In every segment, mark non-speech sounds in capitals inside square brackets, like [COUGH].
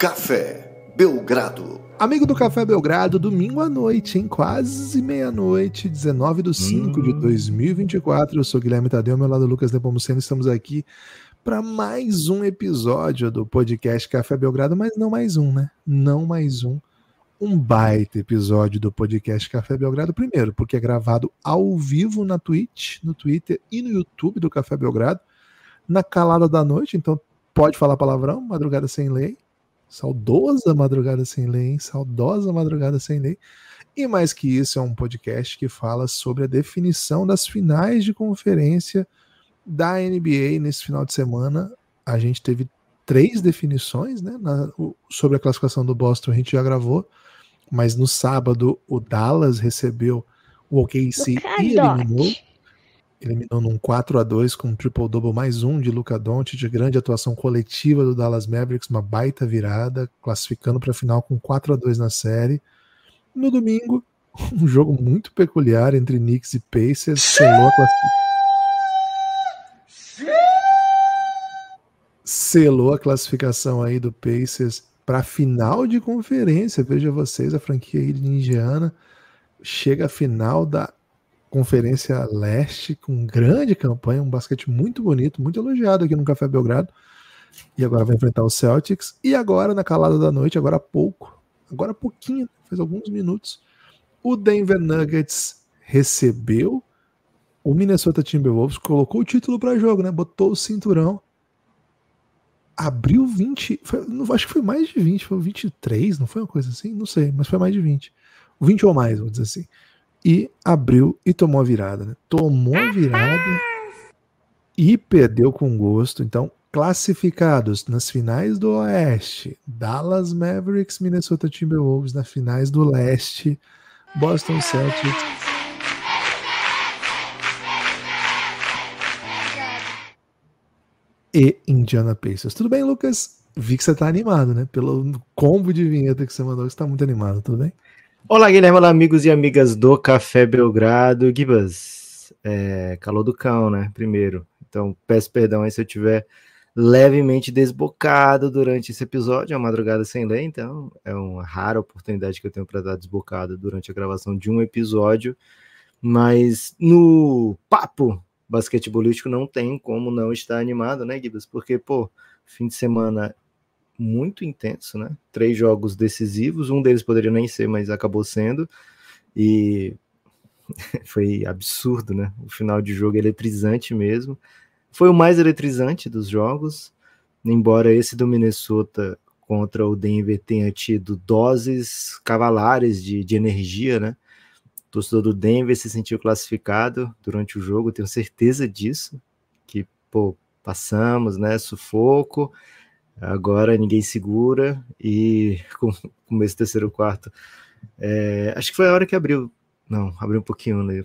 Café Belgrado. Amigo do Café Belgrado, domingo à noite, hein? Quase meia-noite, 19 de 5 hum. de 2024. Eu sou Guilherme Tadeu, meu lado é Lucas Nepomuceno. Estamos aqui para mais um episódio do podcast Café Belgrado, mas não mais um, né? Não mais um. Um baita episódio do podcast Café Belgrado, primeiro, porque é gravado ao vivo na Twitch, no Twitter e no YouTube do Café Belgrado, na calada da noite, então pode falar palavrão, madrugada sem lei. Saudosa Madrugada Sem Lei, hein? Saudosa Madrugada Sem Lei. E mais que isso, é um podcast que fala sobre a definição das finais de conferência da NBA nesse final de semana. A gente teve três definições, né? Na, sobre a classificação do Boston, a gente já gravou, mas no sábado o Dallas recebeu o OKC e eliminou eliminando um 4 a 2 com um triple-double mais um de Luca Doncic, grande atuação coletiva do Dallas Mavericks, uma baita virada, classificando para a final com 4 a 2 na série. No domingo, [LAUGHS] um jogo muito peculiar entre Knicks e Pacers, selou a classificação. Selou a classificação aí do Pacers para a final de conferência. Veja vocês, a franquia indiana chega à final da Conferência Leste, com grande campanha, um basquete muito bonito, muito elogiado aqui no Café Belgrado. E agora vai enfrentar o Celtics. E agora, na calada da noite, agora há pouco, agora há pouquinho, né? faz alguns minutos, o Denver Nuggets recebeu o Minnesota Timberwolves, colocou o título para jogo, né? Botou o cinturão. Abriu 20, foi, não, acho que foi mais de 20, foi 23, não foi uma coisa assim? Não sei, mas foi mais de 20. 20 ou mais, vou dizer assim e abriu e tomou a virada. Né? Tomou a virada e perdeu com gosto. Então, classificados nas finais do Oeste, Dallas Mavericks, Minnesota Timberwolves nas finais do Leste, Boston Celtics. E Indiana Pacers. Tudo bem, Lucas? Vi que você tá animado, né? Pelo combo de vinheta que você mandou, você tá muito animado, tudo bem? Olá, Guilherme, olá, amigos e amigas do Café Belgrado. Gibas, é, calor do cão, né? Primeiro. Então, peço perdão aí se eu tiver levemente desbocado durante esse episódio. É uma madrugada sem ler. então é uma rara oportunidade que eu tenho para dar desbocado durante a gravação de um episódio. Mas no papo basquetebolístico não tem como não estar animado, né, Gibas? Porque, pô, fim de semana muito intenso, né? Três jogos decisivos, um deles poderia nem ser, mas acabou sendo. E [LAUGHS] foi absurdo, né? O final de jogo é eletrizante mesmo. Foi o mais eletrizante dos jogos, embora esse do Minnesota contra o Denver tenha tido doses cavalares de, de energia, né? O torcedor do Denver se sentiu classificado durante o jogo, tenho certeza disso, que, pô, passamos, né? Sufoco, agora ninguém segura, e [LAUGHS] com começo do terceiro quarto. É, acho que foi a hora que abriu. Não, abriu um pouquinho, né?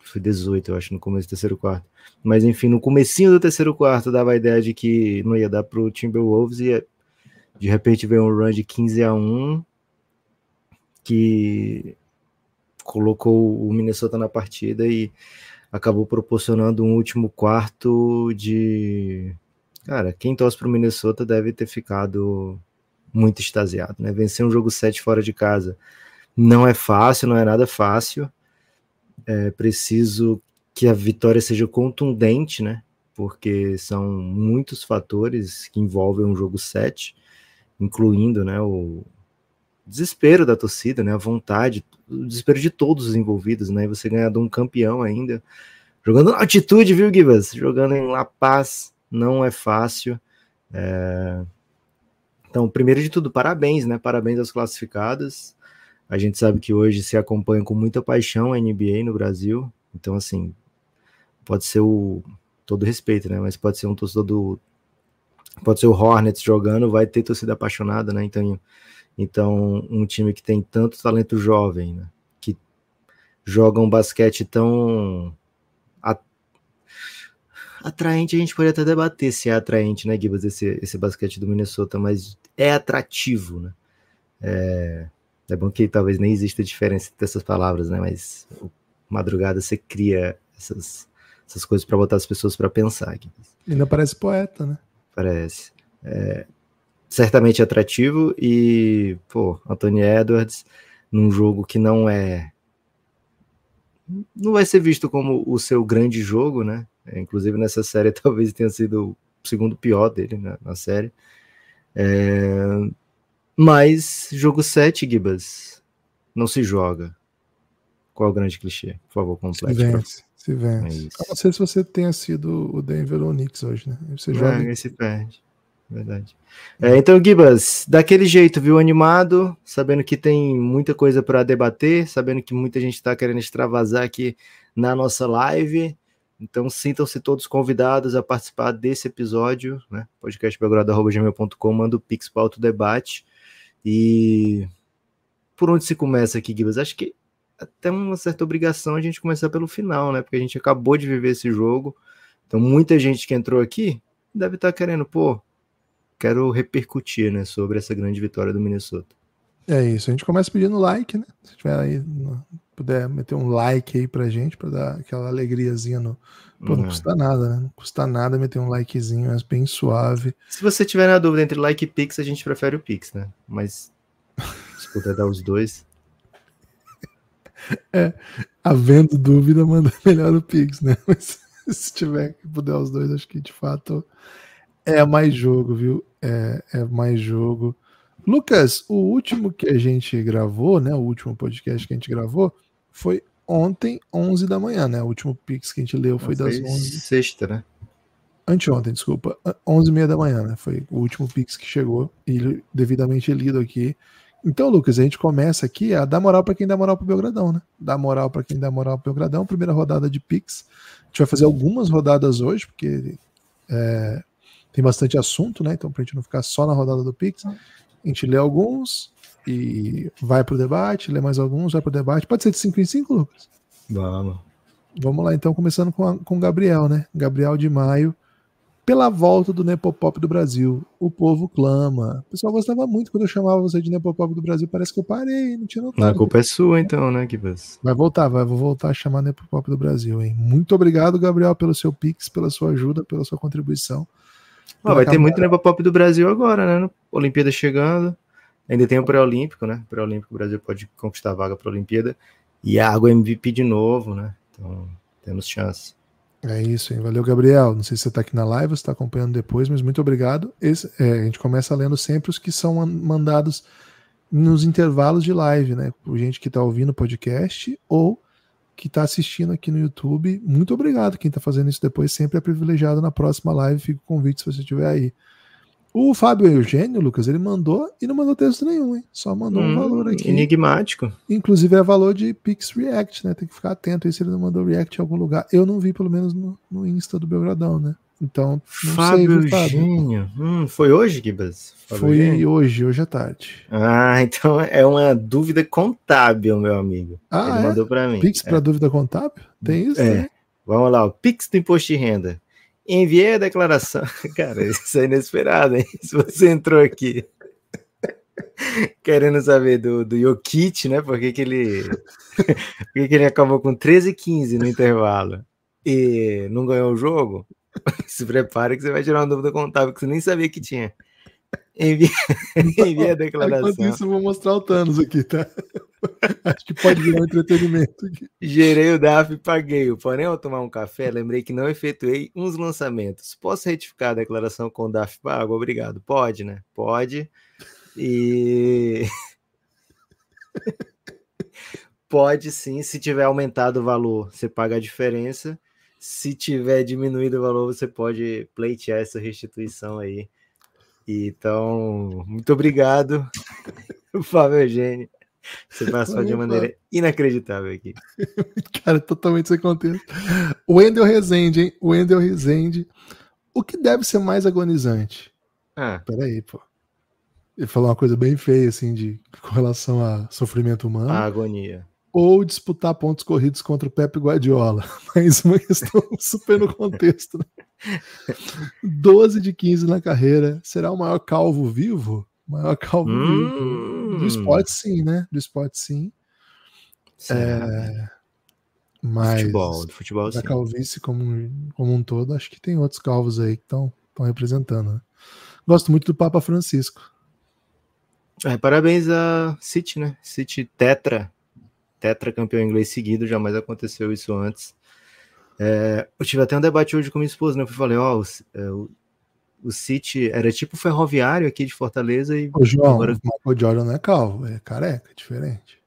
Foi 18, eu acho, no começo do terceiro quarto. Mas enfim, no comecinho do terceiro quarto dava a ideia de que não ia dar para o Timberwolves e de repente veio um run de 15 a 1 que colocou o Minnesota na partida e acabou proporcionando um último quarto de Cara, quem torce para o Minnesota deve ter ficado muito extasiado, né? Vencer um jogo 7 fora de casa não é fácil, não é nada fácil. É preciso que a vitória seja contundente, né? Porque são muitos fatores que envolvem um jogo 7, incluindo né, o desespero da torcida, né, a vontade, o desespero de todos os envolvidos, né? E você ganhar de um campeão ainda, jogando na altitude, viu, Givas? Jogando em La Paz, não é fácil. É... Então, primeiro de tudo, parabéns, né? Parabéns aos classificados. A gente sabe que hoje se acompanha com muita paixão a NBA no Brasil. Então, assim, pode ser o todo respeito, né? Mas pode ser um torcedor do pode ser o Hornets jogando, vai ter torcida apaixonada, né? Então, então um time que tem tanto talento jovem, né? Que joga um basquete tão Atraente a gente pode até debater se é atraente, né, Gibas, esse, esse basquete do Minnesota, mas é atrativo, né? É, é bom que talvez nem exista diferença entre essas palavras, né? Mas madrugada você cria essas, essas coisas para botar as pessoas para pensar. Gibas. Ainda parece poeta, né? Parece. É, certamente atrativo e, pô, Anthony Edwards num jogo que não é não vai ser visto como o seu grande jogo, né? É, inclusive nessa série [LAUGHS] talvez tenha sido o segundo pior dele né, na série. É... Mas jogo 7, Gibas, não se joga. Qual é o grande clichê? Por favor, complete. Se vence, se vence. É não sei se você tenha sido o Denver ou o Knicks hoje, né? Você é, joga... se perde. Verdade. É, então, Gibas, daquele jeito, viu? Animado, sabendo que tem muita coisa para debater, sabendo que muita gente está querendo extravasar aqui na nossa live. Então sintam-se todos convidados a participar desse episódio, né? podcastbelgrado.gmail.com, manda o Pix para o debate. E por onde se começa aqui, Guilherme? Acho que até uma certa obrigação a gente começar pelo final, né? Porque a gente acabou de viver esse jogo. Então, muita gente que entrou aqui deve estar tá querendo, pô, quero repercutir, né, sobre essa grande vitória do Minnesota. É isso. A gente começa pedindo like, né? Se tiver aí puder meter um like aí pra gente, pra dar aquela alegriazinha no. Pô, não é. custa nada, né? Não custa nada meter um likezinho, é bem suave. Se você tiver na dúvida entre like e Pix, a gente prefere o Pix, né? Mas se puder dar os dois. É, havendo dúvida, manda [LAUGHS] melhor o Pix, né? [LAUGHS] Mas se tiver que puder os dois, acho que de fato é mais jogo, viu? É, é mais jogo. Lucas, o último que a gente gravou, né? O último podcast que a gente gravou, foi ontem, 11 da manhã, né? O último Pix que a gente leu foi das 11. Sexta, né? Anteontem, desculpa. 11 e meia da manhã, né? Foi o último Pix que chegou e devidamente lido aqui. Então, Lucas, a gente começa aqui a dar moral para quem dá moral pro Belgradão, né? Dar moral para quem dá moral pro Belgradão. Primeira rodada de Pix. A gente vai fazer algumas rodadas hoje, porque é, tem bastante assunto, né? Então, para a gente não ficar só na rodada do Pix, a gente lê alguns e vai para o debate, lê mais alguns, vai para o debate. Pode ser de 5 em 5, Lucas? Vamos. Vamos lá, então, começando com, a, com Gabriel, né? Gabriel de Maio. Pela volta do Nepopop do Brasil, o povo clama. O pessoal gostava muito quando eu chamava você de Nepopop do Brasil. Parece que eu parei, não tinha notado. A culpa é sua, então, né, Kibas? Vai voltar, vai, vou voltar a chamar Nepopop do Brasil, hein? Muito obrigado, Gabriel, pelo seu pix, pela sua ajuda, pela sua contribuição. Ah, vai ter muito Nepopop do Brasil agora, né? Olimpíada chegando. Ainda tem o pré-olímpico, né? Pré-olímpico, o Brasil pode conquistar a vaga para a Olimpíada. E a água MVP de novo, né? Então, temos chance. É isso, hein? Valeu, Gabriel. Não sei se você está aqui na live ou está acompanhando depois, mas muito obrigado. Esse, é, a gente começa lendo sempre os que são mandados nos intervalos de live, né? Por gente que está ouvindo o podcast ou que está assistindo aqui no YouTube. Muito obrigado. Quem está fazendo isso depois sempre é privilegiado na próxima live. Fico o convite se você estiver aí. O Fábio Eugênio, é Lucas, ele mandou e não mandou texto nenhum, hein? Só mandou hum, um valor aqui. Enigmático. Inclusive é valor de Pix React, né? Tem que ficar atento aí se ele não mandou React em algum lugar. Eu não vi, pelo menos, no, no Insta do Belgradão, né? Então, não Fábio sei, Eugênio. Hum, foi hoje, Gibas? Foi Eugênio. hoje, hoje à tarde. Ah, então é uma dúvida contábil, meu amigo. Ah, ele é? mandou para mim. Pix é. para dúvida contábil? Tem isso? É. Né? Vamos lá, o Pix do Imposto de Renda. Enviei a declaração. [LAUGHS] Cara, isso é inesperado, hein? Se você entrou aqui querendo saber do, do Jokic, né? Por que, que ele [LAUGHS] por que, que ele acabou com 13 e 15 no intervalo e não ganhou o jogo? [LAUGHS] Se prepare que você vai tirar uma dúvida contábil que você nem sabia que tinha. Envia, [LAUGHS] envia a declaração. Enquanto isso, vou mostrar o Thanos aqui, tá? [LAUGHS] Acho que pode virar um entretenimento aqui. Gerei o DAF e paguei-o. Porém, ao tomar um café, lembrei que não efetuei uns lançamentos. Posso retificar a declaração com o DAF pago? Obrigado. Pode, né? Pode. E. [LAUGHS] pode sim, se tiver aumentado o valor, você paga a diferença. Se tiver diminuído o valor, você pode pleitear essa restituição aí. Então, muito obrigado, [LAUGHS] Fábio Eugênio. Você passou Opa. de maneira inacreditável aqui. [LAUGHS] Cara, totalmente sem contexto. O Wendel Rezende, hein? O Wendel Rezende. O que deve ser mais agonizante? Ah. Peraí, pô. Ele falou uma coisa bem feia, assim, de, com relação a sofrimento humano. A agonia. Ou disputar pontos corridos contra o Pepe Guardiola. [LAUGHS] Mais uma questão super no contexto, né? 12 de 15 na carreira. Será o maior calvo vivo? Maior calvo hum. vivo. Do esporte, sim, né? Do esporte, sim. É... Mas. Futebol, do futebol, da sim. calvície como, um, como um todo, acho que tem outros calvos aí que estão representando. Né? Gosto muito do Papa Francisco. É, parabéns a City, né? City tetra. Tetra campeão inglês seguido, jamais aconteceu isso antes. É, eu tive até um debate hoje com minha esposa, né? Eu falei, ó, oh, o, o, City era tipo ferroviário aqui de Fortaleza e. Ô, João, agora... o Michael Jordan não é calvo, é careca, é diferente.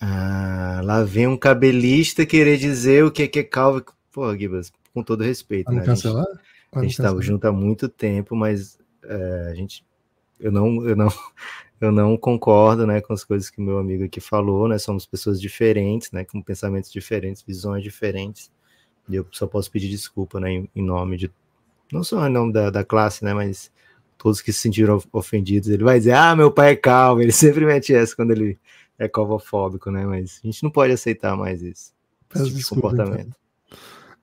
Ah, lá vem um cabelista querer dizer o que é, que é calvo. Pô, Gibas, com todo respeito, né? A gente estava junto há muito tempo, mas é, a gente, eu não, eu não, eu não concordo, né, com as coisas que meu amigo aqui falou, né, somos pessoas diferentes, né, com pensamentos diferentes, visões diferentes, e eu só posso pedir desculpa, né, em, nome de, não só em nome da, da classe, né, mas todos que se sentiram ofendidos, ele vai dizer, ah, meu pai é calmo, [LAUGHS] ele sempre mete essa quando ele é covofóbico, né, mas a gente não pode aceitar mais isso, esse tipo desculpa, então. comportamento. Então.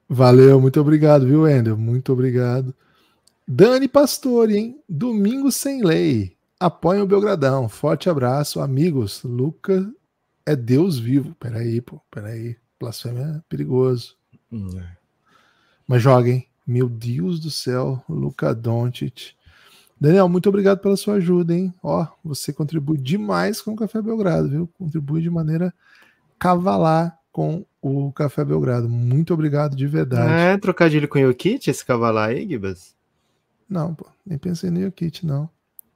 Valeu, muito obrigado, viu, Ender? Muito obrigado. Dani Pastore, hein? Domingo sem lei. Apoiem o Belgradão. Forte abraço, amigos. Lucas é Deus vivo. Peraí, pô, peraí. Blasfêmia é perigoso. Hum, é. Mas hein. Meu Deus do céu, Luca Doncic. Daniel, muito obrigado pela sua ajuda, hein? Ó, você contribui demais com o Café Belgrado, viu? Contribui de maneira cavalar com o Café Belgrado. Muito obrigado de verdade. É trocadilho com o Yokit esse cavalar aí, Gibas? Não, pô, nem pensei no Yokit, não.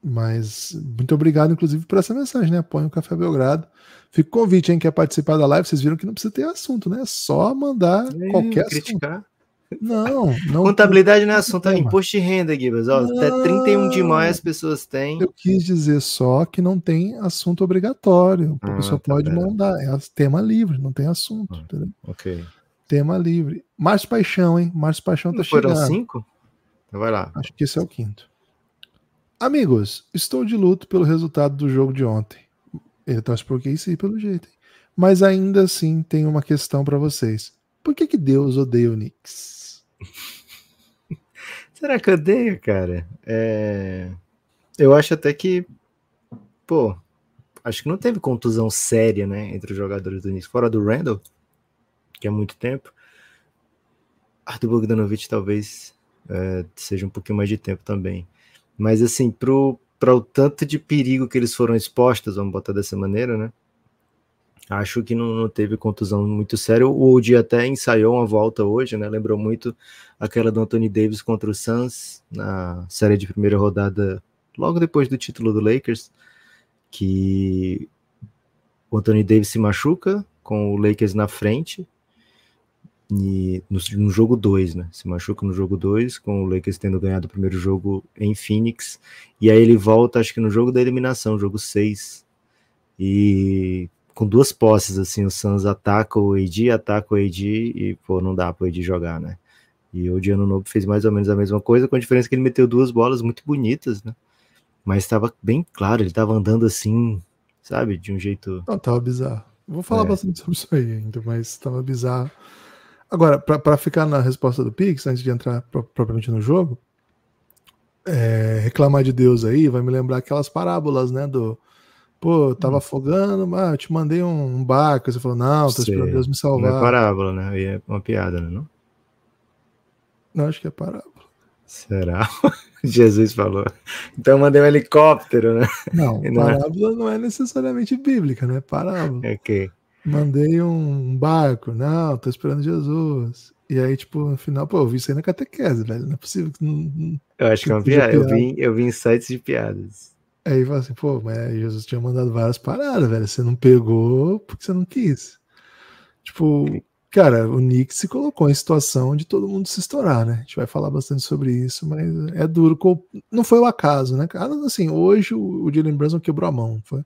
Mas muito obrigado, inclusive, por essa mensagem, né? põe o Café Belgrado. Fica o convite, hein? Quer participar da live? Vocês viram que não precisa ter assunto, né? É só mandar é, qualquer criticar. assunto. Não, não. Contabilidade não é assunto, é imposto de renda, Guibas. até 31 de maio as pessoas têm. Eu quis dizer só que não tem assunto obrigatório. A ah, pessoa tá pode bem. mandar. É tema livre, não tem assunto. Ah, entendeu? Ok. Tema livre. Márcio Paixão, hein? Márcio Paixão não tá foram chegando. Foram cinco? Então vai lá. Acho que esse é o quinto. Amigos, estou de luto pelo resultado do jogo de ontem. Ele torce por KC pelo jeito. Mas ainda assim tem uma questão para vocês. Por que, que Deus odeia o Knicks? [LAUGHS] Será que odeia, cara? É... Eu acho até que. Pô, acho que não teve contusão séria, né? Entre os jogadores do Knicks, fora do Randall, que é muito tempo. Arthur Bogdanovich talvez é, seja um pouquinho mais de tempo também. Mas assim, para o tanto de perigo que eles foram expostos, vamos botar dessa maneira, né? Acho que não, não teve contusão muito séria. O Woody até ensaiou uma volta hoje, né? Lembrou muito aquela do Anthony Davis contra o Suns na série de primeira rodada, logo depois do título do Lakers, que o Anthony Davis se machuca com o Lakers na frente e no, no jogo 2, né? Se machuca no jogo 2, com o Lakers tendo ganhado o primeiro jogo em Phoenix. E aí ele volta, acho que no jogo da eliminação, jogo 6. E com duas posses, assim, o Suns ataca o AD, ataca o AD e, pô, não dá pro AD jogar, né? E o Diano Novo fez mais ou menos a mesma coisa, com a diferença que ele meteu duas bolas muito bonitas, né? Mas estava bem claro, ele estava andando assim, sabe? De um jeito. Não, tava bizarro. Vou falar é. bastante sobre isso aí ainda, mas tava bizarro. Agora, para ficar na resposta do Pix, antes de entrar pro, propriamente no jogo, é, reclamar de Deus aí vai me lembrar aquelas parábolas, né? Do pô, tava hum. afogando, mas eu te mandei um, um barco. Você falou, não, tô esperando Deus me salvar. Não é parábola, né? É uma piada, né? Não? não, acho que é parábola. Será? [LAUGHS] Jesus falou. Então mandei um helicóptero, né? Não, [LAUGHS] é. parábola não é necessariamente bíblica, né? Parábola. Ok. Mandei um barco, não, tô esperando Jesus. E aí, tipo, no final, pô, eu vi isso aí na catequese, velho. Não é possível que não. eu acho que é uma piada. Eu vi, eu vi em sites de piadas. Aí fala assim, pô, mas Jesus tinha mandado várias paradas, velho. Você não pegou porque você não quis. Tipo, cara, o Nick se colocou em situação de todo mundo se estourar, né? A gente vai falar bastante sobre isso, mas é duro. Não foi o acaso, né? assim, hoje o Dylan Branson quebrou a mão, foi.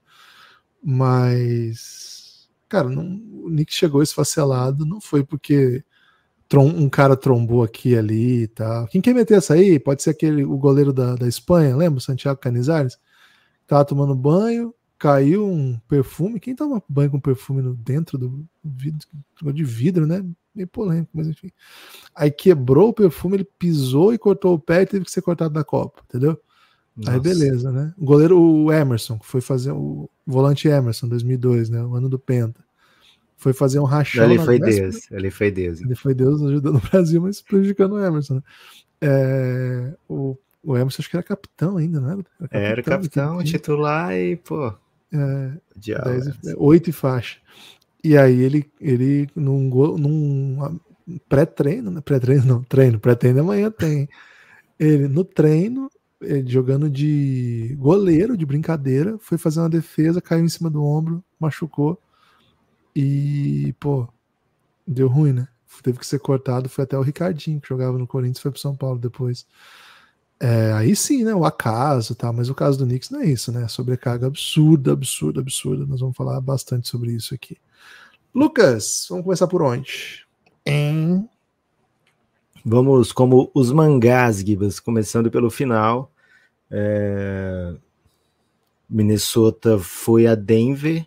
Mas Cara, não, o Nick chegou esfacelado, não foi porque trom, um cara trombou aqui ali e tal. Quem quer meter essa aí? Pode ser aquele o goleiro da, da Espanha, lembra? Santiago Canizares? Tava tomando banho, caiu um perfume. Quem toma banho com perfume no, dentro do vidro, de vidro, né? Meio polêmico, mas enfim. Aí quebrou o perfume, ele pisou e cortou o pé e teve que ser cortado da Copa, entendeu? Nossa. Aí beleza, né? O goleiro Emerson, que foi fazer o volante Emerson 2002, né? O ano do Penta. Foi fazer um rachão. Ele foi Deus, ele foi Deus. Ele foi Deus ajudando o Brasil, mas prejudicando o Emerson. Né? É, o, o, Emerson acho que era capitão ainda, né era? capitão, era capitão titular e, pô. É, dez, é, oito e faixa. E aí ele, ele num, gol, num pré-treino, né? Pré-treino não, treino, pré-treino amanhã tem. Ele no treino eh, jogando de goleiro, de brincadeira, foi fazer uma defesa, caiu em cima do ombro, machucou e, pô, deu ruim, né? Teve que ser cortado. Foi até o Ricardinho, que jogava no Corinthians, foi pro São Paulo depois. É, aí sim, né? O acaso, tá? Mas o caso do Knicks não é isso, né? É sobrecarga absurda, absurda, absurda. Nós vamos falar bastante sobre isso aqui. Lucas, vamos começar por onde? Em... Vamos como os mangás, Gibas, começando pelo final. É... Minnesota foi a Denver,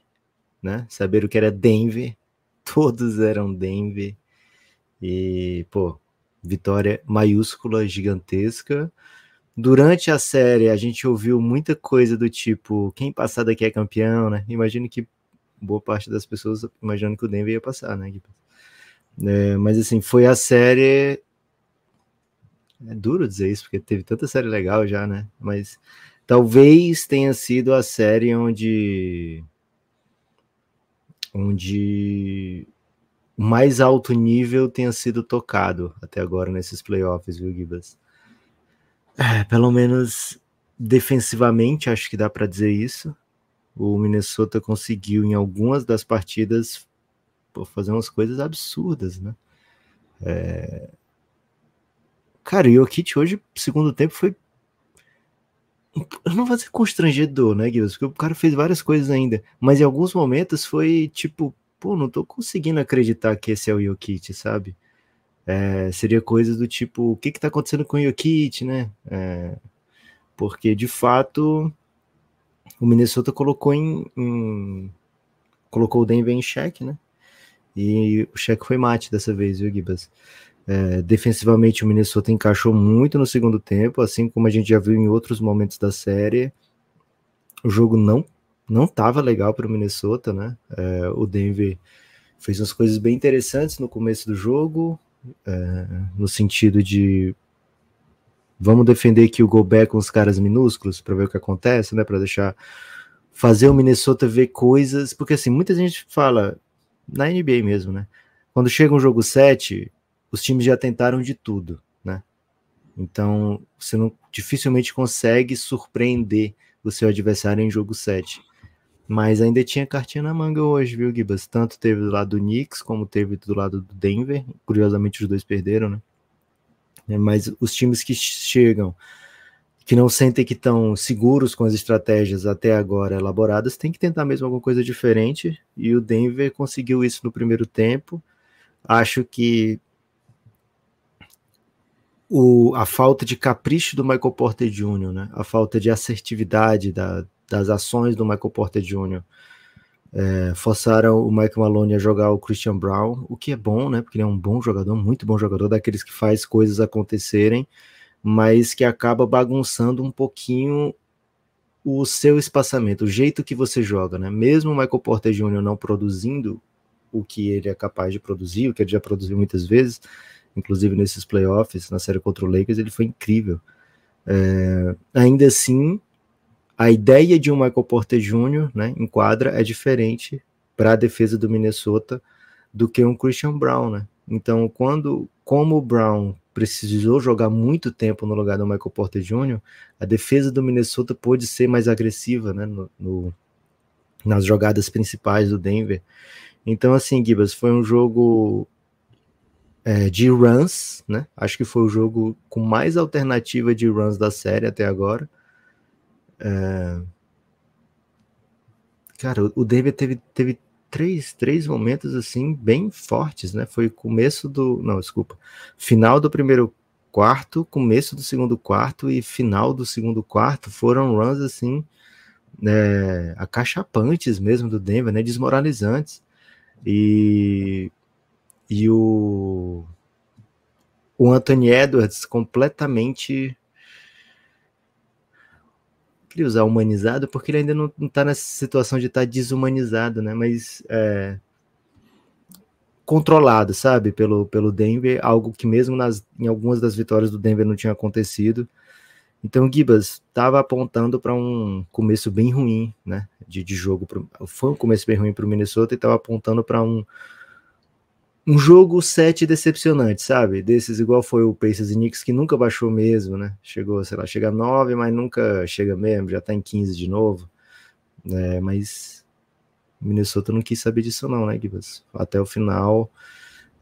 né? Saber o que era Denver. [LAUGHS] Todos eram Denver. E, pô, vitória maiúscula, gigantesca. Durante a série, a gente ouviu muita coisa do tipo: quem passar daqui é campeão, né? Imagino que boa parte das pessoas imaginando que o Denver ia passar, né? É, mas assim, foi a série é duro dizer isso, porque teve tanta série legal já, né? Mas talvez tenha sido a série onde. onde o mais alto nível tenha sido tocado até agora nesses playoffs, viu, Gibas? É, pelo menos defensivamente, acho que dá para dizer isso. O Minnesota conseguiu em algumas das partidas fazer umas coisas absurdas, né? É, Cara, o Jokic hoje, segundo tempo, foi. Eu não vou dizer constrangedor, né, Guilherme? Porque o cara fez várias coisas ainda. Mas em alguns momentos foi tipo, pô, não tô conseguindo acreditar que esse é o Jokic, sabe? É, seria coisa do tipo, o que que tá acontecendo com o Jokic, né? É, porque, de fato, o Minnesota colocou em, em, colocou o Denver em xeque, né? E o xeque foi mate dessa vez, viu, Gibas? É, defensivamente, o Minnesota encaixou muito no segundo tempo, assim como a gente já viu em outros momentos da série. O jogo não não estava legal para o Minnesota, né? É, o Denver fez umas coisas bem interessantes no começo do jogo, é, no sentido de vamos defender que o Gobert com os caras minúsculos para ver o que acontece, né? Para deixar fazer o Minnesota ver coisas, porque assim muita gente fala na NBA mesmo, né? Quando chega um jogo 7, os times já tentaram de tudo, né? Então, você não dificilmente consegue surpreender o seu adversário em jogo 7. Mas ainda tinha cartinha na manga hoje, viu, Gibas? Tanto teve do lado do Knicks, como teve do lado do Denver. Curiosamente, os dois perderam, né? É, mas os times que chegam, que não sentem que estão seguros com as estratégias até agora elaboradas, tem que tentar mesmo alguma coisa diferente. E o Denver conseguiu isso no primeiro tempo. Acho que o, a falta de capricho do Michael Porter Jr., né? a falta de assertividade da, das ações do Michael Porter Jr. É, forçaram o Mike Maloney a jogar o Christian Brown, o que é bom, né? Porque ele é um bom jogador, muito bom jogador, daqueles que faz coisas acontecerem, mas que acaba bagunçando um pouquinho o seu espaçamento, o jeito que você joga, né? Mesmo o Michael Porter Jr. não produzindo o que ele é capaz de produzir, o que ele já produziu muitas vezes, inclusive nesses playoffs, na série contra o Lakers, ele foi incrível. É, ainda assim, a ideia de um Michael Porter Jr. Né, em quadra é diferente para a defesa do Minnesota do que um Christian Brown, né? Então, quando, como o Brown precisou jogar muito tempo no lugar do Michael Porter Jr., a defesa do Minnesota pôde ser mais agressiva, né, no, no, nas jogadas principais do Denver. Então, assim, Gibas, foi um jogo é, de runs, né? Acho que foi o jogo com mais alternativa de runs da série até agora. É... Cara, o David teve, teve três, três momentos assim bem fortes, né? Foi começo do. Não, desculpa. Final do primeiro quarto, começo do segundo quarto e final do segundo quarto foram runs assim. É, acachapantes mesmo do Denver, né? Desmoralizantes. E e o, o Anthony Edwards completamente queria usar humanizado porque ele ainda não está nessa situação de estar tá desumanizado, né? Mas é, controlado, sabe, pelo, pelo Denver, algo que mesmo nas, em algumas das vitórias do Denver não tinha acontecido. Então, Gibas estava apontando para um começo bem ruim, né, de, de jogo. Pro, foi um começo bem ruim para o Minnesota e estava apontando para um, um jogo 7 decepcionante, sabe? Desses igual foi o Pacers e Knicks, que nunca baixou mesmo, né? Chegou, sei lá, chega a 9, mas nunca chega mesmo, já tá em 15 de novo. É, mas Minnesota não quis saber disso não, né, Gibas Até o final,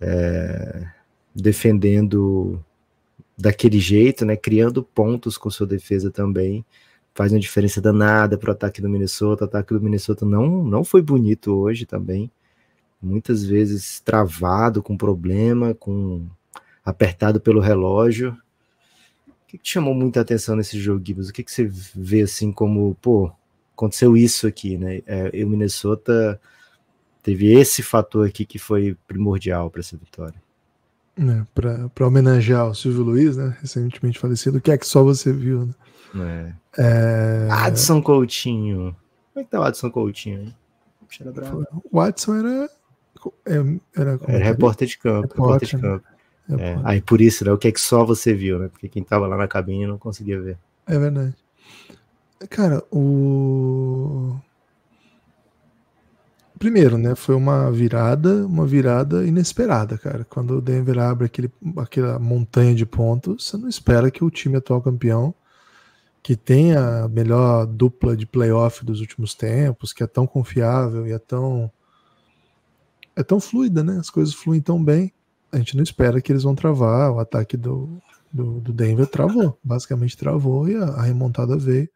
é, defendendo daquele jeito, né? Criando pontos com sua defesa também. Faz uma diferença danada pro ataque do Minnesota. O ataque do Minnesota não, não foi bonito hoje também muitas vezes travado com problema, com apertado pelo relógio. O que, que chamou muita atenção nesse jogo, Gibbs? O que, que você vê assim como, pô, aconteceu isso aqui, né? É, o Minnesota teve esse fator aqui que foi primordial para essa vitória. É, né, para homenagear o Silvio Luiz, né? Recentemente falecido, o que é que só você viu, né? É. É... Adson Coutinho. Como é que tá o Adson Coutinho? O Adson era é, era, é, era é? repórter de campo. Repórter, repórter de né? campo. Né? É, aí por isso, né? O que é que só você viu, né? Porque quem tava lá na cabine não conseguia ver. É verdade. Cara, o. Primeiro, né? Foi uma virada, uma virada inesperada, cara. Quando o Denver abre aquele, aquela montanha de pontos, você não espera que o time atual campeão, que tem a melhor dupla de playoff dos últimos tempos, que é tão confiável e é tão é tão fluida, né? As coisas fluem tão bem. A gente não espera que eles vão travar. O ataque do, do, do Denver travou. Basicamente travou e a, a, remontada veio.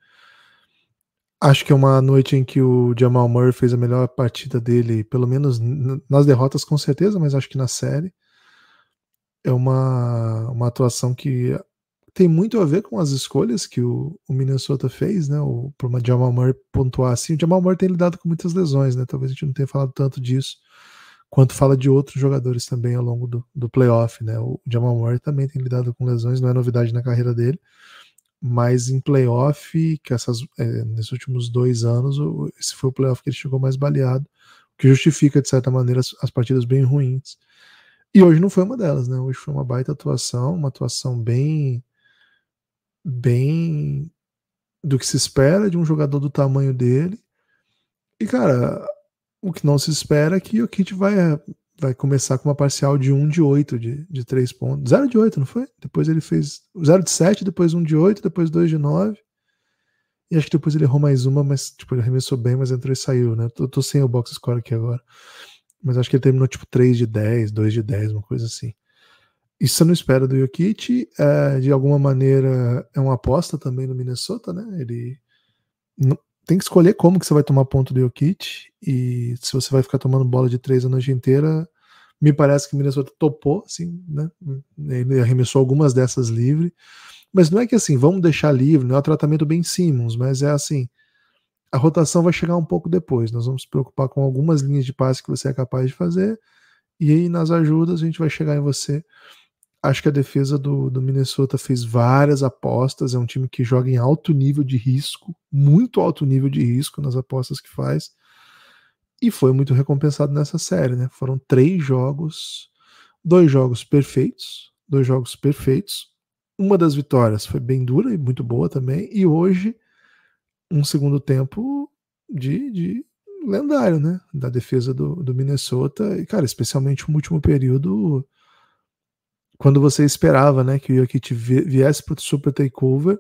Acho que é uma noite em que o Jamal Murray fez a melhor partida dele, pelo menos nas derrotas, com certeza, mas acho que na série. É uma, uma atuação que tem muito a ver com as escolhas que o, o Minnesota fez, né? O, para o Jamal Murray pontuar assim. O Jamal Murray tem lidado com muitas lesões, né? Talvez a gente não tenha falado tanto disso quanto fala de outros jogadores também ao longo do, do playoff, né? O Jamal Murray também tem lidado com lesões, não é novidade na carreira dele, mas em playoff, que essas, é, nesses últimos dois anos, esse foi o playoff que ele chegou mais baleado, o que justifica, de certa maneira, as, as partidas bem ruins. E hoje não foi uma delas, né? Hoje foi uma baita atuação, uma atuação bem. bem. do que se espera de um jogador do tamanho dele. E, cara, o que não se espera é que o Kit vai, vai começar com uma parcial de 1 de 8 de, de 3 pontos. 0 de 8, não foi? Depois ele fez 0 de 7, depois 1 de 8, depois 2 de 9. E acho que depois ele errou mais uma, mas tipo, ele arremessou bem, mas entrou e saiu, né? Tô, tô sem o box score aqui agora. Mas acho que ele terminou tipo 3 de 10, 2 de 10, uma coisa assim. Isso eu não espera do Jokic. É, de alguma maneira, é uma aposta também no Minnesota, né? Ele tem que escolher como que você vai tomar ponto do Jokic e se você vai ficar tomando bola de três a noite inteira, me parece que Minnesota topou, assim, né? Ele arremessou algumas dessas livre, mas não é que assim, vamos deixar livre, não é o tratamento bem Simmons, mas é assim, a rotação vai chegar um pouco depois, nós vamos nos preocupar com algumas linhas de passe que você é capaz de fazer e aí nas ajudas a gente vai chegar em você Acho que a defesa do, do Minnesota fez várias apostas. É um time que joga em alto nível de risco, muito alto nível de risco nas apostas que faz. E foi muito recompensado nessa série, né? Foram três jogos, dois jogos perfeitos, dois jogos perfeitos. Uma das vitórias foi bem dura e muito boa também. E hoje, um segundo tempo de, de lendário, né? Da defesa do, do Minnesota. E, cara, especialmente o último período quando você esperava, né, que o Jokic viesse para o Super Takeover,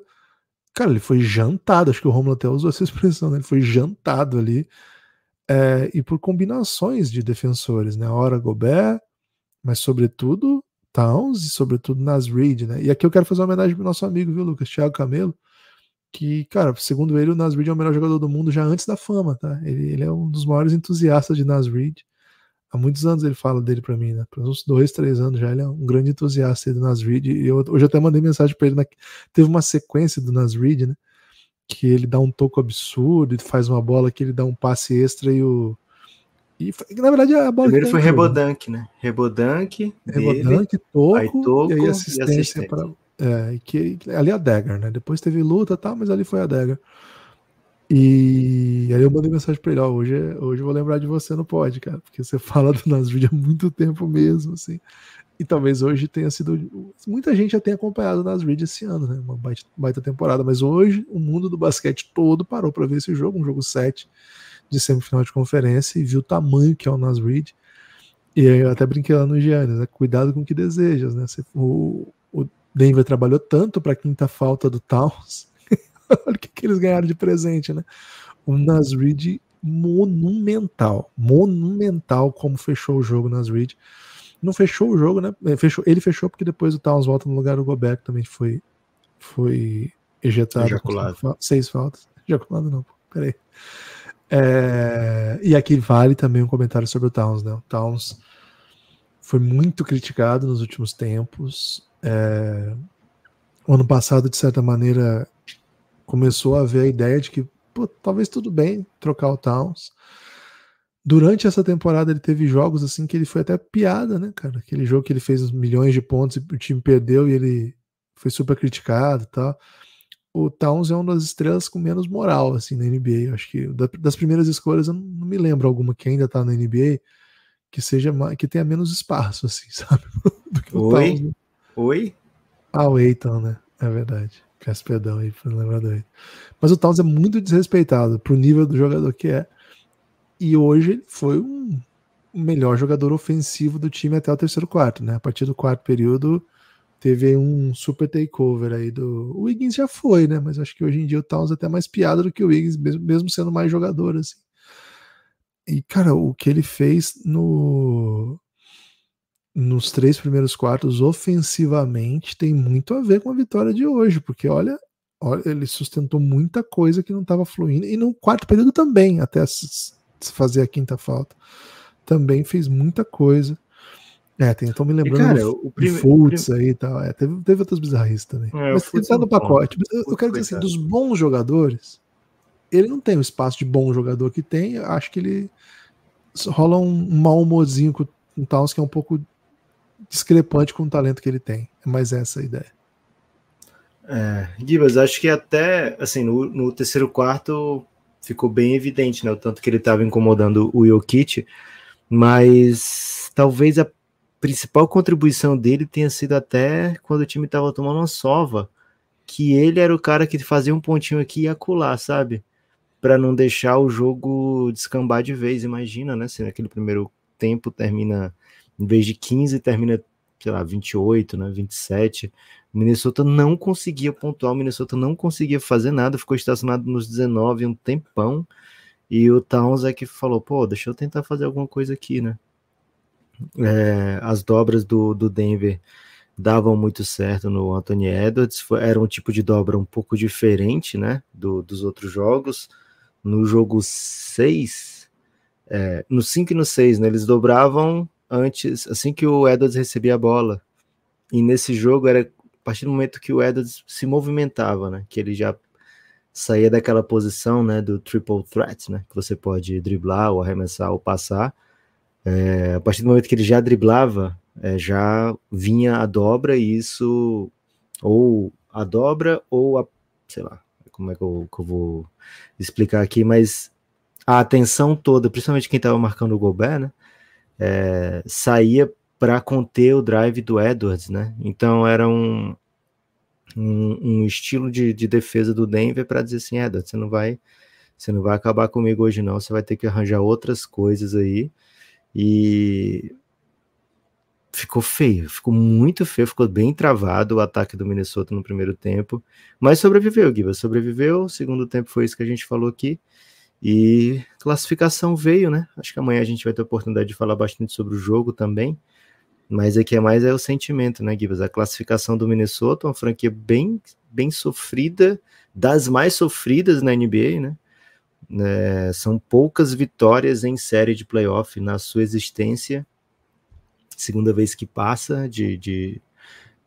cara, ele foi jantado, acho que o Romulo até usou essa [LAUGHS] expressão, né, ele foi jantado ali, é, e por combinações de defensores, né, hora Gobert, mas sobretudo Towns e sobretudo Nas Reed, né, e aqui eu quero fazer uma homenagem pro nosso amigo, viu, Lucas, Thiago Camelo, que, cara, segundo ele, o Nas Reed é o melhor jogador do mundo já antes da fama, tá, ele, ele é um dos maiores entusiastas de Nas Reed, há muitos anos ele fala dele para mim, né? Por uns dois, três anos já. Ele é um grande entusiasta do Nasrid. E eu, hoje até mandei mensagem para ele. Na, teve uma sequência do Nasrid, né? Que ele dá um toco absurdo, faz uma bola que ele dá um passe extra e o. E na verdade é a bola. Primeiro tá foi Rebodank, né? Rebodank. Né? Rebodank, toco, e aí assistência, assistência. para. É, que, ali é a Dagger, né? Depois teve luta e tal, mas ali foi a Dagger. E aí eu mandei mensagem pra ele, ó, hoje, é, hoje eu vou lembrar de você no pod, cara, porque você [LAUGHS] fala do Nasrid há muito tempo mesmo, assim. E talvez hoje tenha sido. Muita gente já tenha acompanhado o Nasrid esse ano, né? Uma baita, baita, temporada, mas hoje o mundo do basquete todo parou para ver esse jogo, um jogo 7 de semifinal de conferência, e viu o tamanho que é o Nasrid. E aí eu até brinquei lá no Giannis, né? Cuidado com o que desejas, né? Você, o, o Denver trabalhou tanto para a quinta falta do Towns [LAUGHS] Olha o que, que eles ganharam de presente, né? Um Nasrid monumental. Monumental como fechou o jogo Nasrid. Não fechou o jogo, né? É, fechou, ele fechou porque depois o Towns volta no lugar do Gobert, também foi, foi ejetado. Ejaculado. Seis faltas. Ejaculado não, peraí. É, e aqui vale também um comentário sobre o Towns, né? O Towns foi muito criticado nos últimos tempos. É, o ano passado, de certa maneira, começou a ver a ideia de que pô, talvez tudo bem trocar o Towns. Durante essa temporada ele teve jogos assim que ele foi até piada, né, cara? Aquele jogo que ele fez milhões de pontos e o time perdeu e ele foi super criticado tá? O Towns é uma das estrelas com menos moral, assim, na NBA. Eu acho que das primeiras escolhas eu não me lembro alguma que ainda tá na NBA que seja que tenha menos espaço, assim, [LAUGHS] sabe? Do que o Oi? Towns. Né? Oi? Ah, o Eitan, né? É verdade. Peço perdão aí por lembrar daí. Mas o Towns é muito desrespeitado pro nível do jogador que é. E hoje foi um melhor jogador ofensivo do time até o terceiro quarto, né? A partir do quarto período teve um super takeover aí do. O Wiggins já foi, né? Mas acho que hoje em dia o Towns é até mais piada do que o Wiggins, mesmo sendo mais jogador, assim. E, cara, o que ele fez no nos três primeiros quartos, ofensivamente, tem muito a ver com a vitória de hoje, porque olha, olha ele sustentou muita coisa que não estava fluindo, e no quarto período também, até se fazer a quinta falta, também fez muita coisa. É, estão me lembrando cara, o Fultz aí e tal. É, teve, teve outras bizarrices também. É, Mas ele é tá no pacote. Eu, eu quero dizer assim, dos bons jogadores, ele não tem o espaço de bom jogador que tem. Acho que ele rola um, um mau humorzinho com o Towns, que é um pouco discrepante com o talento que ele tem. É mas essa é a ideia. É, Gibas, acho que até assim, no, no, terceiro quarto ficou bem evidente, né? O tanto que ele estava incomodando o Jokic, mas talvez a principal contribuição dele tenha sido até quando o time estava tomando uma sova, que ele era o cara que fazia um pontinho aqui e acular, sabe? Para não deixar o jogo descambar de vez, imagina, né? Se naquele primeiro tempo termina em vez de 15, termina, sei lá, 28, né, 27. O Minnesota não conseguia pontuar, o Minnesota não conseguia fazer nada, ficou estacionado nos 19 um tempão. E o Towns é que falou: pô, deixa eu tentar fazer alguma coisa aqui, né? É, as dobras do, do Denver davam muito certo no Anthony Edwards, foi, era um tipo de dobra um pouco diferente, né? Do, dos outros jogos. No jogo 6, é, no 5 e no 6, né? Eles dobravam antes, assim que o Edwards recebia a bola. E nesse jogo era a partir do momento que o Edwards se movimentava, né? Que ele já saía daquela posição, né, do triple threat, né, que você pode driblar ou arremessar ou passar. É, a partir do momento que ele já driblava, é, já vinha a dobra e isso ou a dobra ou a, sei lá, como é que eu, que eu vou explicar aqui, mas a atenção toda, principalmente quem estava marcando o Gobert, né, é, saía para conter o drive do Edwards, né? Então era um, um, um estilo de, de, defesa do Denver para dizer assim, Edwards, você não vai você não vai acabar comigo hoje não, você vai ter que arranjar outras coisas aí e ficou feio, ficou muito feio, ficou bem travado o ataque do Minnesota no primeiro tempo, mas sobreviveu, Guiba, sobreviveu, o segundo tempo foi isso que a gente falou aqui e classificação veio, né? Acho que amanhã a gente vai ter a oportunidade de falar bastante sobre o jogo também. Mas aqui é, é mais é o sentimento, né, Gibas? A classificação do Minnesota, uma franquia bem, bem sofrida, das mais sofridas na NBA, né? É, são poucas vitórias em série de playoff na sua existência. Segunda vez que passa de, de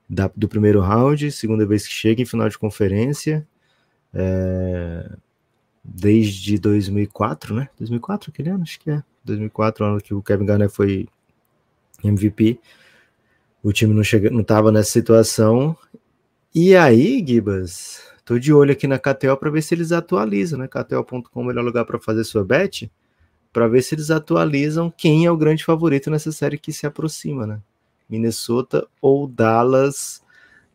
da, do primeiro round, segunda vez que chega em final de conferência. É, desde 2004, né? 2004 aquele ano, acho que é. 2004, ano que o Kevin Garnett foi MVP. O time não chega, não tava nessa situação. E aí, Gibas, tô de olho aqui na KTO para ver se eles atualizam, né? KTO.com, melhor lugar para fazer sua bet, para ver se eles atualizam quem é o grande favorito nessa série que se aproxima, né? Minnesota ou Dallas.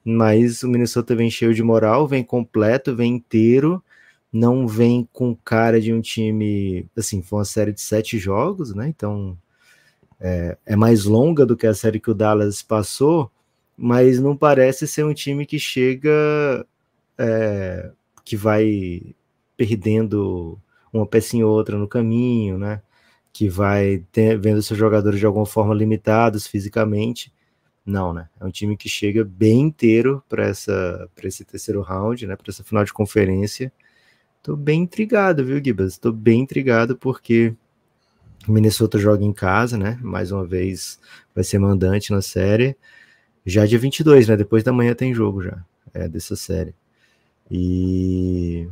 Mas o Minnesota vem cheio de moral, vem completo, vem inteiro não vem com cara de um time. Assim, foi uma série de sete jogos, né? Então é, é mais longa do que a série que o Dallas passou, mas não parece ser um time que chega. É, que vai perdendo uma peça em outra no caminho, né? Que vai ter, vendo seus jogadores de alguma forma limitados fisicamente. Não, né? É um time que chega bem inteiro para essa para esse terceiro round, né? Para essa final de conferência Tô bem intrigado, viu, Gibas? Tô bem intrigado porque o Minnesota joga em casa, né? Mais uma vez vai ser mandante na série. Já é dia 22, né? Depois da manhã tem jogo já, é, dessa série. E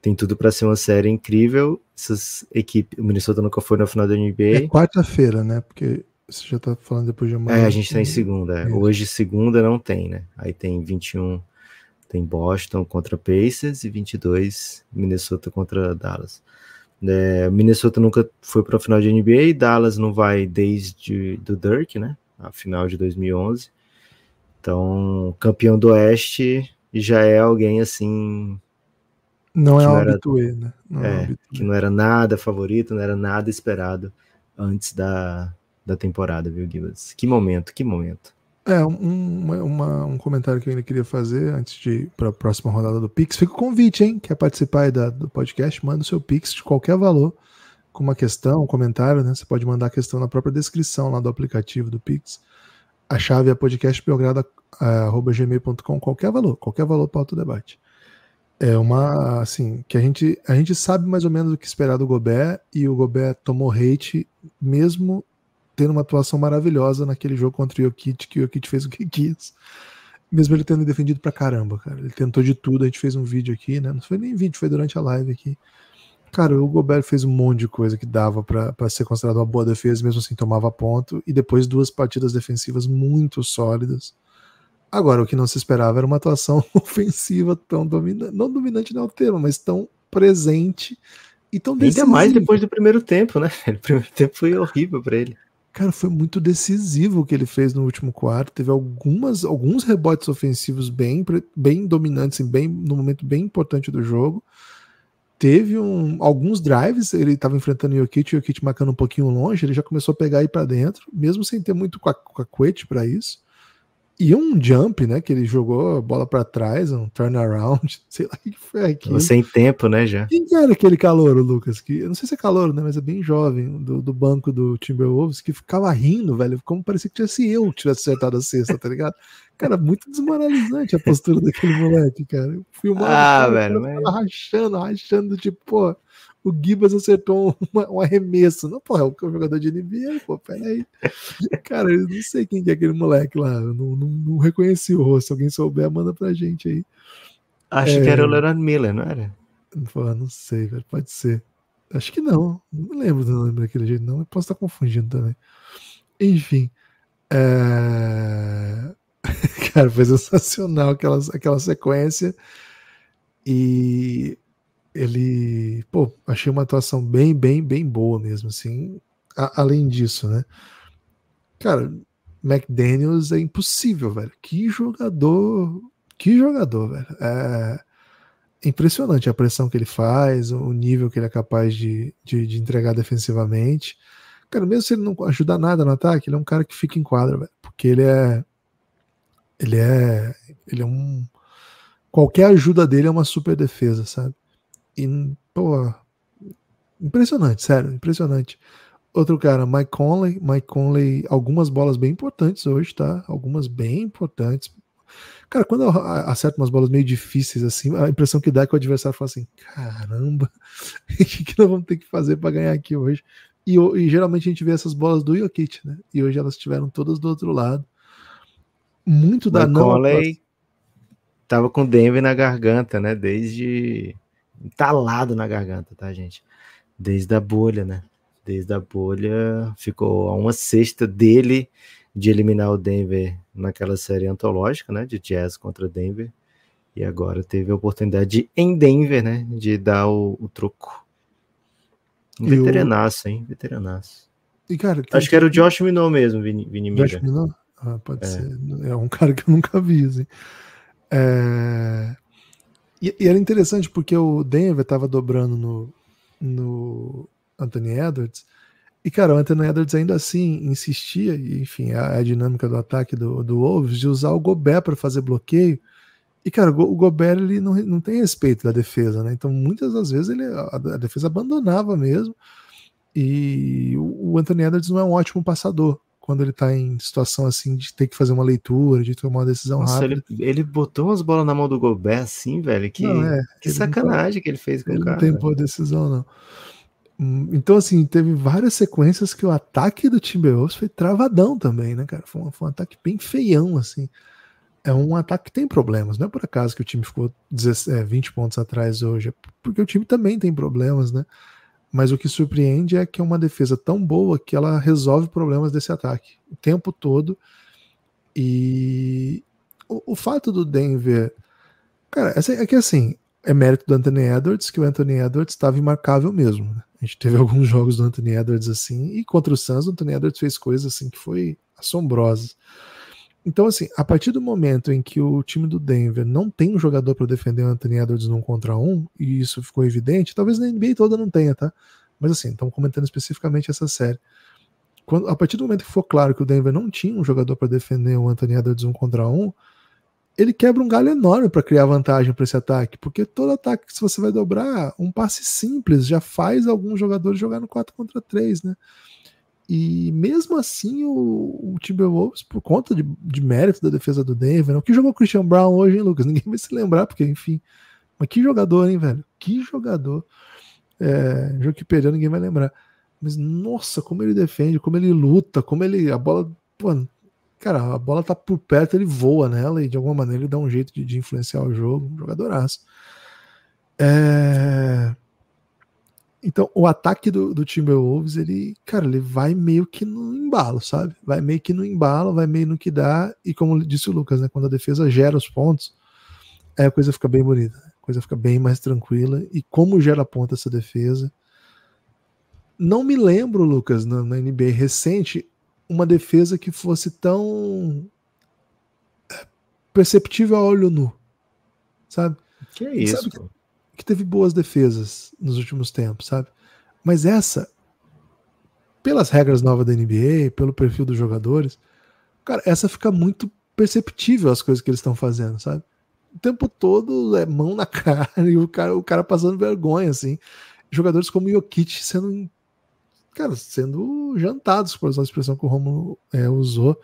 tem tudo para ser uma série incrível. Essas equipes, o Minnesota nunca foi na final da NBA. É quarta-feira, né? Porque você já tá falando depois de amanhã. É, a gente tá em segunda. É. Hoje segunda não tem, né? Aí tem 21 tem Boston contra Pacers e 22 Minnesota contra Dallas. É, Minnesota nunca foi para a final de NBA, Dallas não vai desde do Dirk, né? A final de 2011. Então, campeão do Oeste já é alguém assim. Não é um né? Não é, é que não era nada favorito, não era nada esperado antes da, da temporada, viu, Gibbs? Que momento, que momento. É, um, uma, uma, um comentário que eu ainda queria fazer antes de para a próxima rodada do Pix. Fica o convite, hein? Quer participar da, do podcast? Manda o seu Pix de qualquer valor, com uma questão, um comentário, né? Você pode mandar a questão na própria descrição lá do aplicativo do Pix. A chave é podcastbelgrada.gmail.com, eh, qualquer valor, qualquer valor para o debate. É uma, assim, que a gente, a gente sabe mais ou menos o que esperar do Gobert e o Gobert tomou hate mesmo tendo uma atuação maravilhosa naquele jogo contra o Jokic, que o Jokic fez o que [LAUGHS] quis. Mesmo ele tendo defendido pra caramba, cara. Ele tentou de tudo, a gente fez um vídeo aqui, né? Não foi nem vídeo, foi durante a live aqui. Cara, o Gobert fez um monte de coisa que dava para ser considerado uma boa defesa, mesmo assim tomava ponto. E depois duas partidas defensivas muito sólidas. Agora, o que não se esperava era uma atuação [LAUGHS] ofensiva tão dominante, não dominante não é o termo, mas tão presente e tão decisiva. Ainda mais depois do primeiro tempo, né? O primeiro tempo foi horrível para ele. Cara, foi muito decisivo o que ele fez no último quarto. Teve algumas, alguns rebotes ofensivos bem, bem dominantes, assim, bem no momento bem importante do jogo. Teve um, alguns drives, ele estava enfrentando o Jokic, o Jokic marcando um pouquinho longe, ele já começou a pegar aí para dentro, mesmo sem ter muito cacuete para isso e um jump, né? Que ele jogou a bola para trás, um turnaround, [LAUGHS] sei lá o que foi aqui. Sem tempo, né, já. Quem era aquele calor Lucas? Que, eu não sei se é calor né? Mas é bem jovem, do, do banco do Timberwolves, que ficava rindo, velho. Como parecia que tivesse eu que tivesse acertado a cesta, tá ligado? Cara, muito desmoralizante a postura daquele moleque, cara. filmando ah, cara, velho. Rachando, rachando, tipo, pô o Gibas acertou uma, um arremesso. Não, porra, é o jogador de NBA, pô, peraí. Cara, eu não sei quem é aquele moleque lá, eu não, não, não reconheci o rosto. Se alguém souber, manda pra gente aí. Acho é... que era é. o Leonard Miller, não era? Pô, não sei, velho, pode ser. Acho que não, não lembro do nome daquele jeito, não. Eu posso estar confundindo também. Enfim. É... [LAUGHS] Cara, foi sensacional aquela, aquela sequência. E ele, pô, achei uma atuação bem, bem, bem boa mesmo, assim. A, além disso, né? Cara, McDaniels é impossível, velho. Que jogador, que jogador, velho. É impressionante a pressão que ele faz, o nível que ele é capaz de, de, de entregar defensivamente. Cara, mesmo se ele não ajudar nada no ataque, ele é um cara que fica em quadra, velho, porque ele é ele é ele é um qualquer ajuda dele é uma super defesa, sabe? E, pô, impressionante, sério, impressionante. Outro cara, Mike Conley. Mike Conley, algumas bolas bem importantes hoje, tá? Algumas bem importantes. Cara, quando eu acerto umas bolas meio difíceis, assim, a impressão que dá é que o adversário fala assim: caramba, [LAUGHS] o que, que nós vamos ter que fazer para ganhar aqui hoje? E, e, geralmente a gente vê essas bolas do Jokic, né? E hoje elas estiveram todas do outro lado. Muito da Mike não. Conley tava com Denver na garganta, né? Desde entalado na garganta, tá, gente? Desde a bolha, né? Desde a bolha, ficou a uma sexta dele de eliminar o Denver naquela série antológica, né? De Jazz contra Denver. E agora teve a oportunidade de, em Denver, né? De dar o, o troco. Um veteranaço, hein? Veteranaço. E, cara, Acho que, que era o tipo Josh Minot mesmo, Vini, Vini Josh Minot? Ah, pode é. ser. É um [LAUGHS] cara que eu nunca vi, assim. É... E, e, era interessante porque o Denver estava dobrando no, no Anthony Edwards. E, cara, o Anthony Edwards ainda assim insistia, e, enfim, a, a, dinâmica do ataque do, do Wolves, de usar o Gobert para fazer bloqueio. E, cara, o Gobert ele não, não tem respeito da defesa, né? Então, muitas das vezes ele, a, a defesa abandonava mesmo. E o, o Anthony Edwards não é um ótimo passador quando ele tá em situação assim de ter que fazer uma leitura, de tomar uma decisão Nossa, rápida. Ele, ele botou as bolas na mão do Gobert assim, velho, que, não, é, que sacanagem que ele fez com ele o cara. Não tem boa decisão, não. Hum, então, assim, teve várias sequências que o ataque do Timberwolves foi travadão também, né, cara? Foi um, foi um ataque bem feião, assim. É um ataque que tem problemas. Não é por acaso que o time ficou 20 é, pontos atrás hoje, é porque o time também tem problemas, né? Mas o que surpreende é que é uma defesa tão boa que ela resolve problemas desse ataque o tempo todo. E o, o fato do Denver. Cara, é que assim, é mérito do Anthony Edwards, que o Anthony Edwards estava imarcável mesmo. Né? A gente teve [LAUGHS] alguns jogos do Anthony Edwards assim, e contra o Suns, o Anthony Edwards fez coisas assim que foi assombrosas. Então, assim, a partir do momento em que o time do Denver não tem um jogador para defender o Anthony Edwards num contra um, e isso ficou evidente, talvez na NBA toda não tenha, tá? Mas assim, estamos comentando especificamente essa série. Quando, a partir do momento que for claro que o Denver não tinha um jogador para defender o Anthony Edwards um contra um, ele quebra um galho enorme para criar vantagem para esse ataque, porque todo ataque que você vai dobrar, um passe simples já faz alguns jogadores jogar no 4 contra 3, né? E mesmo assim, o, o Timberwolves, por conta de, de mérito da defesa do Denver, né? o que jogou o Christian Brown hoje, hein, Lucas? [LAUGHS] Ninguém vai se lembrar, porque, enfim. Mas que jogador, hein, velho? Que jogador. É, jogo que perdeu, ninguém vai lembrar. Mas, nossa, como ele defende, como ele luta, como ele. A bola. Pô, cara, a bola tá por perto, ele voa nela e de alguma maneira ele dá um jeito de, de influenciar o jogo. Um jogadoraço. É. Então, o ataque do, do Timberwolves, ele, cara, ele vai meio que no embalo, sabe? Vai meio que no embalo, vai meio no que dá. E como disse o Lucas, né? Quando a defesa gera os pontos, aí a coisa fica bem bonita, né? a coisa fica bem mais tranquila. E como gera ponto essa defesa? Não me lembro, Lucas, na, na NBA recente, uma defesa que fosse tão é, perceptível a olho nu, sabe? Que é isso? Sabe, que teve boas defesas nos últimos tempos, sabe? Mas essa, pelas regras novas da NBA, pelo perfil dos jogadores, cara, essa fica muito perceptível as coisas que eles estão fazendo, sabe? O tempo todo é mão na [LAUGHS] cara e o cara, o cara passando vergonha, assim. Jogadores como Jokic sendo, cara, sendo jantados, por usar a expressão que o Romulo é, usou.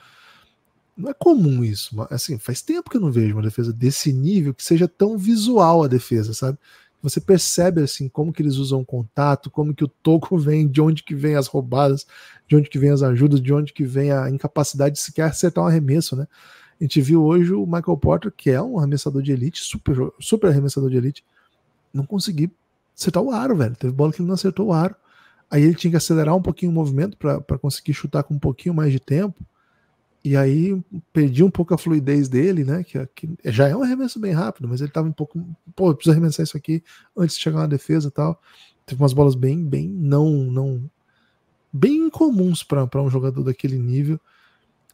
Não é comum isso, mas, assim, faz tempo que eu não vejo uma defesa desse nível que seja tão visual a defesa, sabe? Você percebe assim como que eles usam contato, como que o toco [LAUGHS] vem, de onde que vem as roubadas, de onde que vem as ajudas, de onde que vem a incapacidade de sequer acertar um arremesso, né? A gente viu hoje o Michael Porter, que é um arremessador de elite, super, super arremessador de elite, não conseguir acertar o aro, velho. Teve bola que ele não acertou o aro. Aí ele tinha que acelerar um pouquinho o movimento para conseguir chutar com um pouquinho mais de tempo. E aí perdi um pouco a fluidez dele, né? Que, que já é um arremesso bem rápido, mas ele tava um pouco. Pô, eu preciso arremessar isso aqui antes de chegar na defesa e tal. Teve umas bolas bem, bem, não, não. Bem incomuns para um jogador daquele nível.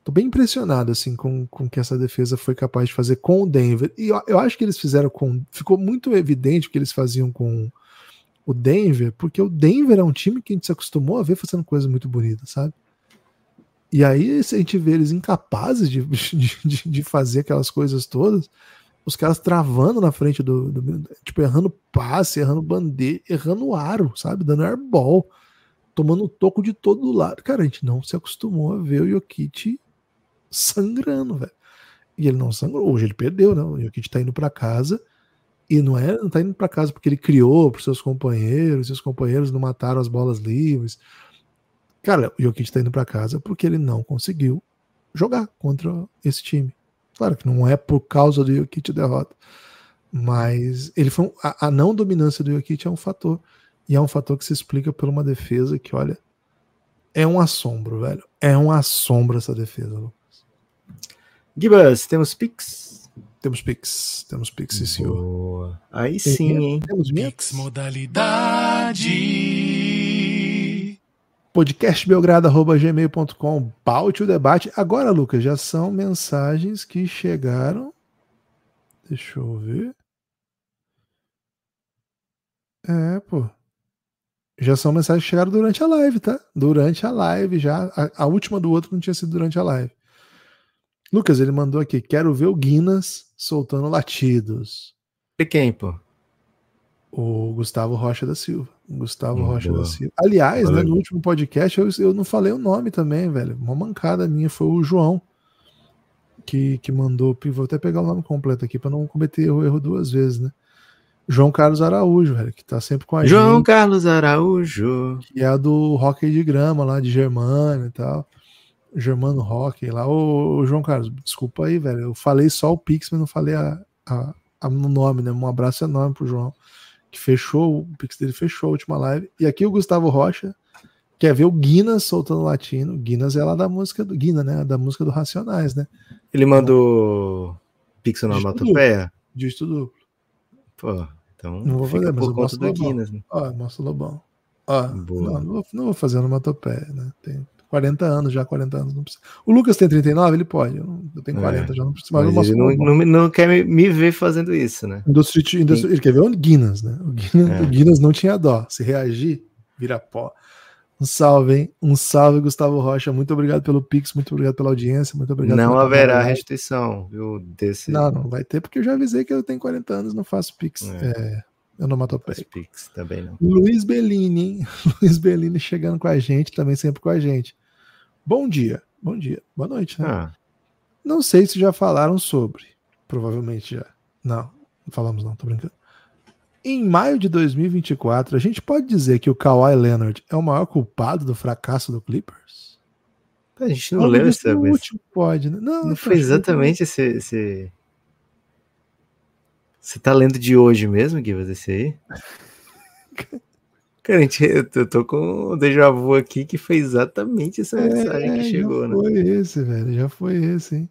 Tô bem impressionado, assim, com o que essa defesa foi capaz de fazer com o Denver. E eu, eu acho que eles fizeram com. Ficou muito evidente o que eles faziam com o Denver, porque o Denver é um time que a gente se acostumou a ver fazendo coisas muito bonitas, sabe? E aí a gente vê eles incapazes [LAUGHS] de, de, de fazer aquelas coisas todas, os caras travando na frente do, do tipo, errando passe, errando bandeira, errando aro, sabe? Dando airball, tomando toco de todo lado. Cara, a gente não se acostumou a ver o Jokic sangrando, velho. E ele não sangrou, hoje ele perdeu, né? O Jokic tá indo para casa e não é, não tá indo para casa porque ele criou para seus companheiros, seus companheiros não mataram as bolas livres Cara, o Jokic está indo para casa porque ele não conseguiu jogar contra esse time. Claro que não é por causa do Jokic derrota, mas ele foi um, a, a, não dominância do Jokic é um fator e é um fator que se explica por uma defesa que, olha, é um assombro, velho. É um assombro essa defesa, Lucas. Gibas, temos picks? Temos picks, temos picks, senhor. Aí sim, hein? Temos picks modalidade podcastbelgrado.gmail.com, paute o debate. Agora, Lucas, já são mensagens que chegaram. Deixa eu ver. É, pô. Já são mensagens que chegaram durante a live, tá? Durante a live já. A, a última do outro não tinha sido durante a live. Lucas, ele mandou aqui. Quero ver o Guinness soltando latidos. E quem, pô? O Gustavo Rocha da Silva. Gustavo Rocha Boa. da Silva. Aliás, né, no último podcast eu, eu não falei o nome também, velho. Uma mancada minha foi o João que, que mandou. Vou até pegar o nome completo aqui para não cometer o erro duas vezes, né? João Carlos Araújo, velho, que tá sempre com a João gente. João Carlos Araújo. Que é do hockey de grama lá de Germano e tal. Germano Hockey lá. Ô, ô, João Carlos, desculpa aí, velho. Eu falei só o Pix, mas não falei a, a, a, nome, né? Um abraço enorme pro João que fechou, o Pix dele fechou a última live. E aqui o Gustavo Rocha quer ver o Guinness soltando latino. Guinness é lá da música do Guina, né? Da música do Racionais, né? Ele mandou Pix na matopeia? Diz tudo. Pô, então. Não vou fazer, mas eu mostro do Guinness, né? Ó, mostra o Lobão. Ó, não, não, vou, não vou fazer onomatopeia, né? Tem, 40 anos já, 40 anos. Não precisa. O Lucas tem 39, ele pode. Eu, eu tenho 40 é, já, não precisa mais. Mas ele não, não, não, quer me, me, ver fazendo isso, né? Industry, industry, ele quer ver o Guinness, né? O Guinness, é. o Guinness não tinha dó. Se reagir, vira pó. Um salve, hein? Um salve, Gustavo Rocha. Muito obrigado pelo Pix, muito obrigado pela audiência, muito obrigado. Não haverá trabalho. viu? Desse... Não, não vai ter, porque eu já avisei que eu tenho 40 anos, não faço Pix. É. É, eu não mato pé. Pix também não. Luiz Bellini, hein? [LAUGHS] Luiz Bellini chegando com a gente, também sempre com a gente. Bom dia, bom dia, boa noite, né? Ah. Não sei se já falaram sobre. Provavelmente já. Não, não falamos não, tô brincando. Em maio de 2024, a gente pode dizer que o Kawhi Leonard é o maior culpado do fracasso do Clippers? A gente não, não lembra essa O Último pode, né? Não, não foi exatamente esse, esse, Você tá lendo de hoje mesmo, Guivas, você aí? [LAUGHS] Cara, gente, [LAUGHS] eu tô com o déjà vu aqui que foi exatamente essa é, mensagem que chegou, né? Já foi esse, velho. Já foi esse, hein?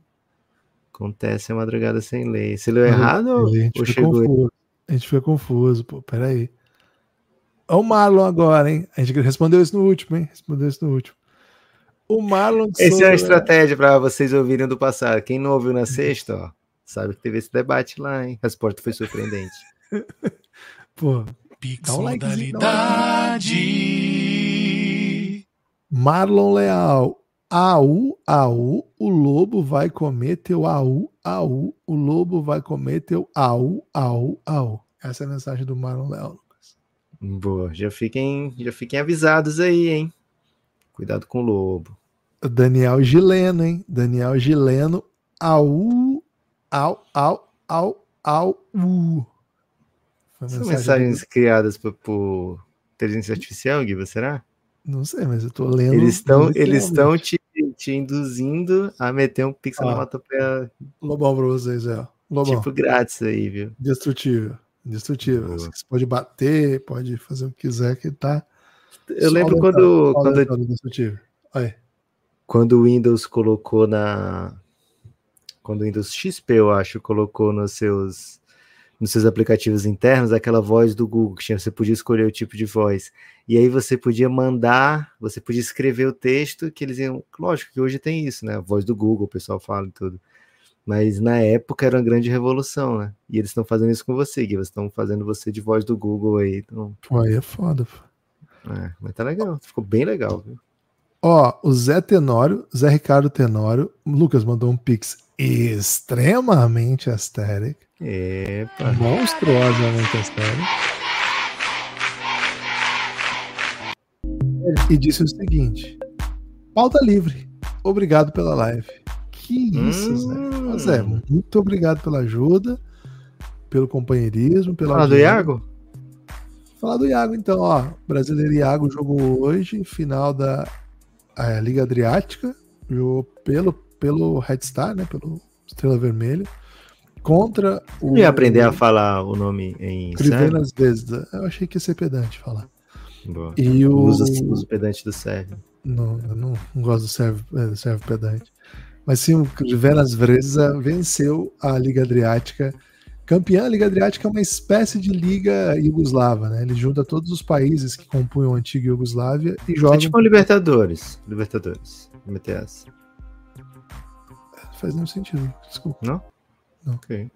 Acontece a madrugada sem lei. Você leu errado ou, ou chegou? Confuso. A gente foi confuso, pô. Peraí. Olha o Marlon agora, hein? A gente respondeu isso no último, hein? Respondeu isso no último. O Marlon. Essa é uma estratégia para vocês ouvirem do passado. Quem não ouviu na uhum. sexta, ó, sabe que teve esse debate lá, hein? A resposta foi surpreendente. [LAUGHS] Pô, Pix um modalidade. Marlon Leal. Au, au, o lobo vai comer teu au, au, o lobo vai comer teu au, au, au. Essa é a mensagem do Marlon Leal, Lucas. Boa, já fiquem, já fiquem avisados aí, hein? Cuidado com o lobo. Daniel Gileno, hein? Daniel Gileno, au, au, au, au, au, u. Foi São mensagens do... criadas por, por, inteligência artificial, Gui, será? Não sei, mas eu tô lendo. Eles estão eles estão te, te induzindo a meter um pixel ah, na matopeia. Lobão pra vocês, é. Lobão. Tipo grátis aí, viu? Destrutível. Destrutível. Assim você pode bater, pode fazer o que quiser, que tá. Eu lembro quando. Quando, quando, quando o Windows colocou na. Quando o Windows XP, eu acho, colocou nos seus nos seus aplicativos internos aquela voz do Google, que tinha, você podia escolher o tipo de voz. E aí você podia mandar, você podia escrever o texto que eles iam. Lógico que hoje tem isso, né? A voz do Google, o pessoal fala e tudo. Mas na época era uma grande revolução, né? E eles estão fazendo isso com você, Gui. Eles estão fazendo você de voz do Google aí. Então... Aí é foda. É, mas tá legal. Ficou bem legal, viu? Ó, o Zé Tenório, Zé Ricardo Tenório, Lucas mandou um pix extremamente astérico. Epa. monstruosa a história. E disse o seguinte: pauta livre. Obrigado pela live. Que isso, hum. Zé. Hum. Zé, muito obrigado pela ajuda, pelo companheirismo. Pela Falar do Iago? Falar do Iago, então, ó. Brasileiro Iago jogou hoje, final da Liga Adriática. Jogou pelo, pelo Red Star, né? Pelo Estrela Vermelha contra o. ia aprender a falar o nome em. Crivena às né? Eu achei que ia ser pedante falar. Boa. E o... usa, o assim, pedante do Servo. Não, eu não, gosto do Servo, é, do pedante. Mas sim, o Crivena Vreza é, venceu a Liga Adriática. Campeã, a Liga Adriática é uma espécie de liga iugoslava, né? Ele junta todos os países que compunham a antiga Iugoslávia e é joga. É tipo um Libertadores. Libertadores. MTS. Faz nenhum sentido, desculpa. Não? Ok.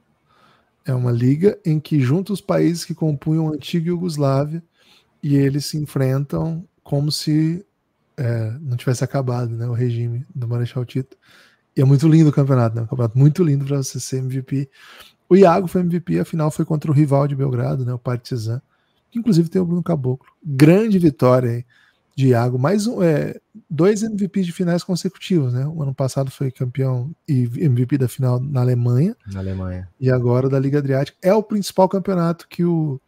É uma liga em que junta os países que compunham a antiga Iugoslávia e eles se enfrentam como se é, não tivesse acabado né, o regime do Marechal Tito. E é muito lindo o campeonato, né? Um campeonato muito lindo para você ser MVP. O Iago foi MVP, a final foi contra o rival de Belgrado, né, o Partizan. Que inclusive tem o Bruno Caboclo. Grande vitória aí de Iago. Mais um, é, dois MVPs de finais consecutivos, né? O ano passado foi campeão e MVP da final na Alemanha. Na Alemanha. E agora da Liga Adriática. É o principal campeonato que o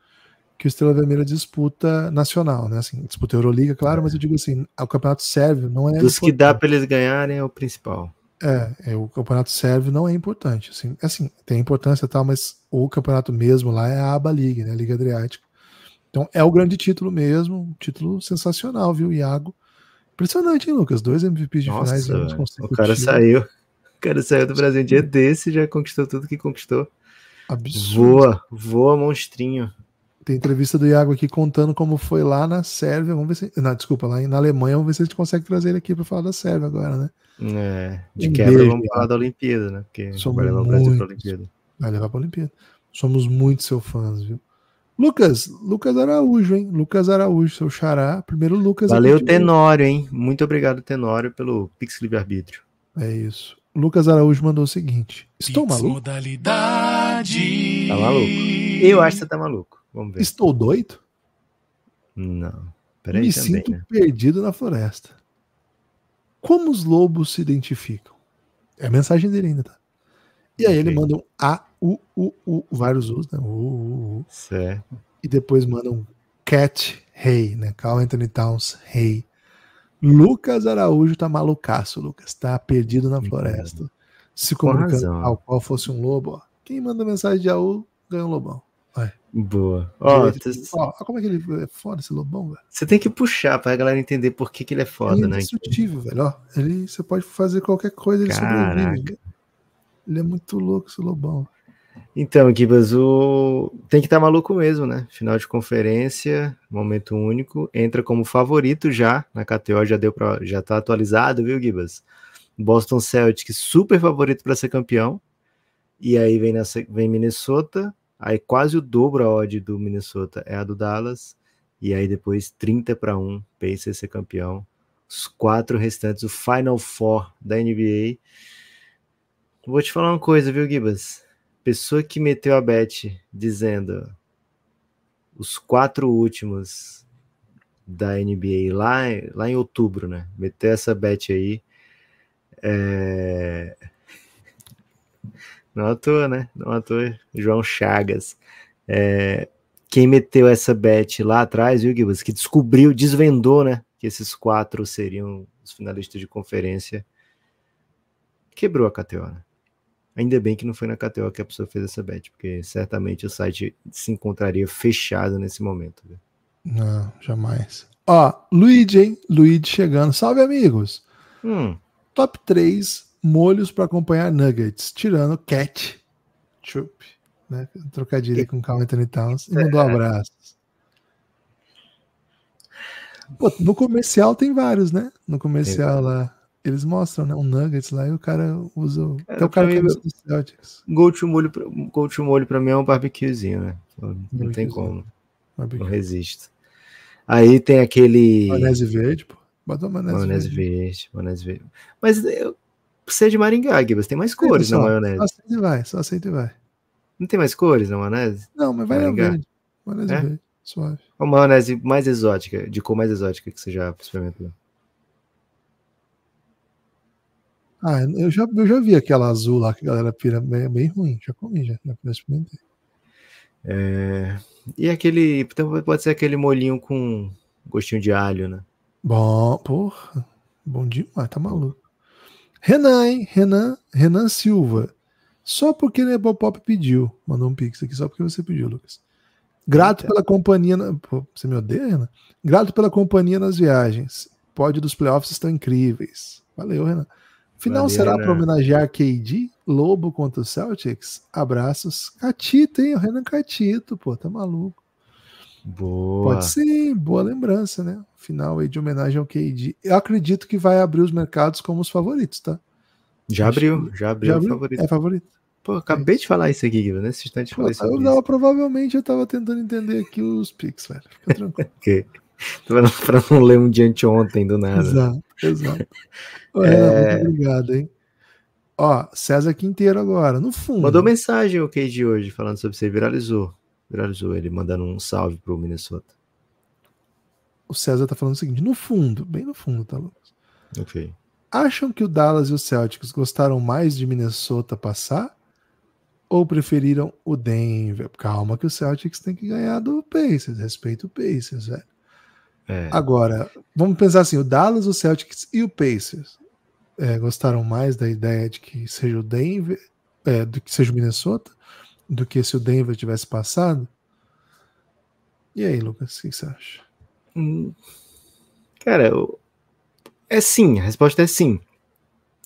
que o Estrela Vermelha disputa nacional, né? Assim, disputa Euroliga, claro, é. mas eu digo assim, é o campeonato sérvio não é. Dos importante. que dá para eles ganharem é o principal. É, é, o campeonato sérvio não é importante. Assim, assim, tem importância e tal, mas o campeonato mesmo lá é a Aba League, né? Liga Adriática. Então é o grande título mesmo, um título sensacional, viu, Iago? Impressionante, hein, Lucas? Dois MVPs de Nossa, finais O cara saiu. O cara saiu do Brasil um dia desse já conquistou tudo que conquistou. Absurdo. Voa, voa, monstrinho. Tem entrevista do Iago aqui contando como foi lá na Sérvia. Vamos ver se. Não, desculpa, lá na Alemanha. Vamos ver se a gente consegue trazer ele aqui para falar da Sérvia agora, né? É, de um quebra beijo, vamos falar da Olimpíada, né? Porque Somos vai levar o Brasil para a Olimpíada. Vai levar para a Olimpíada. Somos muito seu fãs, viu? Lucas, Lucas Araújo, hein? Lucas Araújo, seu xará. Primeiro Lucas. Valeu, Tenório, hein? Muito obrigado, Tenório, pelo Pix Livre Arbítrio. É isso. Lucas Araújo mandou o seguinte: Estou Pix maluco? Modalidade. Tá maluco? Eu acho que você tá maluco. Vamos ver. Estou doido? Não. Peraí Me também, sinto né? perdido na floresta. Como os lobos se identificam? É a mensagem dele ainda, tá? E aí okay. ele manda um A U, U, U, vários U's, né? U, U, U. Certo. E depois manda um Cat Rei, hey, né? Carl Anthony Towns Rei. Hey. Lucas Araújo tá malucaço, Lucas. Tá perdido na floresta. Se comunicando ao qual fosse um lobo, ó. Quem manda mensagem de AU ganha um lobão. Vai. Boa. Ó, tu... ó, como é que ele é foda esse lobão, velho? Você tem que puxar pra galera entender por que, que ele é foda, né? Ele é né? sutil, velho. Ó, ele, você pode fazer qualquer coisa, ele Caraca. sobrevive. Ele é muito louco esse lobão. Então, Gibas, o... tem que estar tá maluco mesmo, né? Final de conferência, momento único, entra como favorito já na KTO, já deu para, já tá atualizado, viu, Gibas? Boston Celtics super favorito para ser campeão. E aí vem nessa, vem Minnesota, aí quase o dobro a odd do Minnesota é a do Dallas, e aí depois 30 para 1, Pacers ser campeão. Os quatro restantes, o Final Four da NBA. Vou te falar uma coisa, viu, Gibas? pessoa que meteu a bet dizendo os quatro últimos da NBA lá, lá em outubro, né? Meteu essa bet aí. É... Não à toa, né? Não à toa. João Chagas. É... Quem meteu essa bet lá atrás, viu, Gibas? Que descobriu, desvendou, né? Que esses quatro seriam os finalistas de conferência. Quebrou a categoria. Ainda bem que não foi na KTO que a pessoa fez essa bet, porque certamente o site se encontraria fechado nesse momento. Né? Não, jamais. Ó, Luigi, hein? Luigi chegando. Salve, amigos! Hum. Top 3 molhos para acompanhar nuggets, tirando cat, chup, né? Trocadilho e... com Carl Anthony Towns. E mandou é. abraços. Pô, no comercial tem vários, né? No comercial lá. Eles mostram, né? Um Nuggets lá e o cara usa. É, até o cara que é do Celtics. molho, pra, molho pra mim é um barbecuezinho, né? Não tem como. Barbecue. Não resisto. Aí tem aquele. Manese verde, pô. Bota maionese, maionese verde. verde. Maionese verde. Mas eu... você é de Maringá, você Tem mais cores só, na maionese. Só aceita e vai, só aceita e vai. Não tem mais cores na maionese? Não, mas vai Maringá. verde. Maionese é? verde, suave. Uma maionese mais exótica, de cor mais exótica que você já experimentou. Ah, eu já, eu já vi aquela azul lá que a galera pira bem, bem ruim. Já comi, já, já experimentei. É... E aquele. Então pode ser aquele molinho com gostinho de alho, né? Bom, porra. Bom demais, tá maluco. Renan, hein? Renan, Renan Silva. Só porque ele é Pop pediu. Mandou um pix aqui, só porque você pediu, Lucas. Grato Eita. pela companhia. Na... Pô, você me odeia, Renan? Grato pela companhia nas viagens. Pod dos playoffs estão incríveis. Valeu, Renan. Final Valeu, será né? para homenagear KD, Lobo contra o Celtics. Abraços. Catito, hein? O Renan Catito, pô, tá maluco. Boa. Pode ser, boa lembrança, né? Final aí de homenagem ao KD. Eu acredito que vai abrir os mercados como os favoritos, tá? Já Acho abriu, que... já abriu, já abriu. Favorito. É favorito. Pô, acabei é. de falar isso aqui, Guilherme, nesse instante. Pô, eu, Não, provavelmente eu tava tentando entender aqui os picks, velho. Fica tranquilo. [LAUGHS] [LAUGHS] para não ler um diante ontem do nada. Exato, exato. [LAUGHS] é... Muito obrigado, hein? Ó, César Quinteiro agora, no fundo. Mandou mensagem o okay, de hoje falando sobre você, viralizou. Viralizou ele mandando um salve pro Minnesota. O César tá falando o seguinte, no fundo, bem no fundo, tá, Lucas? Ok. Acham que o Dallas e os Celtics gostaram mais de Minnesota passar? Ou preferiram o Denver? Calma que o Celtics tem que ganhar do Pacers, respeita o Pacers, velho. É. Agora, vamos pensar assim: o Dallas, o Celtics e o Pacers é, gostaram mais da ideia de que seja o Denver, é, do que seja o Minnesota, do que se o Denver tivesse passado. E aí, Lucas, o que você acha? Hum, cara, eu... é sim, a resposta é sim.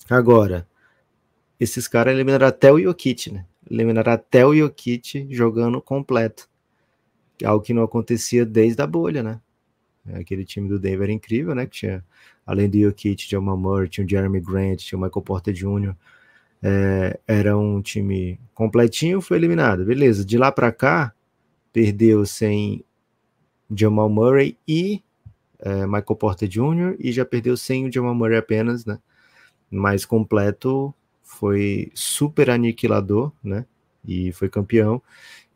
Agora, esses caras eliminaram até o Jokic, né? Eliminaram até o Jokic jogando completo. Algo que não acontecia desde a bolha, né? É, aquele time do Denver era incrível, né? Que tinha, além do Jokic, tinha uma Murray, tinha o Jeremy Grant, tinha o Michael Porter Jr. É, era um time completinho, foi eliminado. Beleza, de lá para cá, perdeu sem Jamal Murray e é, Michael Porter Jr. e já perdeu sem o Jamal Murray apenas, né? Mas completo, foi super aniquilador, né? E foi campeão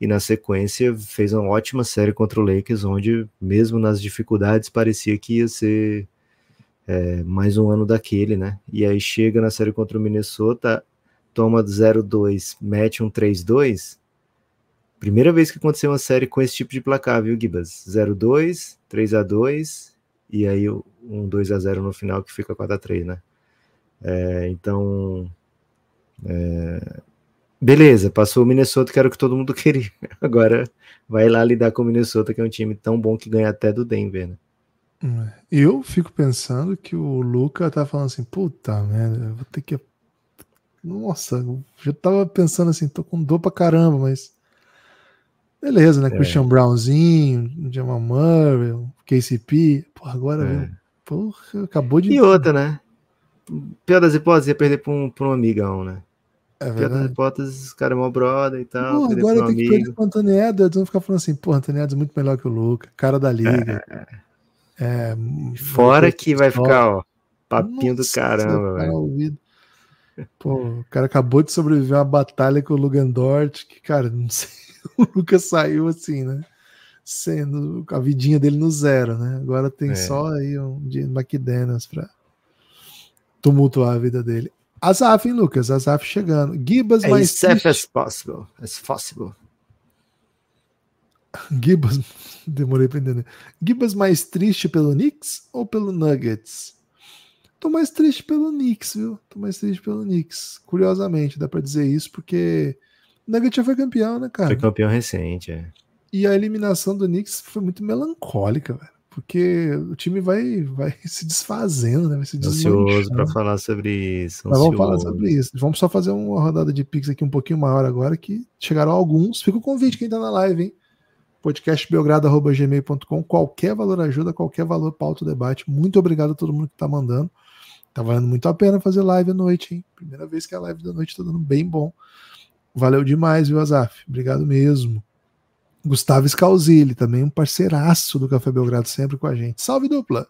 e na sequência fez uma ótima série contra o Lakers, onde mesmo nas dificuldades parecia que ia ser é, mais um ano daquele, né? E aí chega na série contra o Minnesota, toma 0-2, mete um 3-2. Primeira vez que aconteceu uma série com esse tipo de placar, viu, Gibas? 0-2, 3-2 e aí um 2-0 no final que fica 4-3, né? É, então, é, beleza, passou o Minnesota, que era o que todo mundo [LAUGHS] queria. Agora vai lá lidar com o Minnesota, que é um time tão bom que ganha até do Denver, né? É. Eu fico pensando que o Luca tá falando assim, puta merda, vou ter que. Nossa, eu já tava pensando assim, tô com dor pra caramba, mas. Beleza, né? É. Christian Brownzinho, Jamal Murray, KCP. Pô, agora, é. Porra, acabou de. E outra, né? Pior das hipóteses, ia perder pra um, pra um amigão, né? É verdade. Pior das os caras é mó brother e tal. agora tem que perder pro Anthony Edwards. Vamos ficar falando assim, pô, Anthony Edwards é muito melhor que o Luca, cara da é, liga. É. é Fora que vai top. ficar, ó, papinho Nossa, do caramba, velho. Pô, o cara acabou de sobreviver a uma batalha com o Dort. que, cara, não sei, [LAUGHS] o Luca saiu assim, né? Sendo a vidinha dele no zero, né? Agora tem é. só aí um de McDaniels pra tumultuar a vida dele. Azaf, hein, Lucas? Azaf chegando. Gibas é mais. Safe as possible. As possible. Gibas. [LAUGHS] Demorei pra entender. Gibas mais triste pelo Knicks ou pelo Nuggets? Tô mais triste pelo Knicks, viu? Tô mais triste pelo Knicks. Curiosamente, dá pra dizer isso porque. O Nuggets já foi campeão, né, cara? Foi campeão recente, é. E a eliminação do Knicks foi muito melancólica, velho porque o time vai, vai [LAUGHS] se desfazendo, né? Vai se Ansioso para falar sobre isso. Mas vamos falar sobre isso. Vamos só fazer uma rodada de Pix aqui um pouquinho maior agora, que chegaram alguns. Fica o convite, quem está na live, hein? podcastbelgrado.gmail.com. Qualquer valor ajuda, qualquer valor pauta o debate. Muito obrigado a todo mundo que está mandando. Tá valendo muito a pena fazer live à noite, hein? Primeira vez que a live da noite está dando bem bom. Valeu demais, viu, Azaf? Obrigado mesmo. Gustavo Scalzilli, também um parceiraço do Café Belgrado, sempre com a gente. Salve dupla!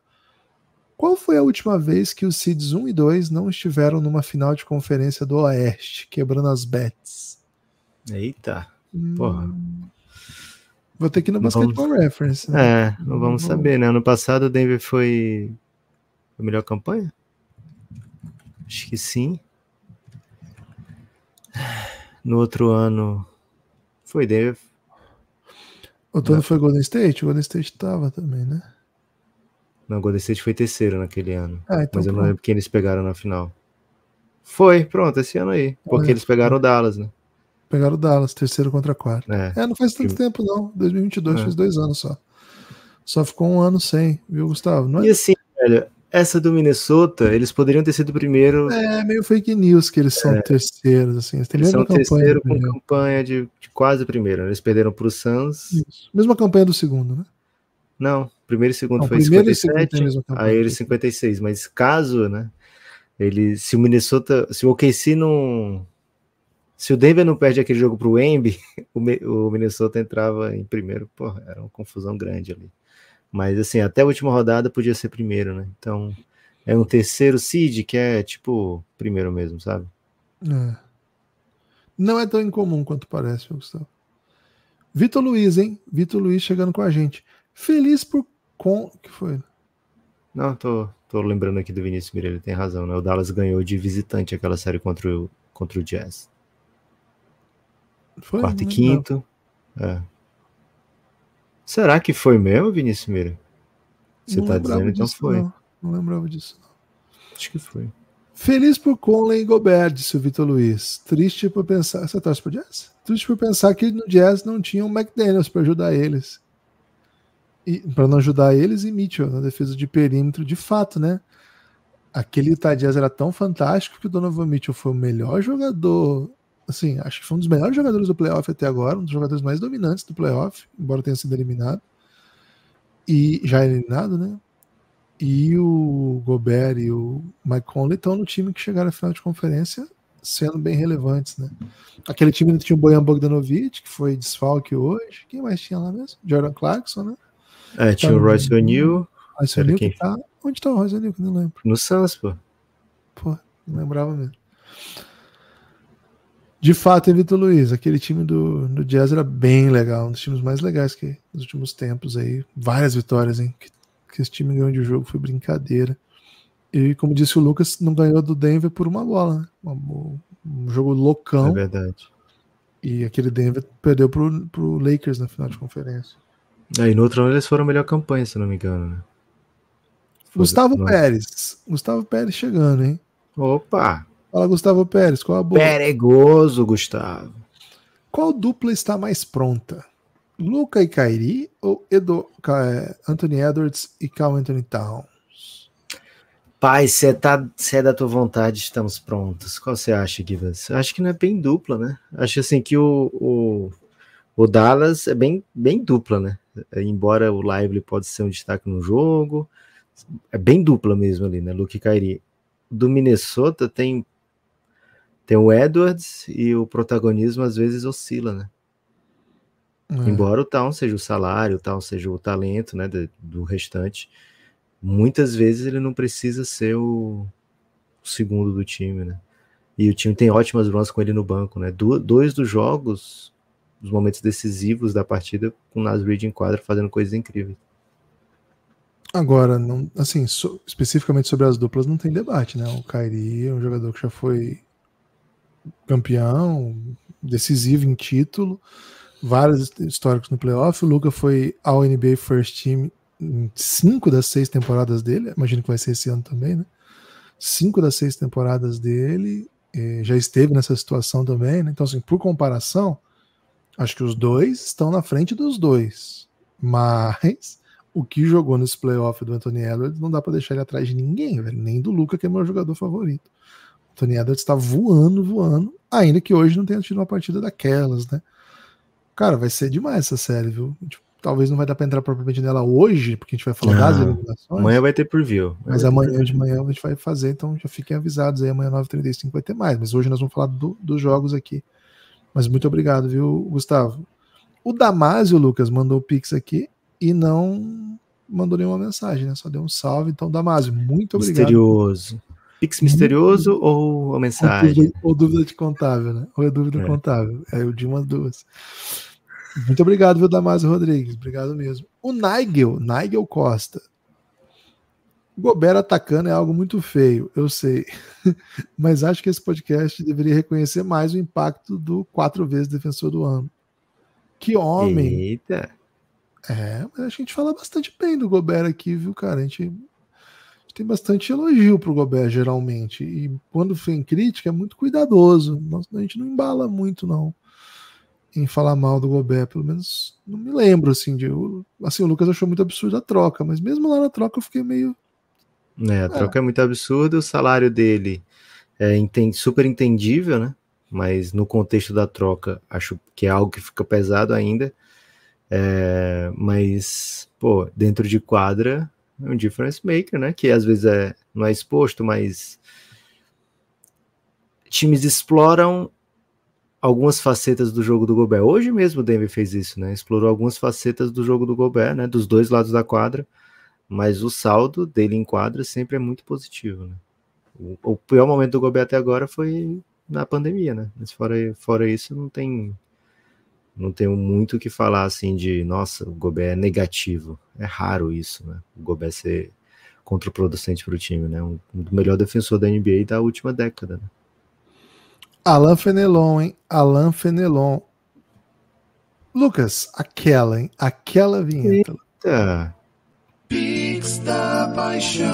Qual foi a última vez que os Seeds 1 e 2 não estiveram numa final de conferência do Oeste, quebrando as bets? Eita, hum... porra. Vou ter que ir no Basketball vamos... Reference. Né? É, não vamos saber, né? Ano passado o Denver foi a melhor campanha? Acho que sim. No outro ano foi Denver, o foi Golden State? O Golden State tava também, né? Não, o Golden State foi terceiro naquele ano. Ah, então mas eu não lembro quem eles pegaram na final. Foi, pronto, esse ano aí. Porque eles pegaram o Dallas, né? Pegaram o Dallas, terceiro contra quarto. É, é não faz tanto tempo, não. 2022 é. fez dois anos só. Só ficou um ano sem, viu, Gustavo? É? E assim, velho, essa do Minnesota, eles poderiam ter sido o primeiro. É, meio fake news que eles são é. terceiros, assim. Eles, eles são terceiro com primeiro. campanha de, de, quase primeiro. Né? Eles perderam para o Suns. Isso. Mesma campanha do segundo, né? Não, primeiro e segundo Não, foi primeiro 57, segundo aí eles 56. Mas caso, né? Ele, se o Minnesota, se o OKC não, se o Denver não perde aquele jogo para [LAUGHS] o Wemby, o Minnesota entrava em primeiro. Porra, era uma confusão grande ali. Mas assim, até a última rodada podia ser primeiro, né? Então é um terceiro seed que é tipo primeiro mesmo, sabe? É. Não é tão incomum quanto parece, Gustavo. Vitor Luiz, hein? Vitor Luiz chegando com a gente. Feliz por com. que foi? Não, tô, tô lembrando aqui do Vinícius Mirelli, tem razão, né? O Dallas ganhou de visitante aquela série contra o, contra o Jazz. Foi? Quarto e quinto. Não. É. Será que foi mesmo, Vinícius Meira? Você não tá dizendo, então foi. Não, não lembrava disso. Não. Acho que foi. Feliz por Conley e Gobert, disse o Vitor Luiz. Triste por pensar. Você torce pro Jazz? Triste por pensar que no Jazz não tinha um McDaniels para ajudar eles. E para não ajudar eles e Mitchell na defesa de perímetro, de fato, né? Aquele Itadias era tão fantástico que o Donovan Mitchell foi o melhor jogador assim, acho que foi um dos melhores jogadores do playoff até agora, um dos jogadores mais dominantes do playoff, embora tenha sido eliminado. E já eliminado, né? E o Gobert e o Mike Conley estão no time que chegaram à final de conferência sendo bem relevantes, né? Aquele time que tinha o Bojan Bogdanovic, que foi desfalque hoje. Quem mais tinha lá mesmo? Jordan Clarkson, né? É, tá tinha o Royce então, O'Neal. Royce O'Neal que tá... Onde tá o Royce O'Neal? Que não lembro. No Suns, pô. Pô, não lembrava mesmo. De fato, hein, Vitor Luiz, aquele time do, do Jazz era bem legal, um dos times mais legais que nos últimos tempos aí. Várias vitórias, hein? Que, que esse time ganhou de jogo foi brincadeira. E como disse o Lucas, não ganhou do Denver por uma bola, né? Um, um jogo loucão. É verdade. E aquele Denver perdeu pro, pro Lakers na final de conferência. Aí é, no outro ano eles foram a melhor campanha, se não me engano, né? Gustavo Pérez. Gustavo Pérez chegando, hein? Opa! Fala, Gustavo Pérez, qual a boa? Perigoso, Gustavo. Qual dupla está mais pronta? Luca e Kairi ou Edo Anthony Edwards e Cal Anthony Towns? Pai, se tá, é da tua vontade, estamos prontos. Qual você acha, Givas? Acho que não é bem dupla, né? Acho assim que o, o, o Dallas é bem, bem dupla, né? É, embora o Lively pode ser um destaque no jogo, é bem dupla mesmo ali, né? Luca e Kairi. Do Minnesota tem tem o Edwards e o protagonismo às vezes oscila, né? É. Embora o tal seja o salário, o tal seja o talento, né, do, restante, muitas vezes ele não precisa ser o, segundo do time, né? E o time tem ótimas runs com ele no banco, né? Do, dois dos jogos, os momentos decisivos da partida, com o Nasrid em quadra fazendo coisas incríveis. Agora, não, assim, so, especificamente sobre as duplas, não tem debate, né? O Kairi é um jogador que já foi campeão, decisivo em título, vários históricos no playoff. O Luca foi ao NBA First Team em cinco das seis temporadas dele. Imagino que vai ser esse ano também, né? Cinco das seis temporadas dele é, já esteve nessa situação também, né? Então, assim, por comparação, acho que os dois estão na frente dos dois. Mas o que jogou nesse playoff do Anthony Edwards não dá para deixar ele atrás de ninguém, velho, nem do Luca, que é meu jogador favorito. Tony Edwards está voando, voando, ainda que hoje não tenha tido uma partida daquelas, né? Cara, vai ser demais essa série, viu? Tipo, talvez não vai dar para entrar propriamente nela hoje, porque a gente vai falar ah, das eliminações. Amanhã vai ter preview. Mas amanhã de manhã a gente vai fazer, então já fiquem avisados aí. Amanhã 9h35 vai ter mais. Mas hoje nós vamos falar do, dos jogos aqui. Mas muito obrigado, viu, Gustavo? O Damásio, Lucas, mandou o Pix aqui e não mandou nenhuma mensagem, né? Só deu um salve. Então, Damásio, muito obrigado. Misterioso. Pix misterioso é, ou a mensagem? Ou dúvida, de contábil, né? Ou é dúvida é. contábil? É o de uma duas. Muito obrigado, viu, Damásio Rodrigues. Obrigado mesmo. O Nigel, Nigel Costa. Gobert atacando é algo muito feio, eu sei. [LAUGHS] Mas acho que esse podcast deveria reconhecer mais o impacto do quatro vezes defensor do ano. Que homem! Eita! É, mas a gente fala bastante bem do Gobert aqui, viu, cara? A gente tem bastante elogio para o Gobert, geralmente. E quando vem crítica, é muito cuidadoso. Nossa, a gente não embala muito, não, em falar mal do Gobert. Pelo menos não me lembro, assim. De, eu, assim o Lucas achou muito absurda a troca, mas mesmo lá na troca eu fiquei meio. É, a é. troca é muito absurda. O salário dele é super entendível, né? Mas no contexto da troca, acho que é algo que fica pesado ainda. É, mas, pô, dentro de quadra, é um difference maker, né? Que às vezes é, não é exposto, mas times exploram algumas facetas do jogo do Gobert. Hoje mesmo o Denver fez isso, né? Explorou algumas facetas do jogo do Gobert, né? Dos dois lados da quadra, mas o saldo dele em quadra sempre é muito positivo, né? O, pior momento do Gobert até agora foi na pandemia, né? Mas fora, fora isso, não tem não tenho muito o que falar assim de, nossa, o Gobert é negativo. É raro isso, né? O Gobert ser contraproducente para o time, né? Um, um melhor defensor da NBA da última década, né? Alan Fenelon, hein? Alan Fenelon. Lucas, aquela, hein? Aquela vinheta. Eita. Pix da Paixão.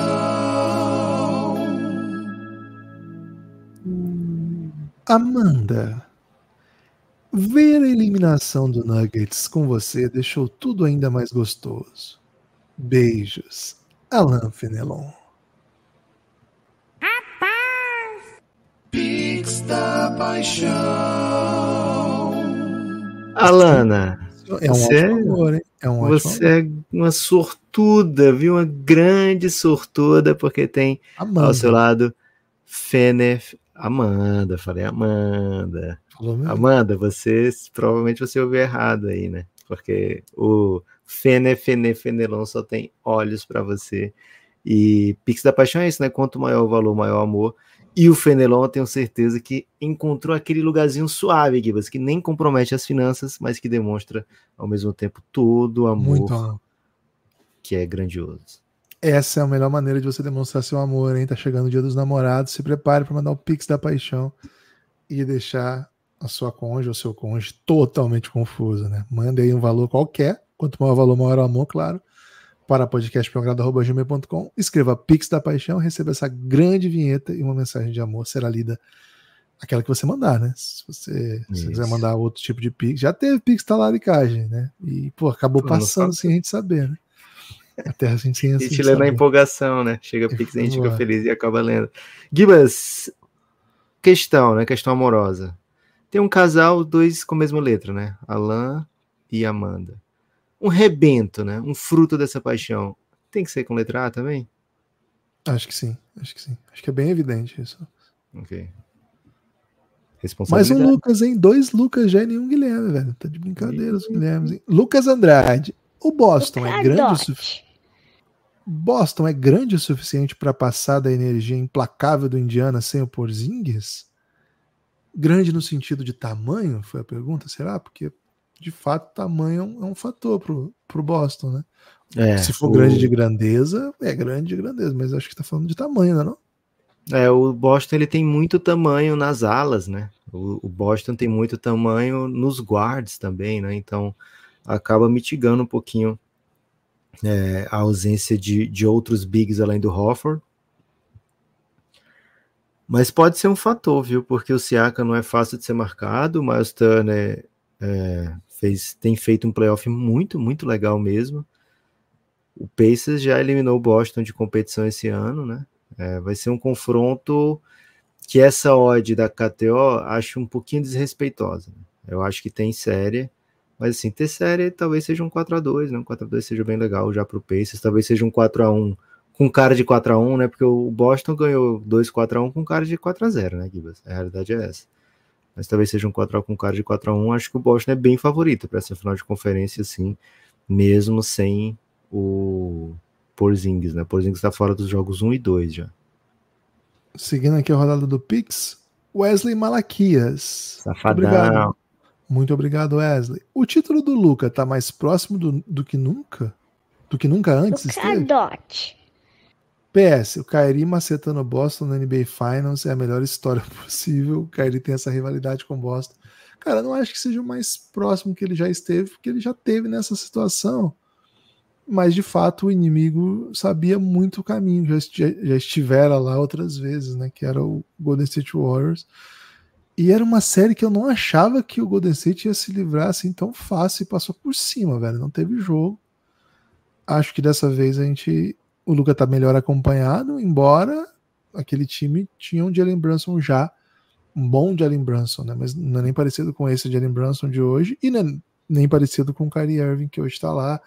Amanda, Ver a eliminação do Nuggets com você deixou tudo ainda mais gostoso. Beijos, Alan Fenelon. Rapaz! Pix da paixão. Alana, é um você, é amor, hein? É um você é uma sortuda, viu? Uma grande sortuda, porque tem Amanda. ao seu lado Fenef Amanda. Falei Amanda. Amanda, você provavelmente você ouviu errado aí, né? Porque o Fene, Fene, Fenelon só tem olhos para você. E Pix da Paixão é isso, né? Quanto maior o valor, maior o amor. E o Fenelon, eu tenho certeza que encontrou aquele lugarzinho suave, Guibas, que nem compromete as finanças, mas que demonstra ao mesmo tempo todo o amor, Muito amor que é grandioso. Essa é a melhor maneira de você demonstrar seu amor, hein? Tá chegando o dia dos namorados, se prepare para mandar o Pix da Paixão e deixar a sua cônjuge ou seu cônjuge totalmente confuso, né? Manda aí um valor qualquer, quanto maior o valor, maior o amor, claro, para podcastprogrado.gmail.com, escreva Pix da Paixão, receba essa grande vinheta e uma mensagem de amor será lida aquela que você mandar, né? Se você, se quiser mandar outro tipo de Pix, já teve Pix talaricagem, né? E, pô, acabou passando sem a gente saber, né? Até a gente [LAUGHS] sem a gente lê na empolgação, né? Chega Pix, a gente fica feliz e acaba lendo. Gibas, questão, né? Questão amorosa. Tem um casal, dois com a mesma letra, né? Alan e Amanda. Um rebento, né? Um fruto dessa paixão. Tem que ser com letra A também? Acho que sim, acho que sim. Acho que é bem evidente isso. Ok. Mais um Lucas, hein? Dois Lucas já e nenhum Guilherme, velho. Tá de brincadeira os Guilhermes, hein? Lucas Andrade. O Boston é grande o suficiente. Boston é grande o suficiente para passar da energia implacável do Indiana sem o Porzingis? Grande no sentido de tamanho? Foi a pergunta, será? Porque, de fato, tamanho é um, é um fator pro, pro Boston, né? É, Se for o... grande de grandeza, é grande de grandeza, mas acho que tá falando de tamanho, né, não? É, o Boston ele tem muito tamanho nas alas, né? O, o Boston tem muito tamanho nos guards também, né? Então acaba mitigando um pouquinho é, a ausência de, de outros bigs além do Hofford. Mas pode ser um fator, viu? Porque o Siaka não é fácil de ser marcado, o Miles Turner é, fez, tem feito um playoff muito, muito legal mesmo. O Pacers já eliminou o Boston de competição esse ano, né? É, vai ser um confronto que essa odd da KTO acho um pouquinho desrespeitosa. Né? Eu acho que tem série, mas assim, ter série talvez seja um 4 a 2 né? Um 4 a 2 seja bem legal já para o Pacers, talvez seja um 4 a 1 com cara de 4x1, né? Porque o Boston ganhou 2 4x1 com cara de 4x0, né, Gibas? A realidade é essa. Mas talvez seja um 4x1 com cara de 4x1. Acho que o Boston é bem favorito para essa final de conferência, assim, mesmo sem o Porzingis, né? Porzingis está fora dos jogos 1 e 2 já. Seguindo aqui a rodada do Pix, Wesley Malaquias. Safadão. Muito obrigado. Muito obrigado, Wesley. O título do Luca tá mais próximo do, do que nunca? Do que nunca antes? Luca PS, o Kairi macetando Boston na NBA Finals é a melhor história [LAUGHS] possível. O Kairi tem essa rivalidade com Boston. Cara, não acho que seja o mais próximo que ele já esteve, porque ele já teve nessa situação. Mas de fato o inimigo sabia muito o caminho, já, já estivera lá outras vezes, né? Que era o Golden State Warriors. E era uma série que eu não achava que o Golden State ia se livrar assim tão fácil e passou por cima, velho. Não teve jogo. Acho que dessa vez a gente o Lucas está melhor acompanhado, embora aquele time tinha um Jalen Brunson já, um bom Jalen Brunson, né? Mas não é nem parecido com esse Jalen Brunson de hoje, e é nem parecido com o Kyrie Irving que hoje está lá.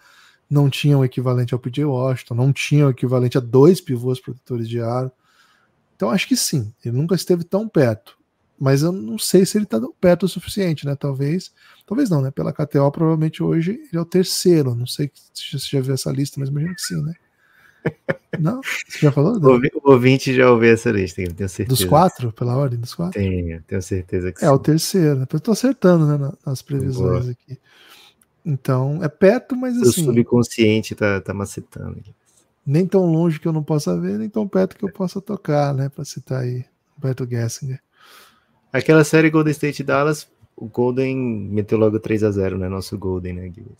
Não tinha o um equivalente ao PJ Washington, não tinha o um equivalente a dois pivôs protetores de aro. Então acho que sim, ele nunca esteve tão perto. Mas eu não sei se ele está perto o suficiente, né? Talvez, talvez não, né? Pela KTO, provavelmente hoje ele é o terceiro. Não sei se você já viu essa lista, mas imagino que sim, né? Não? Você já falou? O ouvinte já ouviu essa lista, eu tenho certeza. Dos quatro? Pela ordem dos quatro? Tenho, tenho certeza que é, sim. É, o terceiro. Né? Eu tô acertando né, nas previsões Boa. aqui. Então, é perto, mas Seu assim... O subconsciente tá, tá macetando Nem tão longe que eu não possa ver, nem tão perto que eu possa tocar, né? Pra citar aí Beto Gessinger. Aquela série Golden State Dallas, o Golden meteu logo 3 a 0 né? Nosso Golden, né, Guilherme?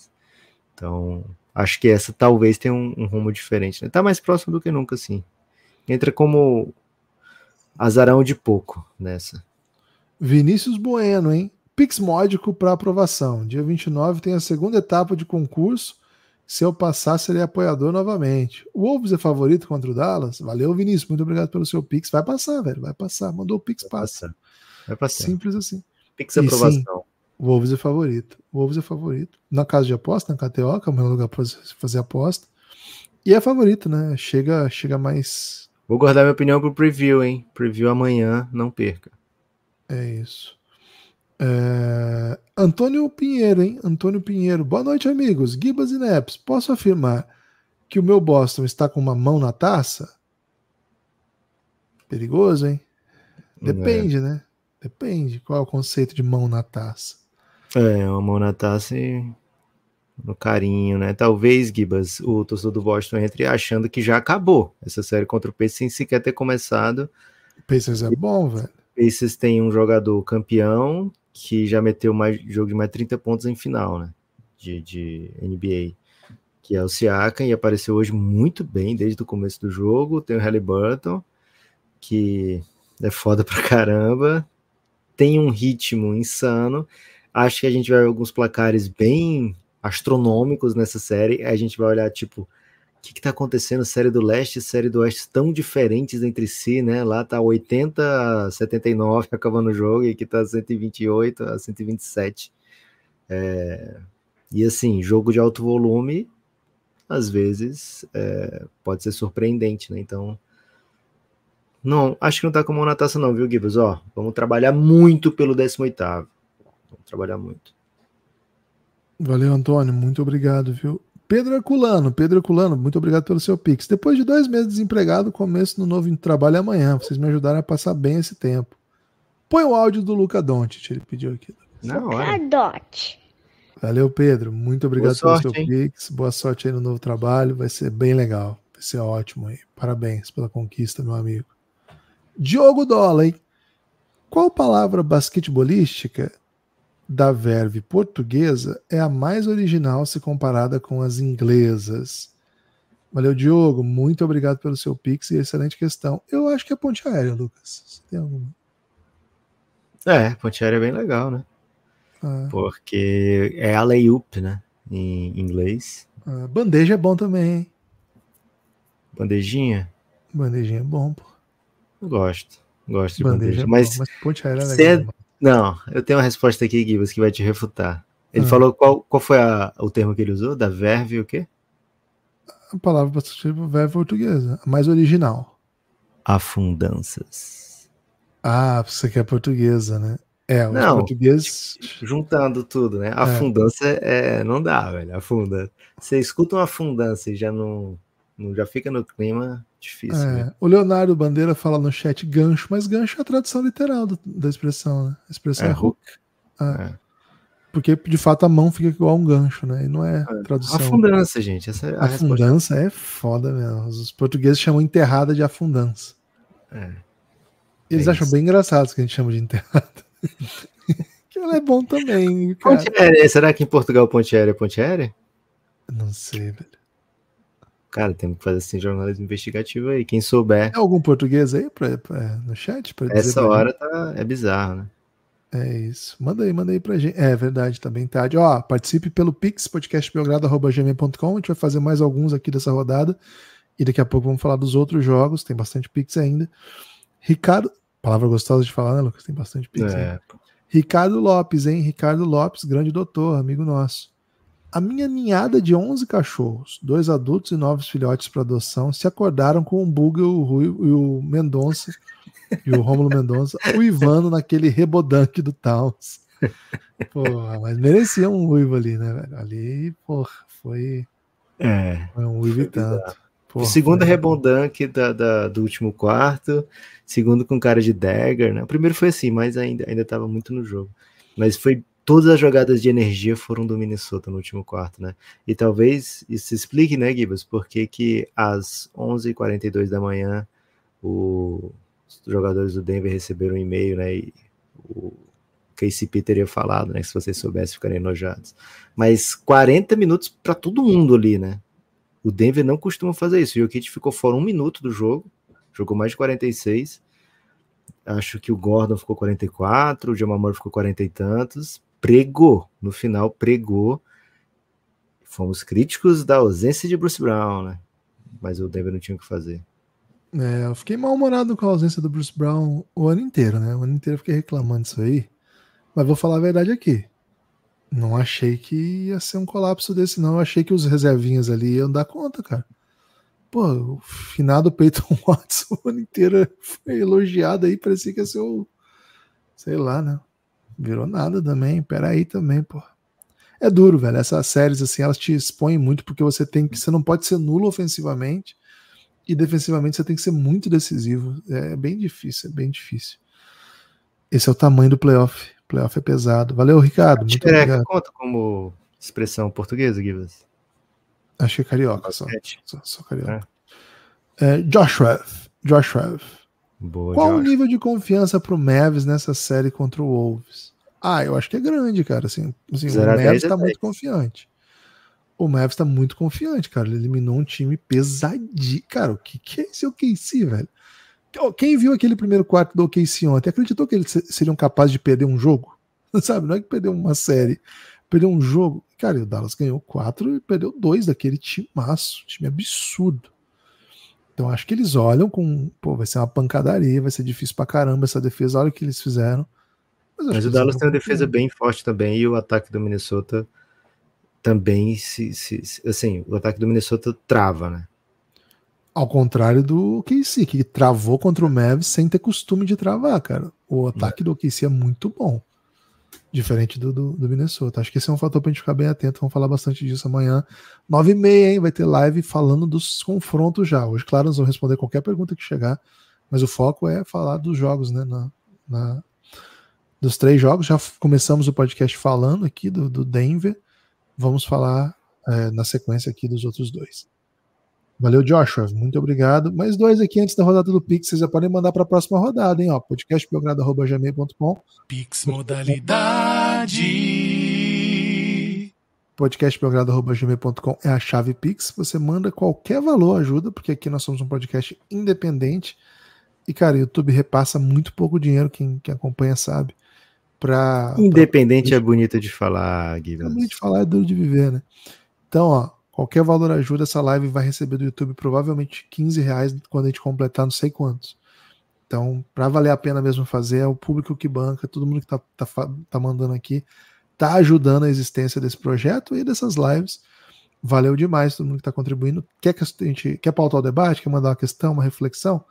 Então, acho que essa talvez tenha um, um rumo diferente. Né? Tá mais próximo do que nunca, sim. Entra como azarão de pouco nessa. Vinícius Bueno, hein? Pix módico para aprovação. Dia 29 tem a segunda etapa de concurso. Se eu passar, serei apoiador novamente. O Wolves é favorito contra o Dallas? Valeu, Vinícius. Muito obrigado pelo seu Pix. Vai passar, velho. Vai passar. Mandou o Pix, passa. Vai passar. Simples assim. Pix é aprovação. Sim, o Wolves é favorito. O Wolves é favorito. Na casa de aposta, na KTO, que é o melhor lugar para fazer aposta. E é favorito, né? Chega, chega mais. Vou guardar minha opinião pro preview, hein? Preview amanhã, não perca. É isso. É... Antônio Pinheiro, hein? Antônio Pinheiro. Boa noite, amigos. Gibas e Neps, posso afirmar que o meu Boston está com uma mão na taça? Perigoso, hein? É. Depende, é. né? Depende qual é o conceito de mão na taça. É, uma mão na taça e no carinho, né? Talvez, Gibas, o torcedor do Boston entre achando que já acabou essa série contra o Pacers sem sequer ter começado. O Pacers é bom, velho. O Pacers tem um jogador campeão que já meteu mais jogo de mais 30 pontos em final, né? De, de NBA, que é o Siakam, e apareceu hoje muito bem desde o começo do jogo. Tem o Halliburton, que é foda pra caramba. Tem um ritmo insano Acho que a gente vai ver alguns placares bem astronômicos nessa série. A gente vai olhar, tipo, o que, está acontecendo? Série do Leste e Série do Oeste tão diferentes entre si, né? Lá tá 80 a 79 acabando o jogo e aqui tá 128 a 127. É... E assim, jogo de alto volume, às vezes, é... pode ser surpreendente, né? Então, não, acho que não tá com mão na taça não, viu, Gibbs? Ó, vamos trabalhar muito pelo 18º trabalhar muito. Valeu, Antônio. Muito obrigado, viu? Pedro Herculano, Pedro Herculano, muito obrigado pelo seu Pix. Depois de dois meses desempregado, começo no novo trabalho amanhã. Vocês me ajudaram a passar bem esse tempo. Põe o áudio do Luca Dante, ele pediu aqui. Luca Dante. Valeu, Pedro. Muito obrigado sorte, pelo seu hein? Pix. Boa sorte aí no novo trabalho. Vai ser bem legal. Vai ser ótimo aí. Parabéns pela conquista, meu amigo. Diogo Dola, hein? Qual palavra basquetebolística da verve portuguesa é a mais original se comparada com as inglesas. Valeu, Diogo. Muito obrigado pelo seu pix e excelente questão. Eu acho que é ponte aérea, Lucas. Você tem alguma? É, ponte aérea é bem legal, né? É. Porque é a layup, né? Em inglês. É. Bandeja é bom também, hein? Bandejinha? Bandejinha é bom, pô. gosto. Gosto de bandeja. bandeja. É bom, mas, mas ponte aérea é legal. É né, não, eu tenho uma resposta aqui, Gibbs, que vai te refutar. Ele ah. falou qual, qual foi a, o termo que ele usou? Da verve o quê? A palavra tipo verve é portuguesa, a mais original. Afundanças. Ah, você quer portuguesa, né? É, os não, portugueses. Tipo, juntando tudo, né? É. Afundança é. é. não dá, velho. Afunda. Você escuta uma afundança e já não já fica no clima difícil. É, né? O Leonardo Bandeira fala no chat gancho, mas gancho é a tradução literal do, da expressão, né? A expressão é, é hook. É. é. Porque de fato a mão fica igual a um gancho, né? E não é, é tradução. Afundança, gente. Essa é a afundança resposta. é foda mesmo. Os portugueses chamam enterrada de afundança. É. Eles acham bem engraçado que a gente chama de enterrada. [LAUGHS] que ela é bom também. Cara. Ponte aérea. Será que em Portugal ponte aérea é ponte aérea? Não sei, velho. Cara, temos que fazer assim jornalismo investigativo aí. Quem souber. Tem algum português aí pra, pra no chat? Pra Essa hora tá, é bizarro, né? É isso. Manda aí, manda aí pra gente. É verdade, tá bem tarde. Ó, participe pelo Pix, podcastbiogrado.gmail.com. A gente vai fazer mais alguns aqui dessa rodada. E daqui a pouco vamos falar dos outros jogos. Tem bastante Pix ainda. Ricardo. Palavra gostosa de falar, né, Lucas? Tem bastante Pix. É. Ricardo Lopes, hein? Ricardo Lopes, grande doutor, amigo nosso. A minha ninhada de 11 cachorros, dois adultos e nove filhotes para adoção, se acordaram com o Buga, o Rui e o Mendonça, e o Rômulo Mendonça, o Ivano naquele rebodanque do Taos. Porra, mas merecia um uivo ali, né, velho? Ali, porra, foi, é, foi um uivo e tanto. Porra, segundo né? da, da, do último quarto, segundo com cara de dagger, né? O primeiro foi assim, mas ainda, ainda tava muito no jogo. Mas foi todas as jogadas de energia foram do Minnesota no último quarto, né? E talvez isso explique, né, Gibas, por que, que às 11h42 da manhã o, os jogadores do Denver receberam um e-mail, né? E o KCP teria falado, né? Que se vocês soubessem, ficariam enojados. Mas 40 minutos para todo mundo ali, né? O Denver não costuma fazer isso. O Jokic ficou fora um minuto do jogo, jogou mais de 46. Acho que o Gordon ficou 44, o Jamal Murray ficou 40 e tantos pregou, no final pregou. Fomos críticos da ausência de Bruce Brown, né? Mas o Denver não tinha o que fazer. É, eu fiquei mal-humorado com a ausência do Bruce Brown o ano inteiro, né? O ano inteiro eu fiquei reclamando disso aí. Mas vou falar a verdade aqui. Não achei que ia ser um colapso desse, não. Eu achei que os reservinhas ali iam dar conta, cara. Pô, o finado Peyton [LAUGHS] Watson o ano inteiro foi elogiado aí, parecia que ia ser o. Sei lá, né? Virou nada também. Peraí também, pô. É duro, velho. Essas séries, assim, elas te expõem muito porque você tem que. Você não pode ser nulo ofensivamente e defensivamente você tem que ser muito decisivo. É, é bem difícil, é bem difícil. Esse é o tamanho do playoff. Playoff é pesado. Valeu, Ricardo. Muito Xereca é obrigado. conta como expressão portuguesa, Givas? Acho que é carioca, só. Só, só carioca. É. É, Joshua. Joshua. Boa, Qual Jorge. o nível de confiança pro Mavis nessa série contra o Wolves? Ah, eu acho que é grande, cara. Assim, assim o Mavis é tá muito confiante. O Mavis tá muito confiante, cara. Ele eliminou um time pesadinho. Cara, o que, que é esse OKC, velho? Quem viu aquele primeiro quarto do OKC ontem acreditou que eles seriam capazes de perder um jogo? [LAUGHS] Sabe, não é que perdeu uma série, perdeu um jogo. Cara, o Dallas ganhou quatro e perdeu dois daquele time timaço, time absurdo. Então acho que eles olham com. Pô, vai ser uma pancadaria, vai ser difícil pra caramba essa defesa, olha o que eles fizeram. Mas, Mas o Dallas tem uma defesa bem forte também, e o ataque do Minnesota também se, se, Assim, o ataque do Minnesota trava, né? Ao contrário do KC, que travou contra o Mavs sem ter costume de travar, cara. O é. ataque é. do KC é muito bom. Diferente do, do, do, Minnesota. Acho que esse é um fator para a gente ficar bem atento. Vamos falar bastante disso amanhã. 9h30, hein? Vai ter live falando dos confrontos já. Hoje, claro, nós vamos responder qualquer pergunta que chegar, mas o foco é falar dos jogos, né? Na, na dos três jogos. Já começamos o podcast falando aqui do, do Denver. Vamos falar é, na sequência aqui dos outros dois. Valeu, Joshua. Muito obrigado. Mais dois aqui antes da rodada do Pix. Vocês já podem mandar para a próxima rodada, hein? Ó, Pix modalidade. podcastbiogrado.gmail.com é a chave Pix. Você manda qualquer valor, ajuda, porque aqui nós somos um podcast independente. E, cara, o YouTube repassa muito pouco dinheiro, quem, quem acompanha sabe. Pra, Independente pra... é bonito de falar, Guilherme. É bonito de falar, é duro de viver, né? Então, ó, Qualquer valor ajuda, essa live vai receber do YouTube provavelmente 15 reais quando a gente completar não sei quantos. Então, para valer a pena mesmo fazer, é o público que banca, todo mundo que tá, tá, tá mandando aqui, tá ajudando a existência desse projeto e dessas lives. Valeu demais todo mundo que está contribuindo. Quer que a gente quer pautar o debate? Quer mandar uma questão, uma reflexão?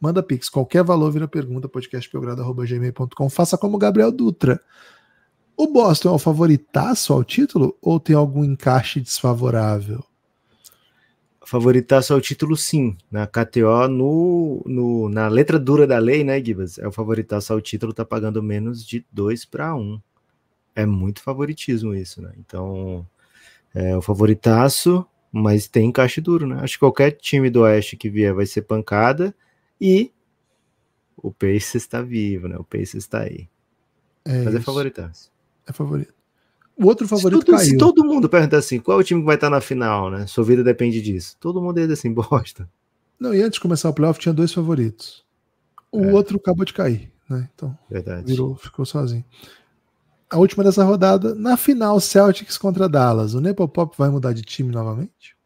Manda Pix. Qualquer valor vira pergunta, podcastbelgrado.gmail.com. Faça como o Gabriel Dutra. O Boston é o favoritaço ao título ou tem algum encaixe desfavorável? Favoritaço ao título, sim. Na KTO, no, no, na letra dura da lei, né, Gibas? É o favoritaço ao título, tá pagando menos de 2 para 1. É muito favoritismo isso, né? Então, é o favoritaço, mas tem encaixe duro, né? Acho que qualquer time do Oeste que vier vai ser pancada e o Pacers está vivo, né? O Pacers está aí. É mas é isso. é favoritaço. É favorito. O outro favorito se todo, caiu. Se todo mundo pergunta assim, qual é o time que vai estar na final, né? Sua vida depende disso. Todo mundo ia dizer assim, [LAUGHS] bosta. Não, e antes de começar o playoff tinha dois favoritos. O é. outro acabou de cair, né? Então, Verdade. virou, ficou sozinho. A última dessa rodada, na final Celtics contra Dallas. O Nepopop vai mudar de time novamente?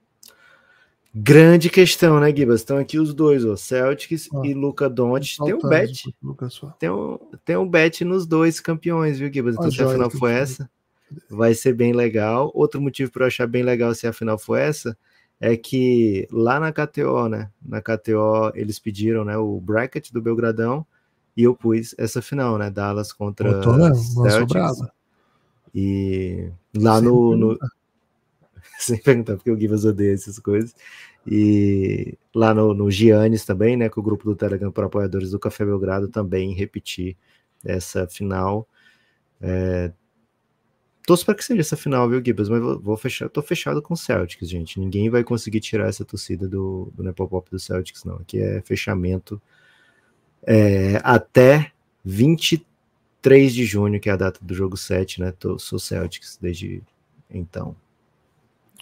Grande questão, né, Gibas? Estão aqui os dois, o Celtics ah, e Luca Doncic. Tá tem um bet. Tem um, tem um bet nos dois campeões, viu, Gibas? Então, ah, se a final for essa, vai ser bem legal. Outro motivo para eu achar bem legal se a final for essa é que lá na KTO, né? Na KTO eles pediram, né, o bracket do Belgradão e eu pus essa final, né? Dallas contra Botou, né? Celtics. E lá no, no tá. [LAUGHS] sem perguntar, porque o Givas odeia essas coisas. E lá no, no Giannis também, né, com o grupo do Telegram para apoiadores do Café Belgrado, também repetir essa final. É... Torço para que seja essa final, viu, Gibas? Mas vou, vou fechar, tô fechado com o Celtics, gente. Ninguém vai conseguir tirar essa torcida do, do Nepopop do Celtics, não. Aqui é fechamento é, até 23 de junho, que é a data do jogo 7, né? Tô, sou Celtics desde então.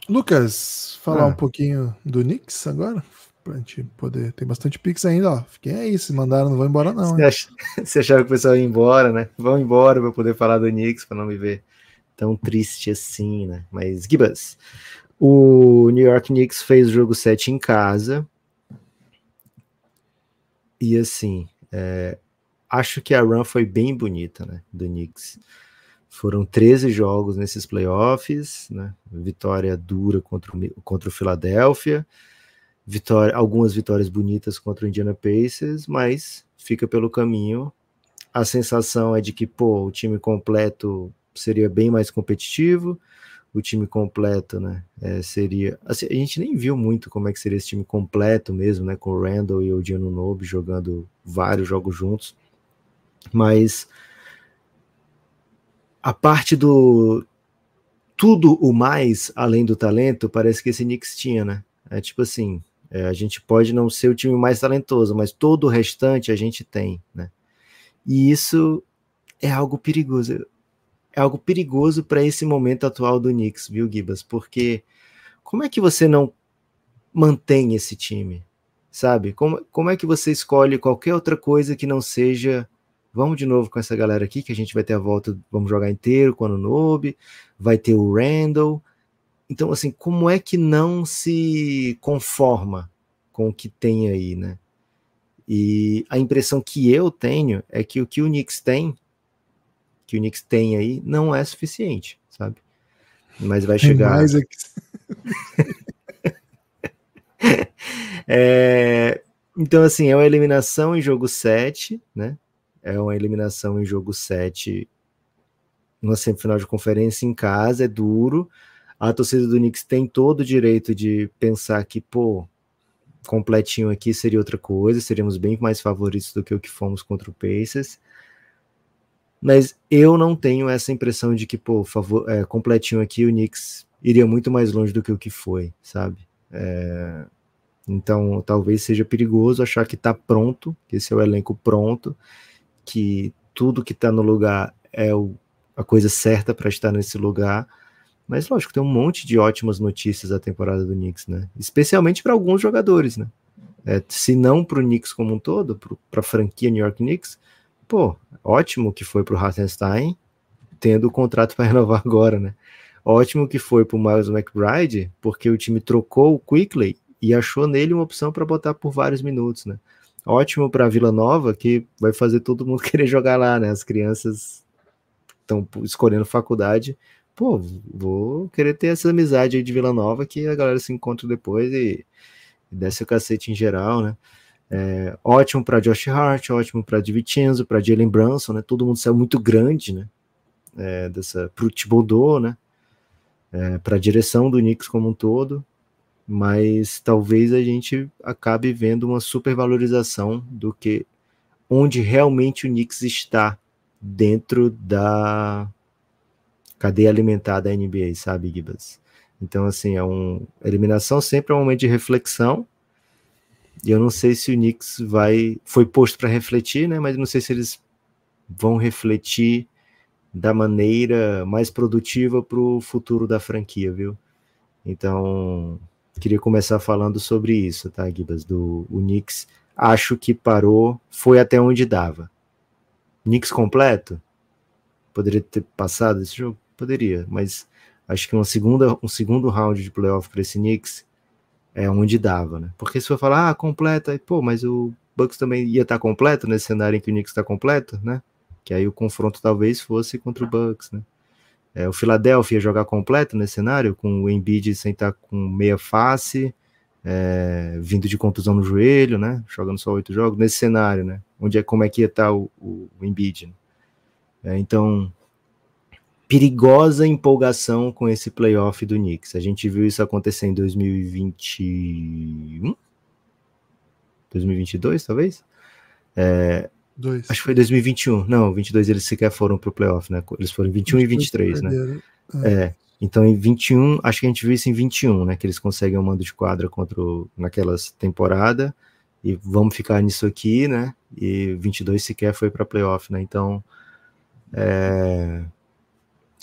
Lucas, falar ah. um pouquinho do Knicks agora? Pra gente poder. Tem bastante Pix ainda, ó. Fiquem aí, se mandaram, não vão embora, não. Você, ach... [LAUGHS] Você achava que o pessoal ia embora, né? Vão embora pra eu poder falar do Knicks, pra não me ver tão triste assim, né? Mas, Gibas, o New York Knicks fez o jogo 7 em casa. E assim, é... acho que a run foi bem bonita, né? Do Knicks. Foram 13 jogos nesses playoffs, né? Vitória dura contra o, contra o Philadelphia, vitória, algumas vitórias bonitas contra o Indiana Pacers, mas fica pelo caminho. A sensação é de que, pô, o time completo seria bem mais competitivo, o time completo, né? É, seria. Assim, a gente nem viu muito como é que seria esse time completo mesmo, né? Com o Randall e o Diano Nobe jogando vários jogos juntos. Mas a parte do tudo o mais além do talento, parece que esse Knicks tinha, né? É tipo assim, é, a gente pode não ser o time mais talentoso, mas todo o restante a gente tem, né? E isso é algo perigoso. É algo perigoso para esse momento atual do Knicks, viu, Gibas? Porque como é que você não mantém esse time? Sabe? Como, como é que você escolhe qualquer outra coisa que não seja Vamos de novo com essa galera aqui, que a gente vai ter a volta, vamos jogar inteiro com o Anunobi, vai ter o Randall. Então, assim, como é que não se conforma com o que tem aí, né? E a impressão que eu tenho é que o que o Knicks tem, que o Knicks tem aí, não é suficiente, sabe? Mas vai chegar. Mais [LAUGHS] é, então, assim, é uma eliminação em jogo 7, né? é uma eliminação em jogo 7 numa semifinal de conferência em casa, é duro. A torcida do Knicks tem todo o direito de pensar que, pô, completinho aqui seria outra coisa, seríamos bem mais favoritos do que o que fomos contra o Pacers. Mas eu não tenho essa impressão de que, pô, favor, é, completinho aqui o Knicks iria muito mais longe do que o que foi, sabe? É, então talvez seja perigoso achar que está pronto, que esse é o elenco pronto, que tudo que está no lugar é o, a coisa certa para estar nesse lugar. Mas lógico, tem um monte de ótimas notícias da temporada do Knicks, né? Especialmente para alguns jogadores, né? É, se não para o Knicks como um todo, para a franquia New York Knicks, pô, ótimo que foi para o Hartenstein, tendo o contrato para [LAUGHS] renovar agora, né? Ótimo que foi para o Miles McBride, porque o time trocou o Quickly e achou nele uma opção para botar por vários minutos, né? ótimo para Vila Nova, que vai fazer todo mundo [LAUGHS] querer jogar lá, né? As crianças estão escolhendo faculdade. Pô, vou querer ter essa amizade aí de Vila Nova, que a galera se encontra depois e, e desce o cacete em geral, né? É, ótimo para Josh Hart, ótimo para DiVincenzo, para Jalen Branson, né? Todo mundo saiu muito grande, né? É, dessa pro Thibodeau, né? É, para a direção do Knicks como um todo mas talvez a gente acabe vendo uma supervalorização do que onde realmente o Knicks está dentro da cadeia alimentar da NBA, sabe, Gibas? Então, assim, é um a eliminação sempre é um momento de reflexão. E eu não sei se o Knicks vai foi posto para refletir, né? Mas não sei se eles vão refletir da maneira mais produtiva para o futuro da franquia, viu? Então, Queria começar falando sobre isso, tá, Guibas? Do o Knicks, acho que parou, foi até onde dava. Knicks completo? Poderia ter passado esse jogo? Poderia, mas acho que uma segunda, um segundo round de playoff para esse Knicks é onde dava, né? Porque se for falar, ah, completa, pô, mas o Bucks também ia estar tá completo nesse cenário em que o Knicks está completo, né? Que aí o confronto talvez fosse contra o Bucks, né? É, o Philadelphia jogar completo nesse cenário, com o Embiid sem estar tá com meia face, é, vindo de contusão no joelho, né? Jogando só oito jogos, nesse cenário, né? Onde é, como é que ia estar tá o, o, Embiid. Né? É, então, perigosa empolgação com esse playoff do Knicks. A gente viu isso acontecer em 2021, 2022, talvez? É, Dois. Acho que foi 2021. Não, 22 eles sequer foram para o playoff, né? Eles foram 21 e 23, né? Ah. É. Então, em 21, acho que a gente viu isso em 21, né? Que eles conseguem um mando de quadra contra o, naquelas temporada e vamos ficar nisso aqui, né? E 22 sequer foi para playoff, né? Então, é...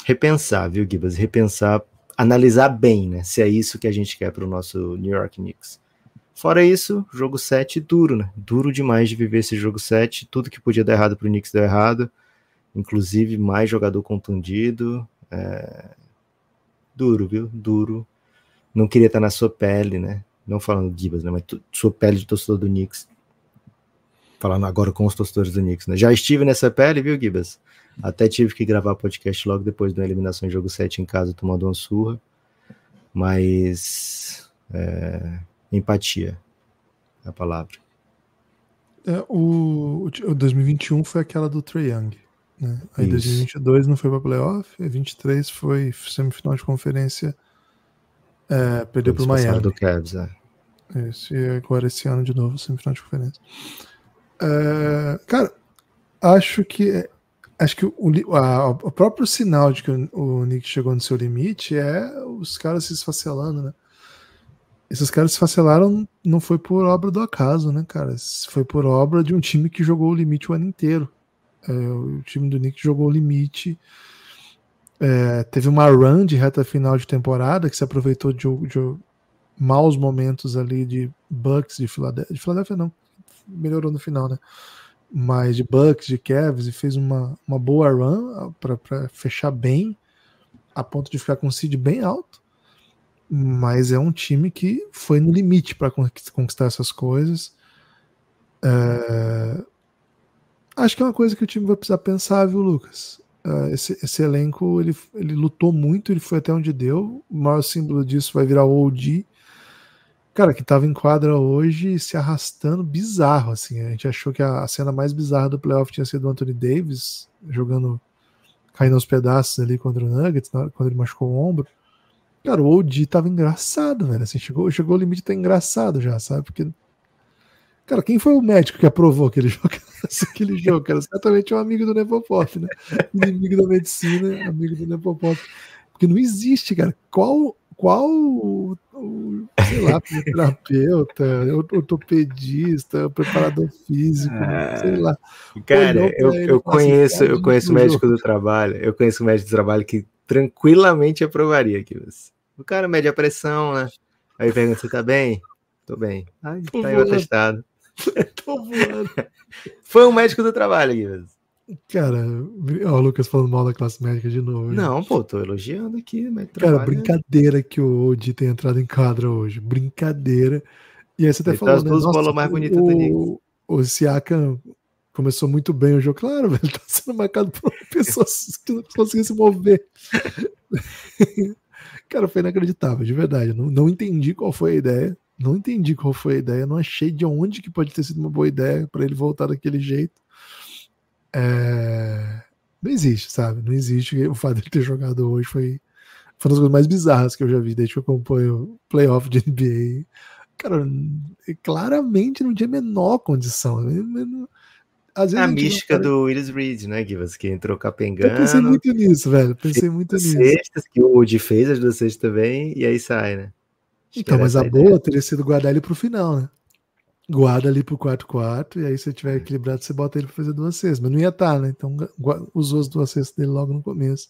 repensar, viu, Gibas? Repensar, analisar bem, né? Se é isso que a gente quer para o nosso New York Knicks. Fora isso, jogo 7 duro, né? Duro demais de viver esse jogo 7. Tudo que podia dar errado para o Knicks deu errado. Inclusive, mais jogador contundido. É... Duro, viu? Duro. Não queria estar na sua pele, né? Não falando Gibas, né? Mas sua pele de torcedor do Knicks. Falando agora com os torcedores do Knicks, né? Já estive nessa pele, viu, Gibas? Até tive que gravar podcast logo depois da eliminação de jogo 7 em casa, tomando uma surra. Mas. É Empatia é a palavra. É, o, o 2021 foi aquela do Trae Young. Né? Aí Isso. 2022 não foi para playoff, e 23 foi semifinal de conferência, é, perdeu para o Miami. do Cavs, é. Isso, e agora esse ano de novo, semifinal de conferência. É, cara, acho que acho que o, a, o próprio sinal de que o, o Nick chegou no seu limite é os caras se esfacelando, né? esses caras se facelaram não foi por obra do acaso, né, cara? Foi por obra de um time que jogou o limite o ano inteiro. É, o time do Knicks jogou o limite. É, teve uma run de reta final de temporada que se aproveitou de, de maus momentos ali de Bucks de Filadélfia. De Filadélfia não, melhorou no final, né? Mas de Bucks, de Cavs, e fez uma, uma boa run para fechar bem, a ponto de ficar com um seed bem alto mas é um time que foi no limite para conquistar essas coisas. É... Acho que é uma coisa que o time vai precisar pensar, viu, Lucas? É, esse, esse, elenco ele, ele lutou muito, ele foi até onde deu. O maior símbolo disso vai virar o OG, cara, que estava em quadra hoje se arrastando bizarro. Assim, a gente achou que a, a cena mais bizarra do playoff tinha sido o Anthony Davis jogando, caindo aos pedaços ali contra o Nuggets, quando ele machucou o ombro. Cara, o OG tava engraçado, velho. Assim, chegou, chegou o limite de tá engraçado já, sabe? Porque. Cara, quem foi o médico que aprovou aquele [LAUGHS] jogo? aquele jogo, cara, certamente é um amigo do Nepopop, né? Inimigo da medicina, amigo do Nepopop. Porque não existe, cara. Qual, qual o, o sei lá, terapeuta, ortopedista, preparador físico, ah, sei lá. Cara, eu, eu assim, conheço, ah, eu conheço médico do trabalho, eu conheço médico do trabalho que tranquilamente aprovaria aquilo. O cara mede a pressão, né? Aí pergunta: você tá bem? Tô bem. Aí Tô tá voando. aí o atestado. [LAUGHS] Tô voando. [LAUGHS] Foi um médico do trabalho, Guilherme. Cara, ó, o Lucas falando mal da classe médica de novo. Não, pô, tô elogiando aqui. Cara, trabalha... brincadeira que o Odi tem entrado em quadra hoje. Brincadeira. E aí você até falou, tá né? Nossa, mais bonito o, o Siakam começou muito bem o jogo. Claro, [LAUGHS] velho, tá sendo marcado por uma pessoa que não conseguem se mover. Cara, foi inacreditável, de verdade. Não, não entendi qual foi a ideia. Não entendi qual foi a ideia. Não achei de onde que pode ter sido uma boa ideia para ele voltar daquele jeito. É... Não existe, sabe? Não existe. O fato de ter jogado hoje foi, foi uma das coisas mais bizarras que eu já vi desde que eu acompanho playoff de NBA. Cara, claramente não tinha a menor condição. Eu às vezes a, a mística do Willis Reed, né, Givas, que entrou capengando. Eu pensei muito nisso, velho. Pensei muito nisso. Sextas que o Woody fez, as duas sextas também, e aí sai, né? Então, mas a boa ideia. teria sido guardar ele pro final, né? Guarda ali pro 4-4, e aí se tiver é. equilibrado, você bota ele pra fazer duas sextas. Mas não ia estar, tá, né? Então usou as duas sextas dele logo no começo.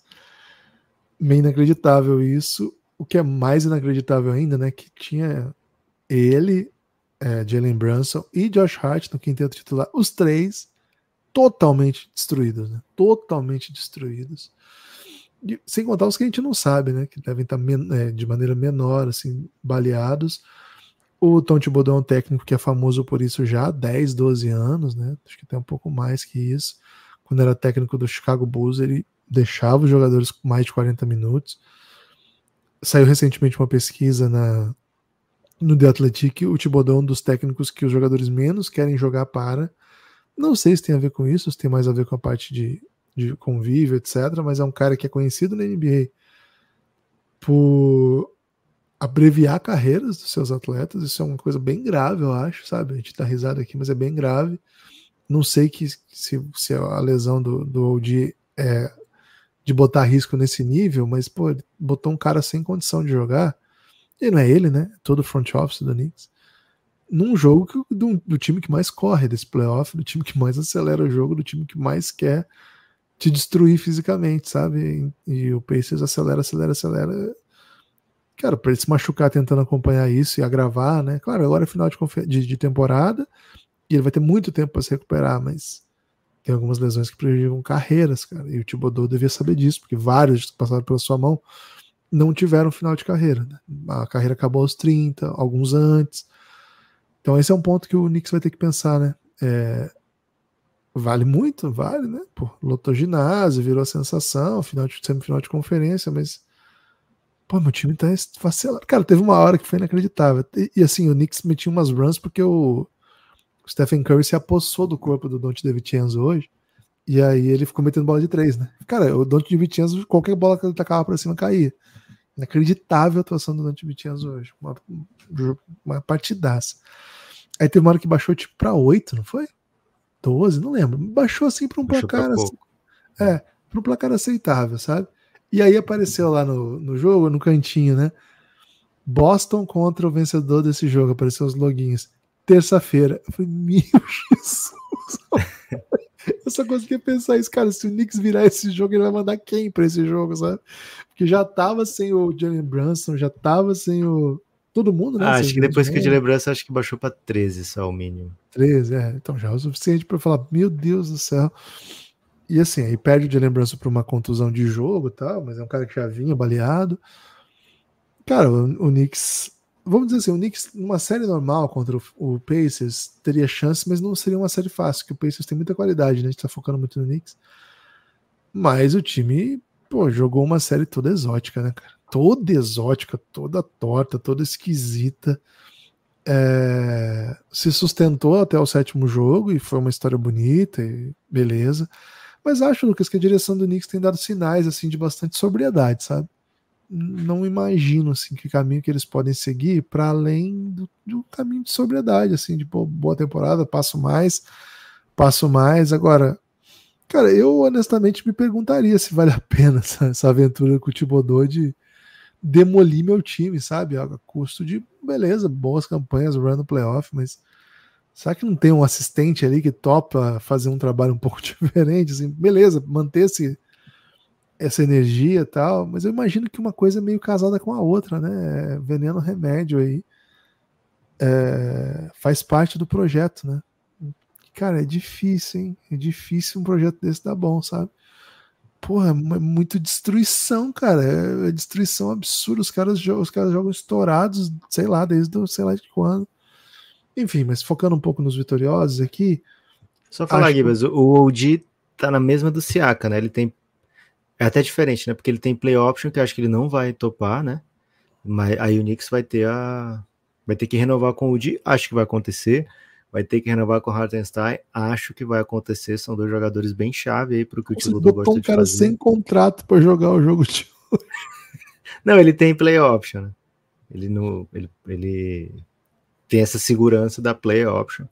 Meio inacreditável isso. O que é mais inacreditável ainda, né? Que tinha ele, é, Jalen Brunson e Josh Hart no quinteto titular, os três totalmente destruídos, né? Totalmente destruídos. E, sem contar os que a gente não sabe, né? Que devem tá estar é, de maneira menor, assim, baleados. O Tom Thibodeau é um técnico que é famoso por isso já há 10, 12 anos, né? Acho que tem um pouco mais que isso. Quando era técnico do Chicago Bulls, ele deixava os jogadores mais de 40 minutos. Saiu recentemente uma pesquisa na no The Athletic, o Tibodão é um dos técnicos que os jogadores menos querem jogar para. Não sei se tem a ver com isso, se tem mais a ver com a parte de, de convívio, etc. Mas é um cara que é conhecido na NBA por abreviar carreiras dos seus atletas. Isso é uma coisa bem grave, eu acho, sabe? A gente tá risada aqui, mas é bem grave. Não sei que, se, se a lesão do, do é de botar risco nesse nível, mas, pô, botou um cara sem condição de jogar ele não é ele, né? É todo o front office do Knicks. Num jogo que, do, do, time que mais corre desse playoff, do time que mais acelera o jogo, do time que mais quer te destruir fisicamente, sabe? E, e o Pacers acelera, acelera, acelera. Cara, para ele se machucar tentando acompanhar isso e agravar, né? Claro, agora é final de, de, de temporada e ele vai ter muito tempo para se recuperar, mas tem algumas lesões que prejudicam carreiras, cara. E o Thibodeau devia saber disso, porque vários passaram pela sua mão não tiveram final de carreira. Né? A carreira acabou aos 30, alguns antes. Então esse é um ponto que o Knicks vai ter que pensar, né? É, vale muito, vale, né? Pô, lotou ginásio, virou sensação, final de, semifinal de conferência, mas pô, meu time tá vacilado. Cara, teve uma hora que foi inacreditável. E, e assim, o Knicks metia umas runs porque o, o Stephen Curry se apossou do corpo do Dante DeVincenzo hoje. E aí ele ficou metendo bola de três, né? Cara, o Dante DeVincenzo, qualquer bola que ele tacava pra cima, caía. Inacreditável a atuação do Dante Bitinhas hoje. Uma, uma partidaça. Aí teve uma hora que baixou tipo para 8, não foi? 12, não lembro. Baixou assim para um baixou placar. Assim, é, para um placar aceitável, sabe? E aí apareceu lá no, no jogo, no cantinho, né? Boston contra o vencedor desse jogo. Apareceu os logins. Terça-feira. Eu falei, meu [LAUGHS] Jesus. [LAUGHS] [LAUGHS] Eu só consegui pensar isso, cara. Se o Knicks virar esse jogo, ele vai mandar quem para esse jogo, sabe? Porque já tava sem o Jalen Brunson, já tava sem o. Todo mundo, né? Ah, acho que depois que o Jalen Brunson, acho que baixou para 13 só o mínimo. 13, é. Então já é o suficiente para falar, meu Deus do céu. E assim, aí perde o Jalen Brunson por uma contusão de jogo e tal, mas é um cara que já vinha baleado. Cara, o, o Knicks vamos dizer assim, o Knicks, numa série normal contra o, o, Pacers, teria chance, mas não seria uma série fácil, que o Pacers tem muita qualidade, né? A gente tá focando muito no Knicks. Mas o time, pô, jogou uma série toda exótica, né, cara? Toda exótica, toda torta, toda esquisita. É... se sustentou até o sétimo jogo e foi uma história bonita e beleza. Mas acho, Lucas, que a direção do Knicks tem dado sinais assim de bastante sobriedade, sabe? não imagino assim que caminho que eles podem seguir para além do, do, caminho de sobriedade, assim, de pô, boa temporada, passo mais, passo mais. Agora, cara, eu honestamente me perguntaria se vale a pena [LAUGHS] essa, essa aventura com o Tibodô de demolir meu time, sabe? A custo de beleza, boas campanhas, run no playoff, mas será que não tem um assistente ali que topa fazer um trabalho um [LAUGHS] pouco diferente? Assim, beleza, manter esse essa energia e tal, mas eu imagino que uma coisa é meio casada com a outra, né? Veneno remédio aí. É, faz parte do projeto, né? Cara, é difícil, hein? É difícil um projeto desse dar bom, sabe? Porra, é, é muito destruição, cara. É, é destruição absurda. Os caras, os caras jogam estourados, sei lá, desde o sei lá de quando. Enfim, mas focando um pouco nos vitoriosos aqui. Só falar, acho... Gibas, o OG tá na mesma do Siaka, né? Ele tem é até diferente, né? Porque ele tem play option que eu acho que ele não vai topar, né? Mas aí o Knicks vai ter a vai ter que renovar com o Di, acho que vai acontecer. Vai ter que renovar com o Hartenstein, acho que vai acontecer. São dois jogadores bem chave aí para o que o Tiludo gosta um de cara fazer. sem contrato para jogar o jogo de hoje. [LAUGHS] Não, ele tem play option. Né? Ele não, ele, ele tem essa segurança da play option,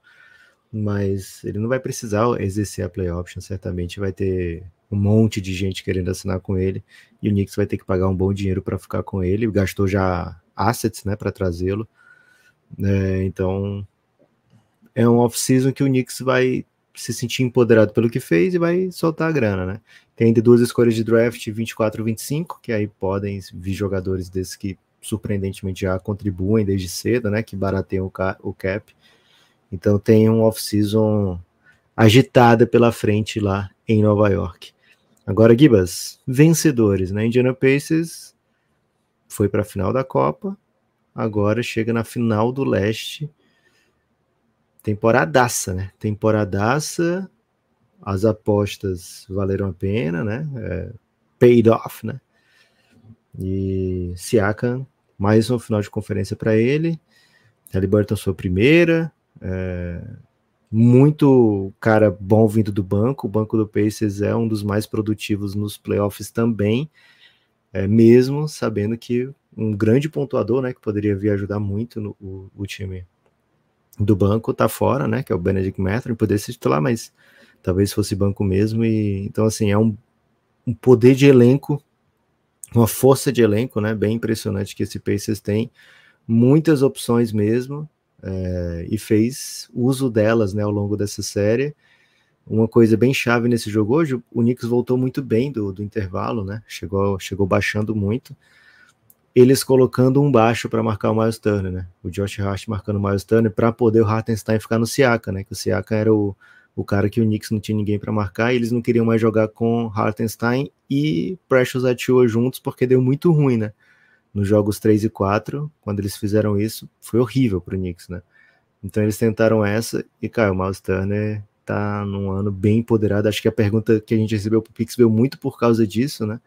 mas ele não vai precisar exercer a play option. Certamente vai ter um monte de gente querendo assinar com ele, e o Knicks vai ter que pagar um bom dinheiro para ficar com ele, gastou já assets, né, para trazê-lo. É, então, é um off-season que o Knicks vai se sentir empoderado pelo que fez e vai soltar a grana, né? Tem ainda duas escolhas de draft, 24 e 25, que aí podem vir jogadores desses que surpreendentemente já contribuem desde cedo, né? Que barateiam o cap. Então tem um off-season agitada pela frente lá em Nova York. Agora, Gibas, vencedores, né? Indiana Pacers foi para a final da Copa, agora chega na final do leste. Temporadaça, né? Temporadaça. As apostas valeram a pena, né? É, paid off, né? E Siakam, mais um final de conferência para ele. A Liberton sua primeira. É, muito cara bom vindo do banco. O banco do Pacers é um dos mais produtivos nos playoffs também, é, mesmo sabendo que um grande pontuador, né, que poderia vir ajudar muito no, o, o time do banco tá fora, né, que é o Benedict Mather poderia se titular, mas talvez fosse banco mesmo. E então assim é um, um poder de elenco, uma força de elenco, né, bem impressionante que esse Pacers tem. Muitas opções mesmo, é, e fez uso delas né, ao longo dessa série. Uma coisa bem chave nesse jogo hoje, o Knicks voltou muito bem do, do intervalo, né? Chegou, chegou baixando muito. Eles colocando um baixo para marcar o Miles Turner, né? O Josh Hart marcando o Miles Turner para poder o Hartenstein ficar no Siaka, né? Que o Siaka era o, o cara que o Knicks não tinha ninguém para marcar, e eles não queriam mais jogar com Hartenstein e Precious Atua juntos porque deu muito ruim, né? nos jogos 3 e 4, quando eles fizeram isso, foi horrível para o Knicks, né? Então eles tentaram essa e, cara, o Miles Turner tá num ano bem empoderado. Acho que a pergunta que a gente recebeu pro Pix veio muito por causa disso, né?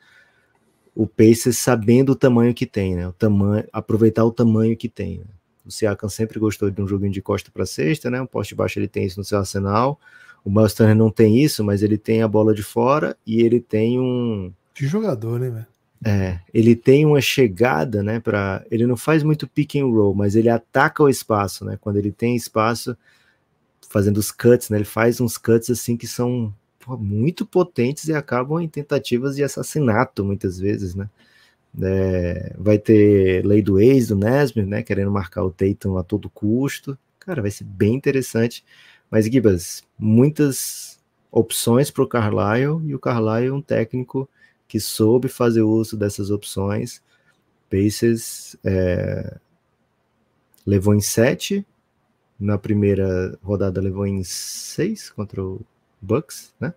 O Pacers sabendo o tamanho que tem, né? O tamanho, aproveitar o tamanho que tem. Né? O Siakam sempre gostou de um joguinho de costa para cesta, né? Um poste baixo ele tem isso no seu arsenal. O Miles Turner não tem isso, mas ele tem a bola de fora e ele tem um que jogador, né, velho? É, ele tem uma chegada, né? Para ele não faz muito pick and roll, mas ele ataca o espaço, né? Quando ele tem espaço, fazendo os cuts, né? Ele faz uns cuts assim que são pô, muito potentes e acabam em tentativas de assassinato muitas vezes, né? É, vai ter lei do ex do Nesmith, né? Querendo marcar o Tatum a todo custo. Cara, vai ser bem interessante. Mas, Gibas, muitas opções para o Carlisle e o Carlisle é um técnico que soube fazer uso dessas opções. Pacers é, levou em sete na primeira rodada levou em seis contra o Bucks, né?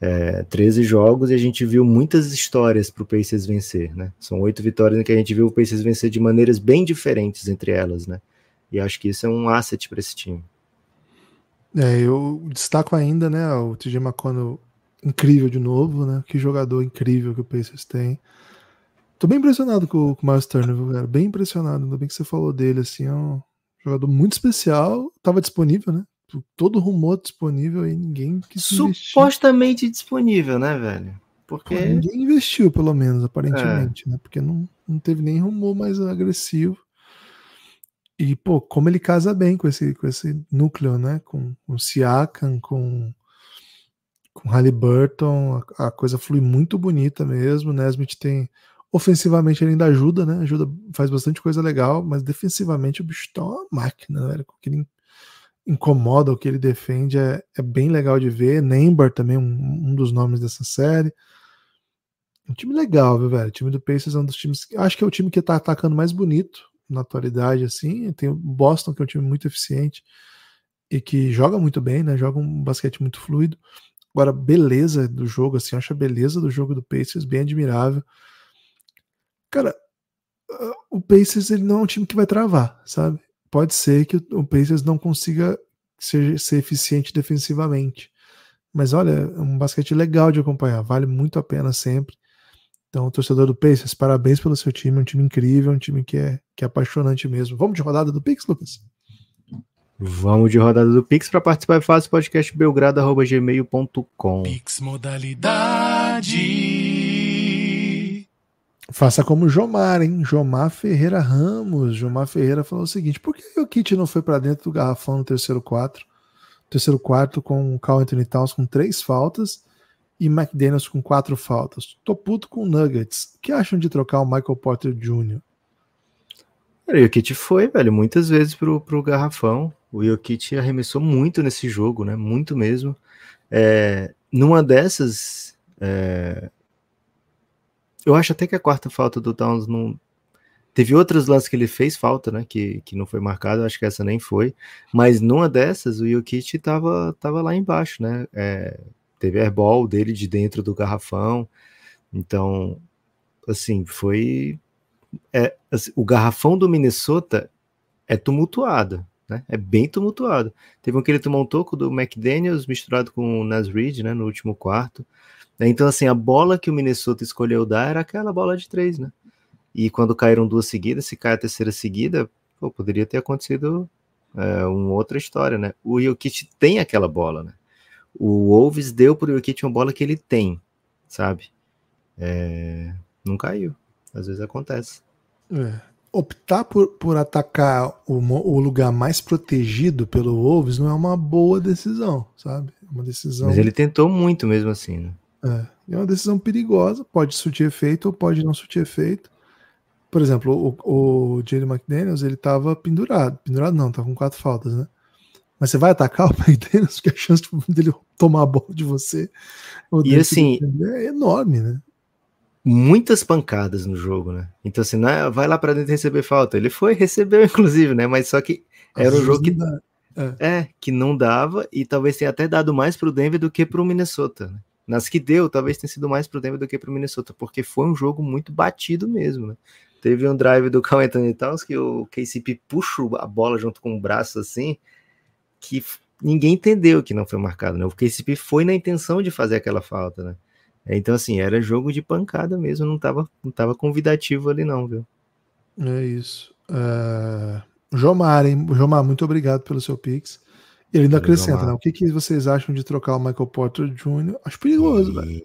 É, 13 jogos e a gente viu muitas histórias para o Pacers vencer, né? São oito vitórias em que a gente viu o Pacers vencer de maneiras bem diferentes entre elas, né? E acho que isso é um asset para esse time. É, eu destaco ainda, né, o TJ McConnell incrível de novo, né? Que jogador incrível que o Pacers tem. Tô bem impressionado com, com o Miles Turner, viu, cara? Bem impressionado. Ainda bem que você falou dele, assim, é um jogador muito especial. Tava disponível, né? Todo rumor disponível e ninguém Supostamente investir. disponível, né, velho? Porque... Pô, ninguém investiu, pelo menos, aparentemente, é. né? Porque não, não teve nem rumor mais agressivo. E, pô, como ele casa bem com esse, com esse núcleo, né? Com, com o Siakam, com com Halliburton, a, a coisa flui muito bonita mesmo. Nesmith né? tem. Ofensivamente ele ainda ajuda, né? Ajuda, faz bastante coisa legal, mas defensivamente o bicho tá uma máquina, né, O que ele incomoda, o que ele defende é, é bem legal de ver. Neymar também, um, um, dos nomes dessa série. Um time legal, viu, velho? O time do Pacers é um dos times. Acho que é o time que tá atacando mais bonito na atualidade, assim. Tem o Boston, que é um time muito eficiente e que joga muito bem, né? Joga um basquete muito fluido. Agora, beleza do jogo, assim, acho a beleza do jogo do Pacers bem admirável. Cara, o Pacers ele não é um time que vai travar, sabe? Pode ser que o Pacers não consiga ser, ser eficiente defensivamente. Mas olha, é um basquete legal de acompanhar, vale muito a pena sempre. Então, torcedor do Pacers, parabéns pelo seu time, é um time incrível, é um time que é, que é apaixonante mesmo. Vamos de rodada do Pix, Lucas? Vamos de rodada do Pix para participar é fácil podcast belgrado@gmail.com. Pix modalidade. Faça como Jomar, hein? Jomar Ferreira Ramos. Jomar Ferreira falou o seguinte: por que o Kit não foi para dentro do garrafão no terceiro quarto? Terceiro quarto com o Carl Anthony Towns com três faltas e McDaniels com quatro faltas. Tô puto com Nuggets. O que acham de trocar o Michael Porter Jr.? E o Kit foi, velho, muitas vezes pro, pro garrafão. O Jokic arremessou muito nesse jogo, né? Muito mesmo. É, numa dessas, é, eu acho até que a quarta falta do Towns não. Teve outras lances que ele fez falta, né? Que, que não foi marcado, acho que essa nem foi. Mas numa dessas, o Jokic tava, tava lá embaixo, né? É, teve airball dele de dentro do garrafão. Então, assim, foi. É, assim, o garrafão do Minnesota é tumultuado. Né? É bem tumultuado. Teve um que ele tomou um toco do McDaniels misturado com o Nas Reed, né, no último quarto. É, então, assim, a bola que o Minnesota escolheu dar era aquela bola de três, né? E quando caíram duas seguidas, se cai a terceira seguida, pô, poderia ter acontecido é, uma outra história, né? O Jokic tem aquela bola, né? O Wolves deu pro Jokic uma bola que ele tem, sabe? É... Não caiu. Às vezes acontece. É optar por, por atacar o, o, lugar mais protegido pelo Wolves não é uma boa decisão, sabe? É uma decisão. Mas ele tentou muito mesmo assim, né? É, é uma decisão perigosa, pode surtir efeito ou pode não surtir efeito. Por exemplo, o, o Jalen McDaniels ele tava pendurado, pendurado não, tá com quatro faltas, né? Mas você vai atacar [LAUGHS] o McDaniels porque a chance dele tomar a bola de você e assim, é enorme, né? muitas pancadas no jogo, né? Então, assim, é, vai lá para dentro receber falta. Ele foi, recebeu, [LAUGHS] inclusive, né? Mas só que era um jogo que. É. é. que não dava, e talvez tenha até dado mais pro Denver do que pro Minnesota. Né? Nas que deu, talvez tenha sido mais pro Denver do que pro Minnesota, porque foi um jogo muito batido mesmo, né? Teve um drive do Cal Anthony Towns que o KCP puxa a bola junto com o braço assim, que ninguém entendeu que não foi marcado, né? O KCP foi na intenção de fazer aquela falta, né? É, então, assim, era jogo de pancada mesmo, não tava, não tava convidativo ali, não, viu? É isso. Uh... Jomar, hein? Jomar, muito obrigado pelo seu Pix. Ele ainda acrescenta, né? O que, que vocês acham de trocar o Michael Porter Jr.? Acho perigoso, velho.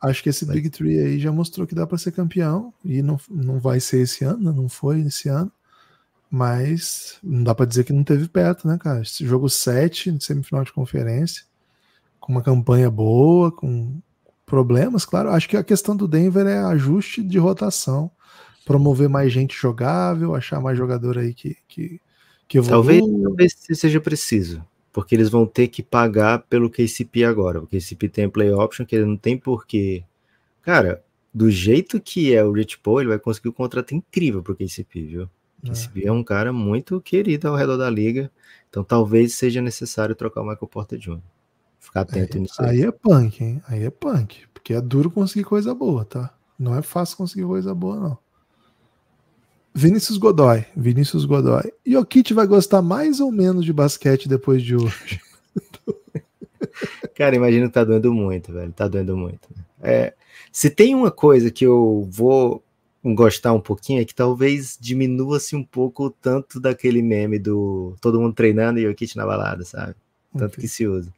Acho que esse vai. Big Three aí já mostrou que dá para ser campeão. E não, não vai ser esse ano, né? não foi esse ano. Mas não dá para dizer que não teve perto, né, cara? Esse jogo 7, semifinal de conferência, com uma campanha boa, com problemas, claro. Acho que a questão do Denver é ajuste de rotação, promover mais gente jogável, achar mais jogador aí que, que, que Talvez, talvez seja preciso, porque eles vão ter que pagar pelo KCP agora. O KCP tem play option, que ele não tem porque, Cara, do jeito que é o Rich Paul, ele vai conseguir um contrato incrível pro KCP, viu? O KCP é. é um cara muito querido ao redor da liga, então talvez seja necessário trocar o Michael Porter Jr. Ficar atento aí, é, nisso. Aí. aí é punk, hein? Aí é punk. Porque é duro conseguir coisa boa, tá? Não é fácil conseguir coisa boa, não. Vinícius Godoy. Vinícius Godoy. E o Kit vai gostar mais ou menos de basquete depois de hoje? [LAUGHS] Cara, imagino que tá doendo muito, velho. Tá doendo muito. É, se tem uma coisa que eu vou gostar um pouquinho, é que talvez diminua-se um pouco o tanto daquele meme do todo mundo treinando e o kit na balada, sabe? Tanto que se usa.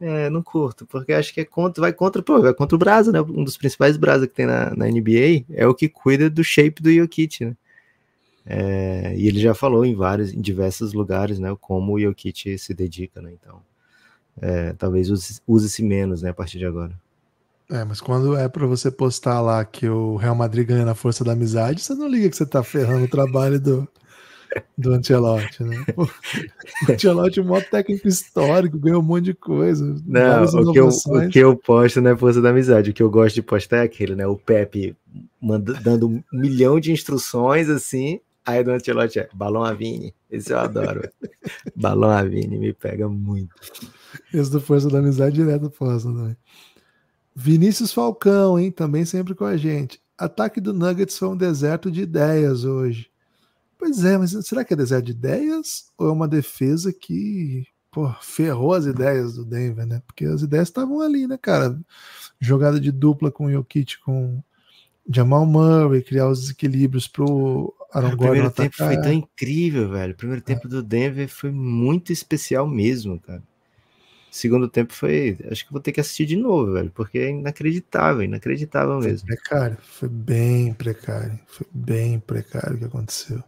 É, não curto, porque acho que é contra, vai contra, pô, vai contra o Brasa, né? Um dos principais Brasa que tem na, na NBA é o que cuida do shape do Jokic, né? É, e ele já falou em vários, em diversos lugares, né? Como o Jokic se dedica, né? Então, é, talvez use-se use menos, né? A partir de agora. É, mas quando é para você postar lá que o Real Madrid ganha na força da amizade, você não liga que você tá ferrando o trabalho do, do Ancelotti, né? O, Ancelotti é um maior técnico histórico, ganhou um monte de coisa. Não, o que, eu, o que eu posto não é força da amizade, o que eu gosto de postar é aquele, né? O Pepe dando um milhão de instruções, assim, aí do Ancelotti é Balão Avini, esse eu adoro. [LAUGHS] Balão Avini me pega muito. Esse do Força da Amizade é direto força também. Vinícius Falcão, hein? Também sempre com a gente. Ataque do Nuggets foi um deserto de ideias hoje. Pois é, mas será que é deserto de ideias ou é uma defesa que pô, ferrou as ideias do Denver, né? Porque as ideias estavam ali, né, cara? Jogada de dupla com o Jokic, com Jamal Murray, criar os desequilíbrios pro Aaron Gordon. O primeiro tempo atacar. foi tão incrível, velho. O primeiro é. tempo é. do Denver foi muito especial mesmo, cara. O segundo tempo foi. Acho que vou ter que assistir de novo, velho, porque é inacreditável, inacreditável mesmo. Foi precário, foi bem precário. Foi bem precário o que aconteceu.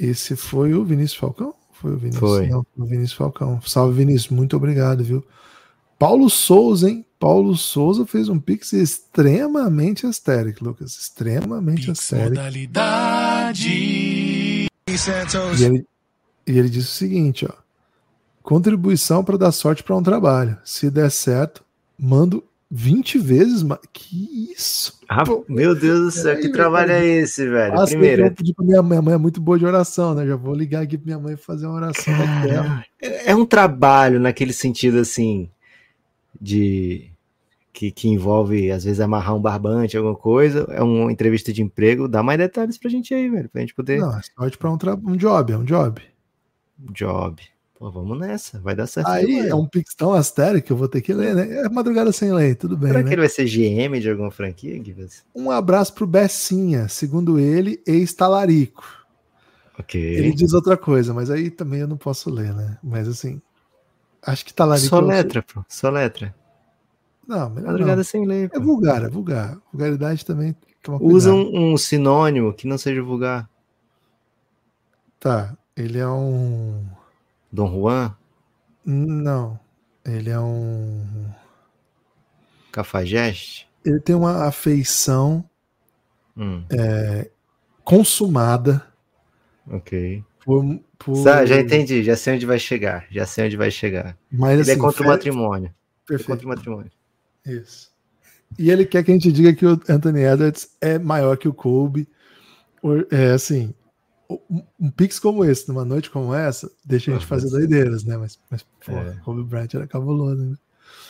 Esse foi o Vinícius Falcão? Foi o Vinícius, foi. Não, o Vinícius Falcão. Salve, Vinícius. Muito obrigado, viu? Paulo Souza, hein? Paulo Souza fez um pix extremamente estérico, Lucas. Extremamente pix Modalidade. E ele, e ele disse o seguinte, ó. Contribuição para dar sorte para um trabalho. Se der certo, mando 20 vezes, mas que isso? Ah, meu Deus do céu, que aí, trabalho é esse, velho? A Primeiro. Eu pedi pra minha mãe, a mãe é muito boa de oração, né? Já vou ligar aqui pra minha mãe fazer uma oração. Cara, é, é um trabalho naquele sentido assim de que, que envolve, às vezes, amarrar um barbante, alguma coisa. É uma entrevista de emprego. Dá mais detalhes pra gente aí, velho, pra gente poder. Não, é sorte pra um, tra... um job, é um job. Job. Pô, vamos nessa, vai dar certo. Aí demais. é um pixão astério que eu vou ter que ler, né? É madrugada sem lei, tudo bem. Será né? que ele vai ser GM de alguma franquia, Um abraço pro Bessinha, segundo ele, ex-talarico. Ok. Ele diz outra coisa, mas aí também eu não posso ler, né? Mas assim, acho que talarico. Só é letra, pô, só letra. Não, madrugada não. sem lei. É pô. É vulgar, é vulgar. Vulgaridade também. É Usa um, um sinônimo que não seja vulgar. Tá, ele é um. Dom Juan? Não. Ele é um. Cafajeste? Ele tem uma afeição hum. é, consumada. Ok. Por, por... Sá, já entendi, já sei onde vai chegar. Já sei onde vai chegar. Mas, ele é assim, é contra o matrimônio. Perfeito. É contra o matrimônio. Isso. E ele quer que a gente diga que o Anthony Edwards é maior que o Kobe. É assim, um pix como esse, numa noite como essa, deixa a gente ah, fazer mas... doideiras, né? Mas, mas é. porra, é. Kobe Bryant era cabuloso, né?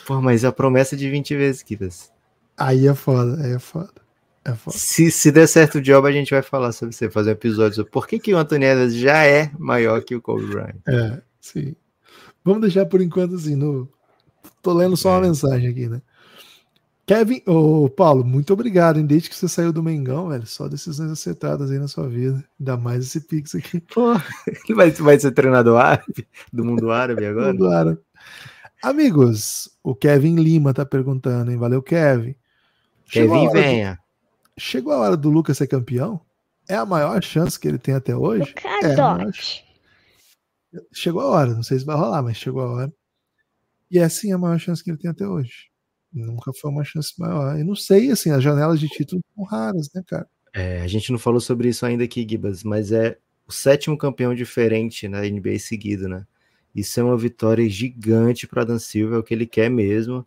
Pô, mas a promessa é de 20 vezes, Kitas. Aí é foda, aí é foda. É foda. Se, se der certo o job, a gente vai falar sobre você, fazer um episódio sobre por que, que o Anthony Edwards já é maior que o Kobe Bryant. É, sim. Vamos deixar por enquanto assim, no... tô lendo só uma é. mensagem aqui, né? Kevin, ô oh, Paulo, muito obrigado. Hein? Desde que você saiu do Mengão, velho, só decisões acertadas aí na sua vida. Ainda mais esse Pix aqui. Pô, ele [LAUGHS] vai, vai ser treinador árabe, do mundo árabe agora? do mundo árabe. Amigos, o Kevin Lima tá perguntando, hein? Valeu, Kevin. Chegou Kevin, venha. Do... Chegou a hora do Lucas ser campeão? É a maior chance que ele tem até hoje? É Chegou a hora, não sei se vai rolar, mas chegou a hora. E é sim a maior chance que ele tem até hoje. Nunca foi uma chance maior. E não sei, assim, as janelas de título são raras, né, cara? É, a gente não falou sobre isso ainda aqui, Gibas, mas é o sétimo campeão diferente na NBA seguido, né? Isso é uma vitória gigante para Dan Silva, é o que ele quer mesmo.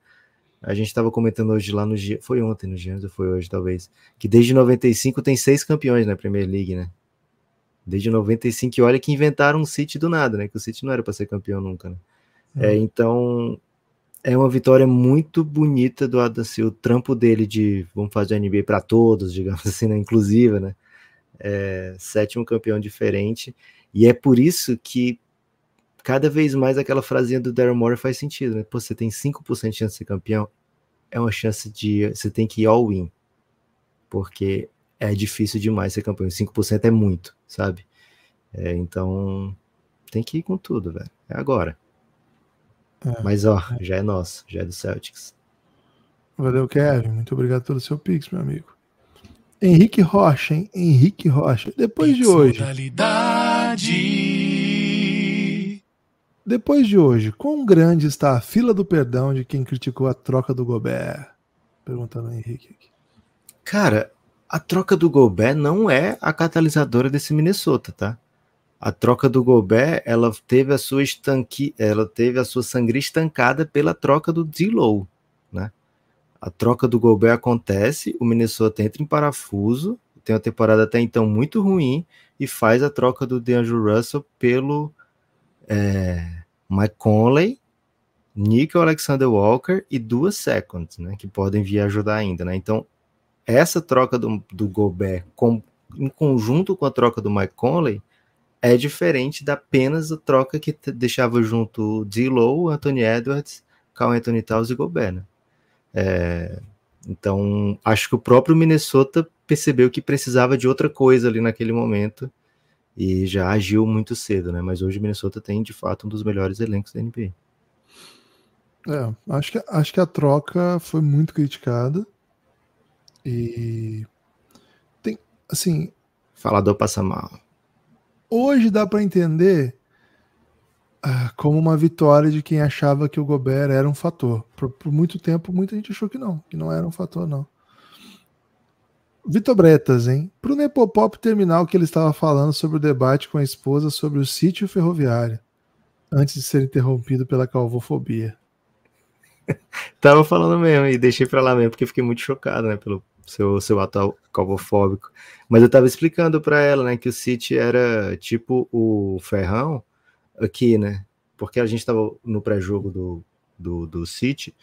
A gente estava comentando hoje lá no dia, foi ontem no dia, foi hoje talvez, que desde 95 tem seis campeões na Premier League, né? Desde 95 e olha que inventaram um City do nada, né? Que o City não era para ser campeão nunca, né? É, é então é uma vitória muito bonita do Adam Silva, o trampo dele de vamos fazer NBA para todos, digamos [LAUGHS] assim, né? inclusiva, né? É, sétimo campeão diferente, e é por isso que cada vez mais aquela frasinha do Daryl Morey faz sentido, né? Pô, você tem 5% de chance de ser campeão, é uma chance de. Você tem que ir all in, porque é difícil demais ser campeão, 5% é muito, sabe? É, então, tem que ir com tudo, velho, é agora. É. Mas ó, já é nosso, já é do Celtics. Valeu, Kevin. Muito obrigado pelo seu pix, meu amigo. Henrique Rocha, hein? Henrique Rocha. Depois de hoje. Depois de hoje, quão grande está a fila do perdão de quem criticou a troca do Gobert? Perguntando ao Henrique. Cara, a troca do Gobert não é a catalisadora desse Minnesota, tá? a troca do Gobert, ela teve a sua ela teve a sua sangria estancada pela troca do Dillow, né? A troca do Gobert acontece, o Minnesota entra em parafuso, tem uma temporada até então muito ruim e faz a troca do DeAndre Russell pelo é, Mike Conley, Nico Alexander Walker e duas seconds, né? Que podem vir ajudar ainda, né? Então, essa troca do, do Gobert com, em conjunto com a troca do Mike Conley, é diferente da apenas a troca que deixava junto d Anthony Edwards, Carl Anthony Towns e Gobert. Né? É, então, acho que o próprio Minnesota percebeu que precisava de outra coisa ali naquele momento e já agiu muito cedo, né? Mas hoje o Minnesota tem, de fato, um dos melhores elencos da NBA. É, acho que, acho que a troca foi muito criticada e tem, assim... Falador passa mal hoje dá para entender ah, como uma vitória de quem achava que o Gobert era um fator. Por, por, muito tempo, muita gente achou que não, que não era um fator, não. Vitor Bretas, hein? Para o Nepopop terminar o que ele estava falando sobre o debate com a esposa sobre o sítio ferroviário, antes de ser interrompido pela calvofobia. [LAUGHS] Tava falando mesmo e deixei para lá mesmo, porque fiquei muito chocado, né, pelo, seu, seu ato calvofóbico. Mas eu estava explicando para ela, né, que o City era tipo o ferrão aqui, né? Porque a gente estava no pré-jogo do, do, do City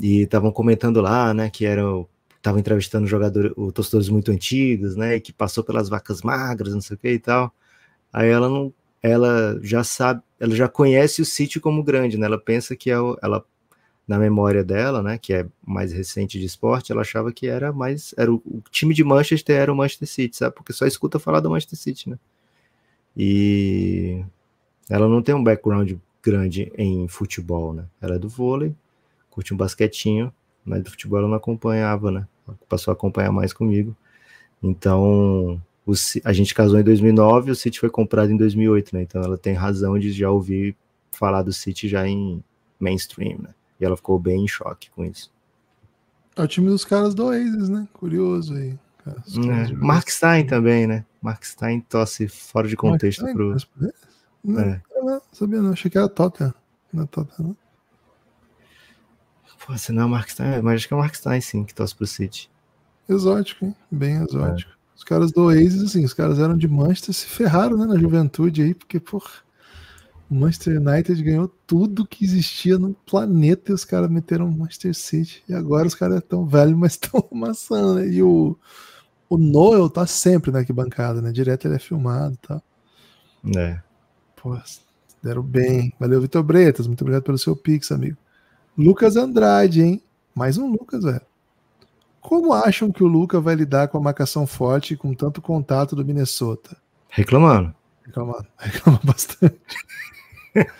e estavam comentando lá, né, que eram estavam entrevistando jogadores, torcedores muito antigos, né, que passou pelas vacas magras, não sei o que e tal. Aí ela não, ela já sabe, ela já conhece o City como grande, né? Ela pensa que é o, ela na memória dela, né, que é mais recente de esporte, ela achava que era mais era o, o, time de Manchester era o Manchester City, sabe? Porque só escuta falar do Manchester City, né? E ela não tem um background grande em futebol, né? Ela é do vôlei, curte um basquetinho, mas do futebol ela não acompanhava, né? passou a acompanhar mais comigo. Então, o, a gente casou em 2009, o City foi comprado em 2008, né? Então ela tem razão de já ouvir falar do City já em mainstream, né? E ela ficou bem em choque com isso. É o time dos caras do Oasis, né? Curioso aí. É. Mark Stein também, né? Mark Stein tosse fora de contexto pro. não, é. não, sabia não, achei que era Tottenham, Não é Tota, não. Pô, se não é o Mark Stein, mas acho que é o Mark Stein sim que tosse pro City. Exótico, hein? Bem exótico. É. Os caras do Oasis, assim, os caras eram de Manchester, se ferraram né, na juventude aí, porque, porra. O Manchester United ganhou tudo que existia no planeta e os caras meteram o Manchester City. E agora os caras estão velhos, mas estão [LAUGHS] amassando, né? E o, o Noel tá sempre na arquibancada, né? Direto ele é filmado e tá? tal. É. Pô, deram bem. Valeu, Vitor Bretas. Muito obrigado pelo seu pix, amigo. Lucas Andrade, hein? Mais um Lucas, velho. Como acham que o Lucas vai lidar com a marcação forte e com tanto contato do Minnesota? Reclamando. Reclamando. [LAUGHS] Reclama bastante. [LAUGHS]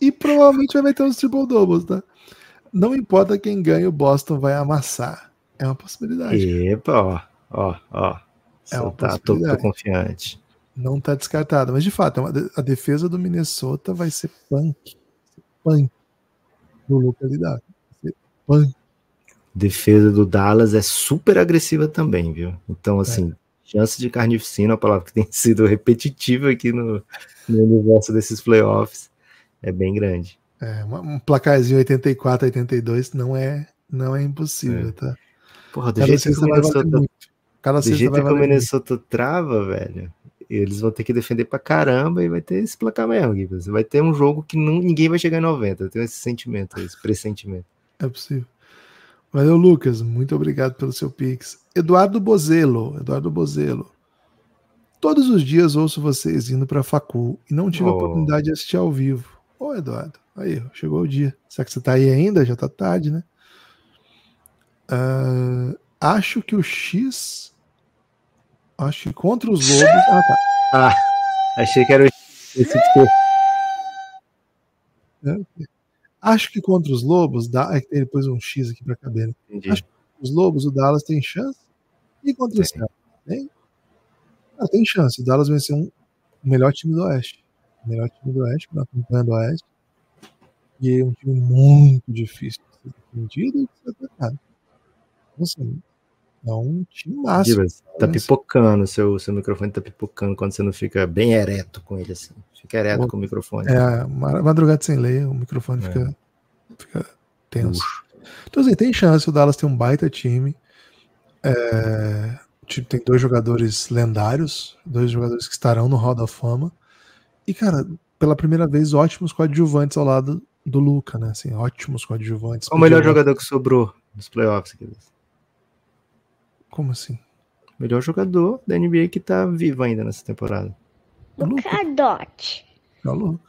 e provavelmente vai meter uns triple doubles, tá? Não importa quem ganha, o Boston vai amassar. É uma possibilidade. Epa, ó, ó, ó. É uma tá, tô, tô confiante. Não tá descartado, mas de fato, é a defesa do Minnesota vai ser punk. Punk. No localidade. Vai ser punk. Defesa do Dallas é super agressiva também, viu? Então, é. assim, é. chance de carnificina, é a palavra que tem sido repetitiva aqui no, no universo desses playoffs é bem grande. É, um placarzinho 84, 82 não é, não é impossível, é. tá? Porra, do jeito tá- que o Minnesota, do jeito que o Minnesota trava, velho, eles vão ter que defender pra caramba e vai ter esse placar mesmo, Gibbs. Vai ter um jogo que não, ninguém vai chegar em 90. Eu tenho esse sentimento, esse pressentimento. É possível. Valeu, Lucas. Muito obrigado pelo seu pix. Eduardo Bozelo. Eduardo Bozelo. Todos os dias ouço vocês indo para a Facu e não tive oh. a oportunidade de assistir ao vivo. Ô, Eduardo, aí, chegou o dia. Será que você tá aí ainda? Já tá tarde, né? Uh, acho que o X. Acho que contra os lobos. Ah, tá. Ah, achei que era o X. É, acho que contra os lobos. Da, é ele que um X aqui pra caber. Né? Acho que os lobos, o Dallas tem chance. E contra o Seattle? Tem? Ah, tem chance. O Dallas vai ser um... o melhor time do Oeste melhor time do Oeste, acompanhando o Oeste. E é um time muito difícil de ser defendido e de ser atacado. Então, assim, é um time máximo. Divas, tá pipocando, seu, seu microfone tá pipocando quando você não fica bem ereto com ele, assim. Fica ereto Bom, com o microfone. É, madrugada sem lei, o microfone é. fica, fica tenso. Uxo. Então, assim, tem chance, o Dallas tem um baita time. É, tem dois jogadores lendários, dois jogadores que estarão no Hall da Fama. E, cara, pela primeira vez, ótimos coadjuvantes ao lado do Luca, né? Assim, ótimos coadjuvantes. Qual o melhor jogador que sobrou nos playoffs? Como assim? O melhor jogador da NBA que tá vivo ainda nessa temporada. Luca Dot. É o Luca.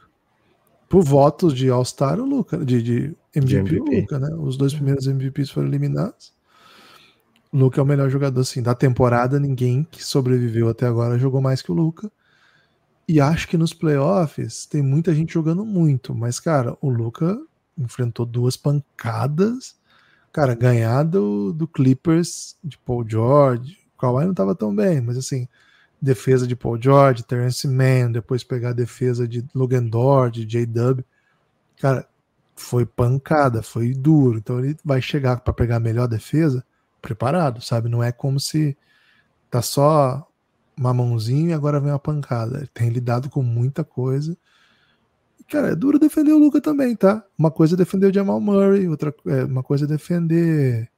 Por votos de All-Star, o Luca. De, de MVP, de MVP. Luca, né? Os dois é. primeiros MVPs foram eliminados. Luca é o melhor jogador, assim, da temporada. Ninguém que sobreviveu até agora jogou mais que o Luca. E acho que nos playoffs tem muita gente jogando muito, mas, cara, o Luca enfrentou duas pancadas. Cara, ganhar do, do Clippers, de Paul George, o Kawhi não estava tão bem, mas assim, defesa de Paul George, Terence Mann, depois pegar a defesa de Logan Dort, de J-Dub. Cara, foi pancada, foi duro. Então ele vai chegar para pegar a melhor defesa preparado, sabe? Não é como se tá só mamãozinho e agora vem uma pancada. Ele tem lidado com muita coisa. cara, é duro defender o Luca também, tá? Uma coisa é defender o Jamal Murray, outra é, uma coisa é defender.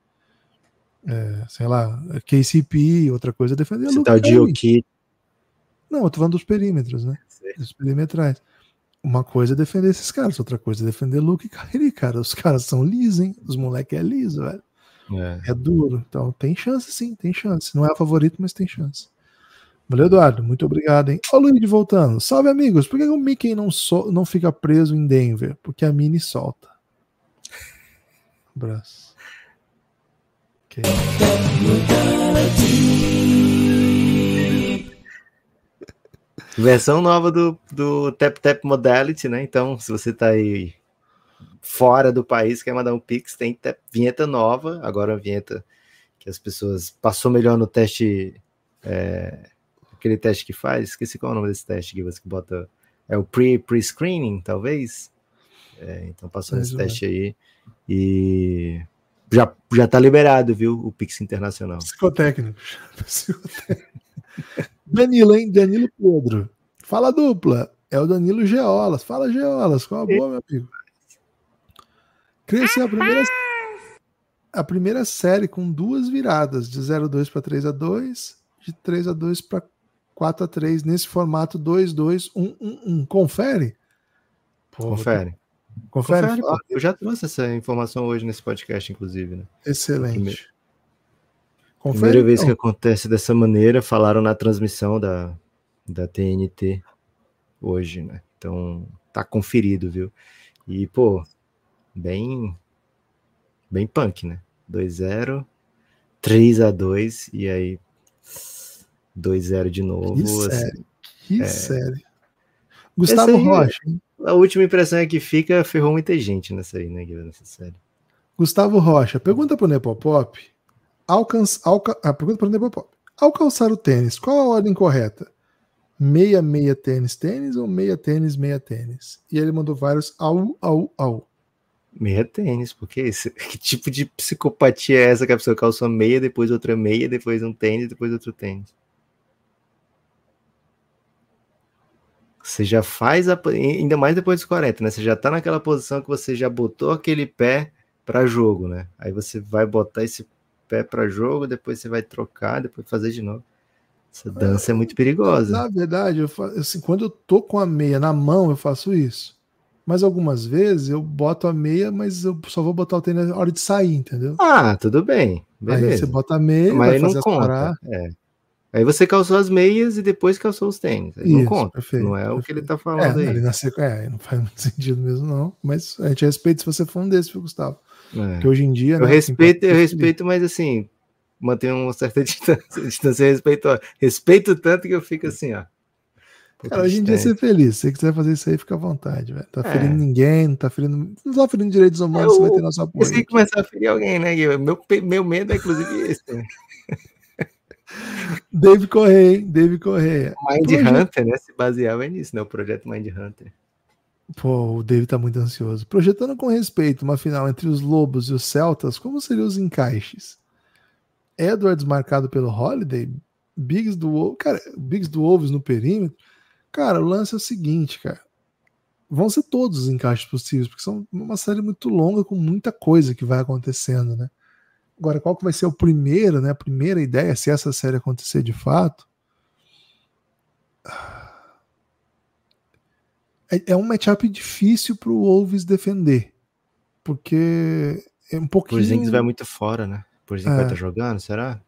É, sei lá, KCP, outra coisa é defender Você o Luca. Tá o Não, eu tô falando dos perímetros, né? Sim. Dos perimetrais. Uma coisa é defender esses caras, outra coisa é defender Luke e Kyrie, cara. Os caras são lisos, hein? Os moleques é liso, velho. É. é duro. Então tem chance, sim, tem chance. Não é a favorito, mas tem chance. Valeu, Eduardo. Muito obrigado, hein? Ô, Luiz, voltando. Salve, amigos. Por que o Mickey não, so não fica preso em Denver? Porque a Mini solta. abraço. Okay. Versão nova do, do Tap Tap Modality, né? Então, se você tá aí fora do país, quer mandar um Pix, tem vinheta nova. Agora a vinheta que as pessoas passou melhor no teste é, aquele teste que faz, esqueci qual é o nome desse teste que você bota, é o pre-screening, pre talvez? É, então passou nesse teste aí e já, já tá liberado, viu, o Pix Internacional. Tá psicotécnico. Danilo, hein? Danilo Pedro. Fala dupla. É o Danilo Geolas. Fala, Geolas. Qual a boa, meu amigo? Cresce a primeira, a primeira série com duas viradas, de 0 a 2 para 3 a 2 de 3 a 2 para 4-1. 4 a 3 nesse formato 2-2-1-1-1. Confere? Pô, confere. Confere. confere Eu já trouxe essa informação hoje nesse podcast, inclusive. Né? Excelente. Primeiro. Confere, Primeira então. vez que então. acontece dessa maneira, falaram na transmissão da, da TNT hoje, né? Então, tá conferido, viu? E, pô, bem bem punk, né? 2-0, 3 a 2 e aí 2-0 de novo. Que assim, série. Que é... série. Gustavo aí, Rocha. A última impressão é que fica, ferrou muita gente nessa aí, né, Guilherme? Nessa série. Gustavo Rocha, pergunta pro Nepopop. Alcanç, alca, ah, pergunta pro Nepopop. Ao calçar o tênis, qual a ordem correta? Meia, meia, tênis, tênis ou meia, tênis, meia, tênis? E ele mandou vários au, au, au. Meia tênis, porque esse, [LAUGHS] que tipo de psicopatia é essa que a pessoa calça meia, depois outra meia, depois um tênis, depois outro tênis? Você já faz, a, ainda mais depois dos 40, né? Você já tá naquela posição que você já botou aquele pé para jogo, né? Aí você vai botar esse pé para jogo, depois você vai trocar, depois fazer de novo. Essa dança é, é muito perigosa. Na verdade, eu faço, assim, quando eu tô com a meia na mão, eu faço isso. Mas algumas vezes eu boto a meia, mas eu só vou botar o tênis na hora de sair, entendeu? Ah, tudo bem. Beleza. Aí você bota a meia, mas vai fazer não conta. é. Aí você calçou as meias e depois calçou os tênis. Isso, não conta. Perfeito, não é perfeito. o que ele está falando é, aí. Na sequ... É, não faz muito [LAUGHS] sentido mesmo, não. Mas a gente respeita se você for um desses, Gustavo. É. Que hoje em dia. Eu né, assim, respeito, assim, eu respeito, mas assim, mantenho uma certa [LAUGHS] distância, distância respeitosa. Respeito tanto que eu fico assim, ó. Cara, hoje em dia é ser feliz. Se você quiser fazer isso aí, fica à vontade, velho. Tá é. ferindo ninguém, não tá ferindo. Não tá ferindo direitos humanos, eu, você vai ter nosso apoio. Você tem que começar a ferir alguém, né, Guilherme? Meu, meu medo é, inclusive, esse. Né? [LAUGHS] Dave Correia, hein? Dave Correia. Mind então, Hunter, né? Se baseava nisso, né? O projeto Mind Hunter. Pô, o Dave tá muito ansioso. Projetando com respeito uma final entre os Lobos e os Celtas, como seriam os encaixes? Edwards marcado pelo Holiday, Biggs do cara, Biggs do Wolves no perímetro. Cara, o lance é o seguinte, cara. Vão ser todos os encaixes possíveis, porque são uma série muito longa com muita coisa que vai acontecendo, né? Agora, qual que vai ser o primeiro, né? A primeira ideia, se essa série acontecer de fato. É, é um matchup difícil para o Wolves defender. Porque é um pouquinho. Porzingis vai muito fora, né? Porzingis é. vai tá estar jogando, será?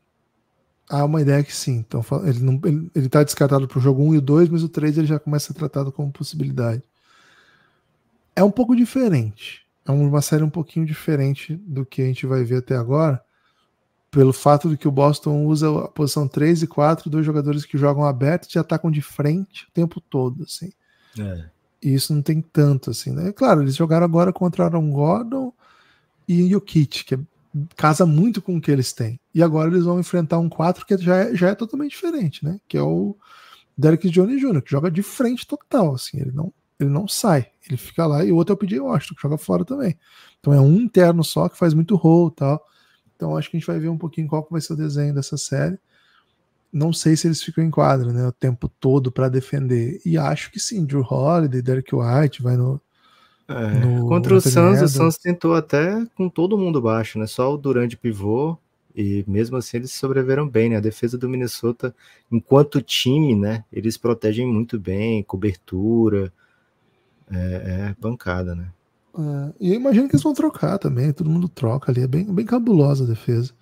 Há uma ideia que sim. Então, ele não ele, ele tá descartado para o jogo 1 e o 2, mas o 3 ele já começa a ser tratado como possibilidade. É um pouco diferente é uma série um pouquinho diferente do que a gente vai ver até agora, pelo fato de que o Boston usa a posição 3 e 4, dois jogadores que jogam abertos e atacam tá de frente o tempo todo, assim. É. E isso não tem tanto, assim, né? É claro, eles jogaram agora contra Aaron Gordon e Jokic, que é- casa muito com o que eles têm. E agora eles vão enfrentar um 4 que já é, já é totalmente diferente, né? Que é o Derek Jones Jr., que joga de frente total, assim, ele não ele não sai, ele fica lá, e o outro é o PJ Washington, que joga fora também. Então é um interno só que faz muito roll e tal. Então acho que a gente vai ver um pouquinho qual vai ser o desenho dessa série. Não sei se eles ficam em quadra né, o tempo todo para defender. E acho que sim, Drew Holiday, Derek White vai no. É, no contra o Suns, o Suns tentou até com todo mundo baixo, né? Só o Durante pivô, e mesmo assim eles sobreviveram bem, né? A defesa do Minnesota, enquanto time, né? Eles protegem muito bem, cobertura, é, é pancada, né? É, e eu imagino que eles vão trocar também, todo mundo troca ali, é bem, bem cabulosa a defesa.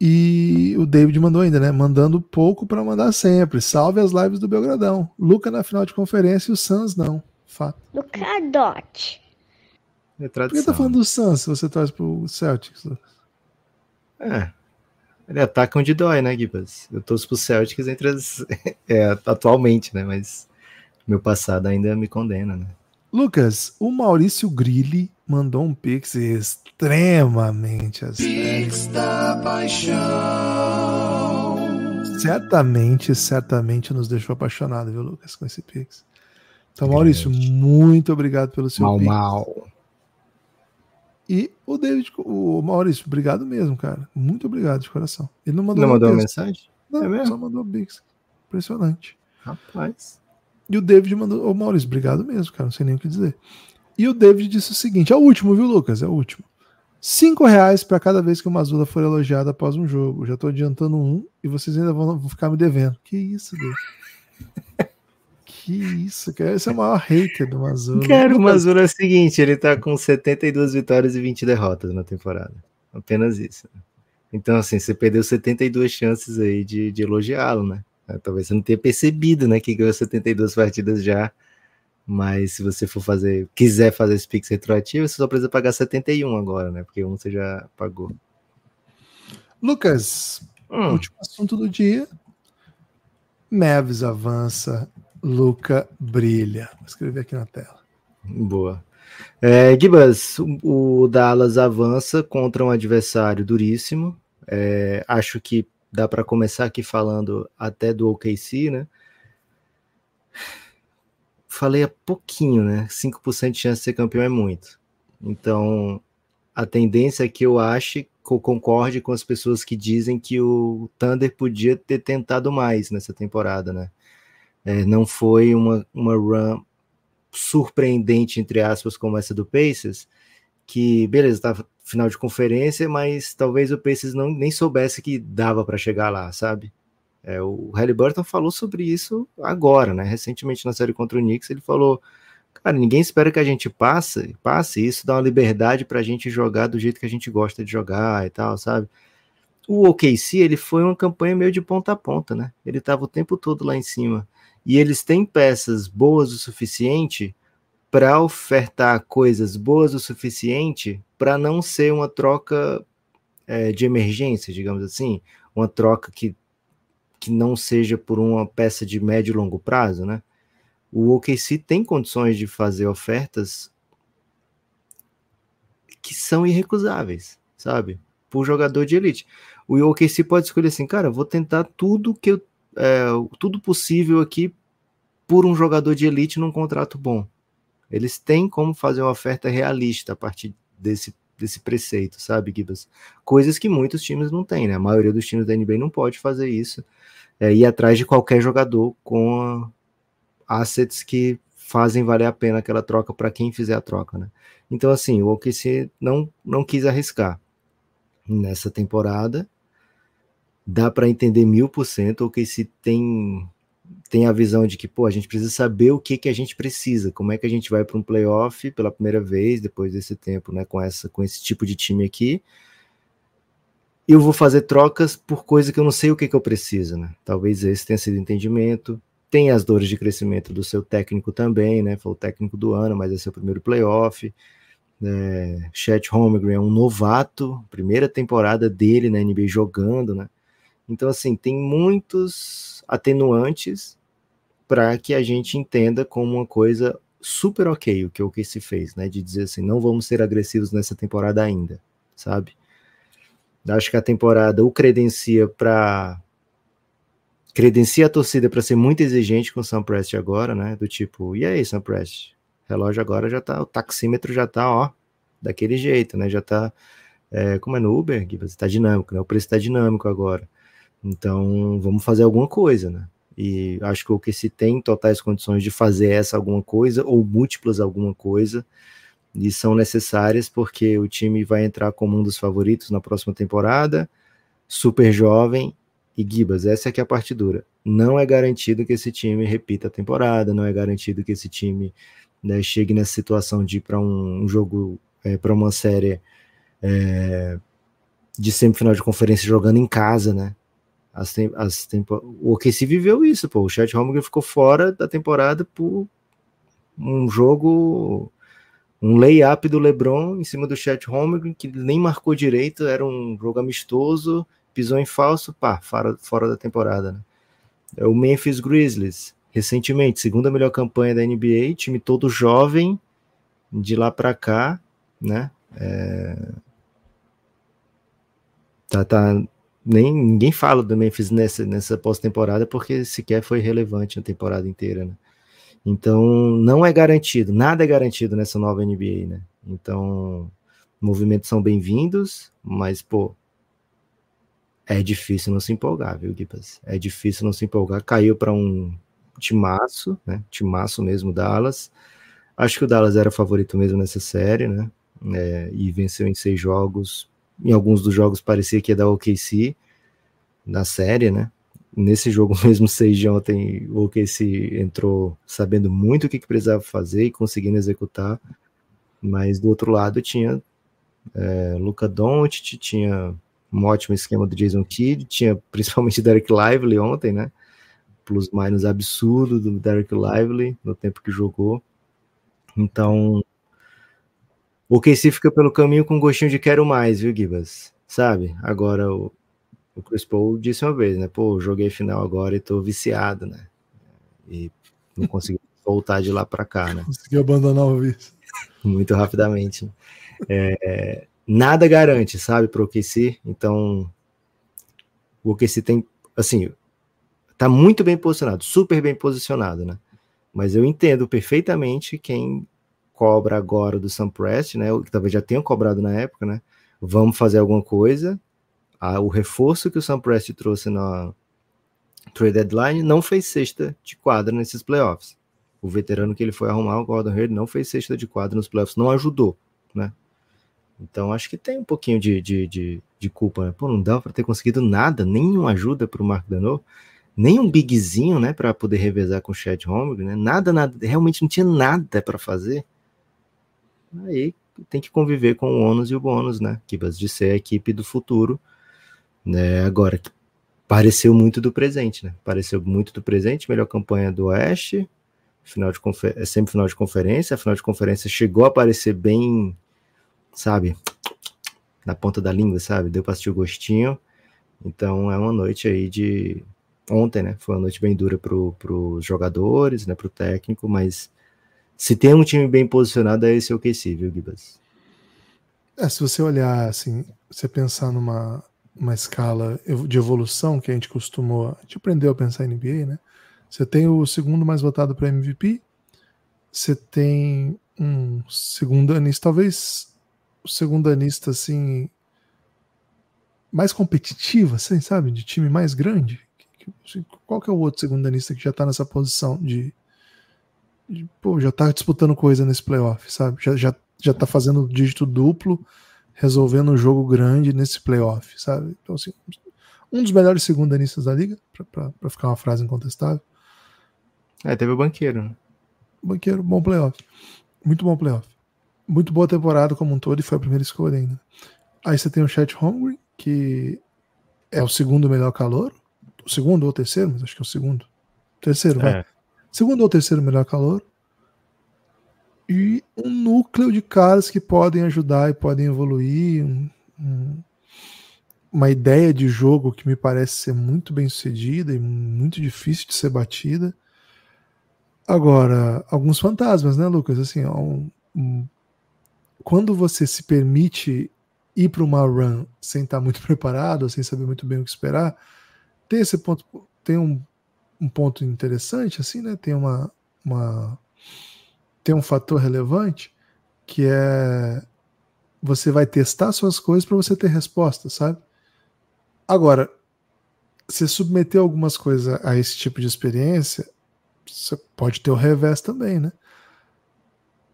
E o David mandou ainda, né? Mandando pouco para mandar sempre. Salve as lives do Belgradão. Luca na final de conferência e o Suns não. Fato. Luca Dot. É Por que tá né? falando do Suns se você torce pro Celtics, É. Ele ataca onde dói, né, Gibas? Eu torço pro Celtics entre as. [LAUGHS] é, atualmente, né? Mas meu passado ainda me condena, né? Lucas, o Maurício Grilli mandou um pix extremamente assim. Pix da paixão. Certamente, certamente nos deixou apaixonado, viu, Lucas, com esse pix. Então, Maurício, é. muito obrigado pelo seu mal, pix. Mal. E o David, o Maurício, obrigado mesmo, cara. Muito obrigado de coração. Ele não mandou, não mandou mensagem? Não, é mesmo? só mandou pix. Impressionante. Rapaz. E o David mandou, ô Maurício, obrigado mesmo, cara, não sei nem o que dizer. E o David disse o seguinte: é o último, viu, Lucas? É o último. Cinco reais para cada vez que o Mazula for elogiado após um jogo. Já tô adiantando um e vocês ainda vão, vão ficar me devendo. Que isso, Deus. que isso, cara. Esse é o maior hater do Mazula. Cara, o Mazula é o seguinte: ele tá com 72 vitórias e 20 derrotas na temporada. Apenas isso. Então, assim, você perdeu 72 chances aí de, de elogiá-lo, né? É, talvez você não tenha percebido, né, que ganhou 72 partidas já. Mas se você for fazer, quiser fazer esse Pix retroativo, você só precisa pagar 71 agora, né? Porque um você já pagou. Lucas, hum. último assunto do dia. Neves avança, Luca brilha. Vou escrever aqui na tela. Boa. É, Gibas, o Dallas avança contra um adversário duríssimo. É, acho que dá para começar aqui falando até do OKC, né? Falei há pouquinho, né? 5% de chance de ser campeão é muito. Então, a tendência é que eu ache, concorde com as pessoas que dizem que o Thunder podia ter tentado mais nessa temporada, né? É, não foi uma, uma run surpreendente, entre aspas, como essa do Pacers, que, beleza, estava final de conferência, mas talvez o Pacers não, nem soubesse que dava para chegar lá, sabe? É, o Halliburton falou sobre isso agora, né? Recentemente na série contra o Knicks, ele falou: Cara, ninguém espera que a gente passe, passe, e isso dá uma liberdade para a gente jogar do jeito que a gente gosta de jogar e tal, sabe? O OKC, ele foi uma campanha meio de ponta a ponta, né? Ele estava o tempo todo lá em cima. E eles têm peças boas o suficiente para ofertar coisas boas o suficiente para não ser uma troca é, de emergência, digamos assim, uma troca que, que não seja por uma peça de médio e longo prazo, né? O OKC tem condições de fazer ofertas que são irrecusáveis, sabe? Por jogador de elite. O OKC pode escolher assim, cara, vou tentar tudo que eu, é, tudo possível aqui por um jogador de elite num contrato bom eles têm como fazer uma oferta realista a partir desse, desse preceito, sabe, Gibas? Coisas que muitos times não têm, né? A maioria dos times da NBA não pode fazer isso, é, ir atrás de qualquer jogador com assets que fazem valer a pena aquela troca para quem fizer a troca, né? Então, assim, o OKC não, não quis arriscar nessa temporada. Dá para entender mil por cento. O OKC tem tem a visão de que, pô, a gente precisa saber o que, que a gente precisa, como é que a gente vai para um playoff pela primeira vez depois desse tempo, né, com, essa, com esse tipo de time aqui. Eu vou fazer trocas por coisa que eu não sei o que, que eu preciso, né? Talvez esse tenha sido entendimento. Tem as dores de crescimento do seu técnico também, né? Foi o técnico do ano, mas esse é o primeiro playoff. É, Chet Holmgren é um novato, primeira temporada dele na NBA jogando, né? Então, assim, tem muitos atenuantes para que a gente entenda como uma coisa super ok o que o que se fez, né? De dizer assim, não vamos ser agressivos nessa temporada ainda, sabe? Acho que a temporada o credencia para credencia a torcida para ser muito exigente com o Sam Prest agora, né? Do tipo, e aí, Sam Prest? Relógio agora já tá, o taxímetro já tá, ó, daquele jeito, né? Já tá, é, como é no Uber, você tá dinâmico, né? O preço tá dinâmico agora. Então, vamos fazer alguma coisa, né? E acho que o que se tem totais condições de fazer essa alguma coisa, ou múltiplas alguma coisa, e são necessárias porque o time vai entrar como um dos favoritos na próxima temporada, super jovem, e Gibas, essa é que é a dura. Não é garantido que esse time repita a temporada, não é garantido que esse time né, chegue nessa situação de ir para um, um, jogo, é, para uma série é, de semifinal de conferência jogando em casa, né? As tem, as tempo, o OKC viveu isso, pô. O Chet Holmgren ficou fora da temporada por um jogo, um layup do LeBron em cima do Chet Holmgren, que nem marcou direito, era um jogo amistoso, pisou em falso, pá, fora, fora da temporada. Né? É o Memphis Grizzlies, recentemente, segunda melhor campanha da NBA, time todo jovem, de lá para cá, né? É... Tá, tá, nem ninguém fala do Memphis nessa, nessa pós-temporada porque sequer foi relevante a temporada inteira, né? Então, não é garantido, nada é garantido nessa nova NBA, né? Então, movimentos são bem-vindos, mas, pô, é difícil não se empolgar, viu, Guipas? É difícil não se empolgar. Caiu para um timaço, né? Timaço mesmo, Dallas. Acho que o Dallas era favorito mesmo nessa série, né? É, e venceu em seis jogos em alguns dos jogos parecia que ia dar OKC na série, né? Nesse jogo [LAUGHS] mesmo, 6 de ontem, o OKC entrou sabendo muito o que, que precisava fazer e conseguindo executar, mas do outro lado tinha é, Luca Doncic, tinha um ótimo esquema do Jason Kidd, tinha [LAUGHS] principalmente Derek Lively ontem, né? Plus minus absurdo do Derek Lively no tempo que jogou. Então, o Casey fica pelo caminho com um gostinho de quero mais, viu, Gibas? Sabe? Agora o, o Chris Paul disse uma vez, né? Pô, joguei final agora e tô viciado, né? E não consegui [LAUGHS] voltar de lá para cá, né? Consegui abandonar o vício. [LAUGHS] Muito rapidamente. É, nada garante, sabe, pro o OKC. Então, o OKC tem, assim, tá muito bem posicionado, super bem posicionado, né? Mas eu entendo perfeitamente quem cobra agora do Sam Press, né? Que talvez já tenham cobrado na época, né? Vamos fazer alguma coisa. Ah, o reforço que o Sam Press trouxe na trade deadline não fez sexta de quadra nesses playoffs. O veterano que ele foi arrumar, o Gordon Hayward, não fez sexta de quadra nos playoffs, não ajudou, né? Então acho que tem um pouquinho de, de, de, de culpa, né? Pô, não dá para ter conseguido nada, nenhuma ajuda para o Marco Danot nem um bigzinho, né, para poder revezar com o Chad Holmgren, né? Nada, nada, realmente não tinha nada para fazer aí tem que conviver com o ônus e o bônus, né? Que de ser a equipe do futuro, né? Agora, pareceu muito do presente, né? Pareceu muito do presente, melhor campanha do Oeste, final de confer... É semifinal de conferência, a final de conferência chegou a parecer bem, sabe, na ponta da língua, sabe? Deu para assistir o gostinho. Então é uma noite aí de ontem, né? Foi uma noite bem dura para os jogadores, né? Para o técnico, mas se tem um time bem posicionado, é esse OKC, viu, Gibas? É, se você olhar, assim, você pensar numa uma escala de evolução que a gente costumou, a gente aprendeu a pensar em NBA, né? Você tem o segundo mais votado para MVP, você tem um segundo anista, talvez o segundo anista, assim, mais competitivo, assim, sabe? De time mais grande. Assim, qual que é o outro segundo anista que já está nessa posição de pô, já tá disputando coisa nesse playoff, sabe? Já, já, já tá fazendo dígito duplo, resolvendo um jogo grande nesse playoff, sabe? Então, assim, um dos melhores segundanistas da liga, para ficar uma frase incontestável. É, teve o banqueiro. Né? Banqueiro, bom playoff. Muito bom playoff. Muito boa temporada como um todo e foi a primeira escolha ainda. Aí você tem o Chet Hungry, que é o segundo melhor calor. O segundo ou terceiro, mas acho que é o segundo. Terceiro, é. Vai. Segundo ou terceiro melhor calor. E um núcleo de caras que podem ajudar e podem evoluir. Um, um, uma ideia de jogo que me parece ser muito bem sucedida e muito difícil de ser batida. Agora, alguns fantasmas, né, Lucas? Assim, um, um, quando você se permite ir para uma run sem estar tá muito [LAUGHS] preparado, sem saber muito bem o que esperar, tem esse ponto, tem um um ponto interessante, assim, né? Tem uma, uma tem um fator relevante que é você vai testar suas coisas para você ter resposta, sabe? Agora, você submeter algumas coisas a esse tipo de experiência, você pode ter o revés também, né?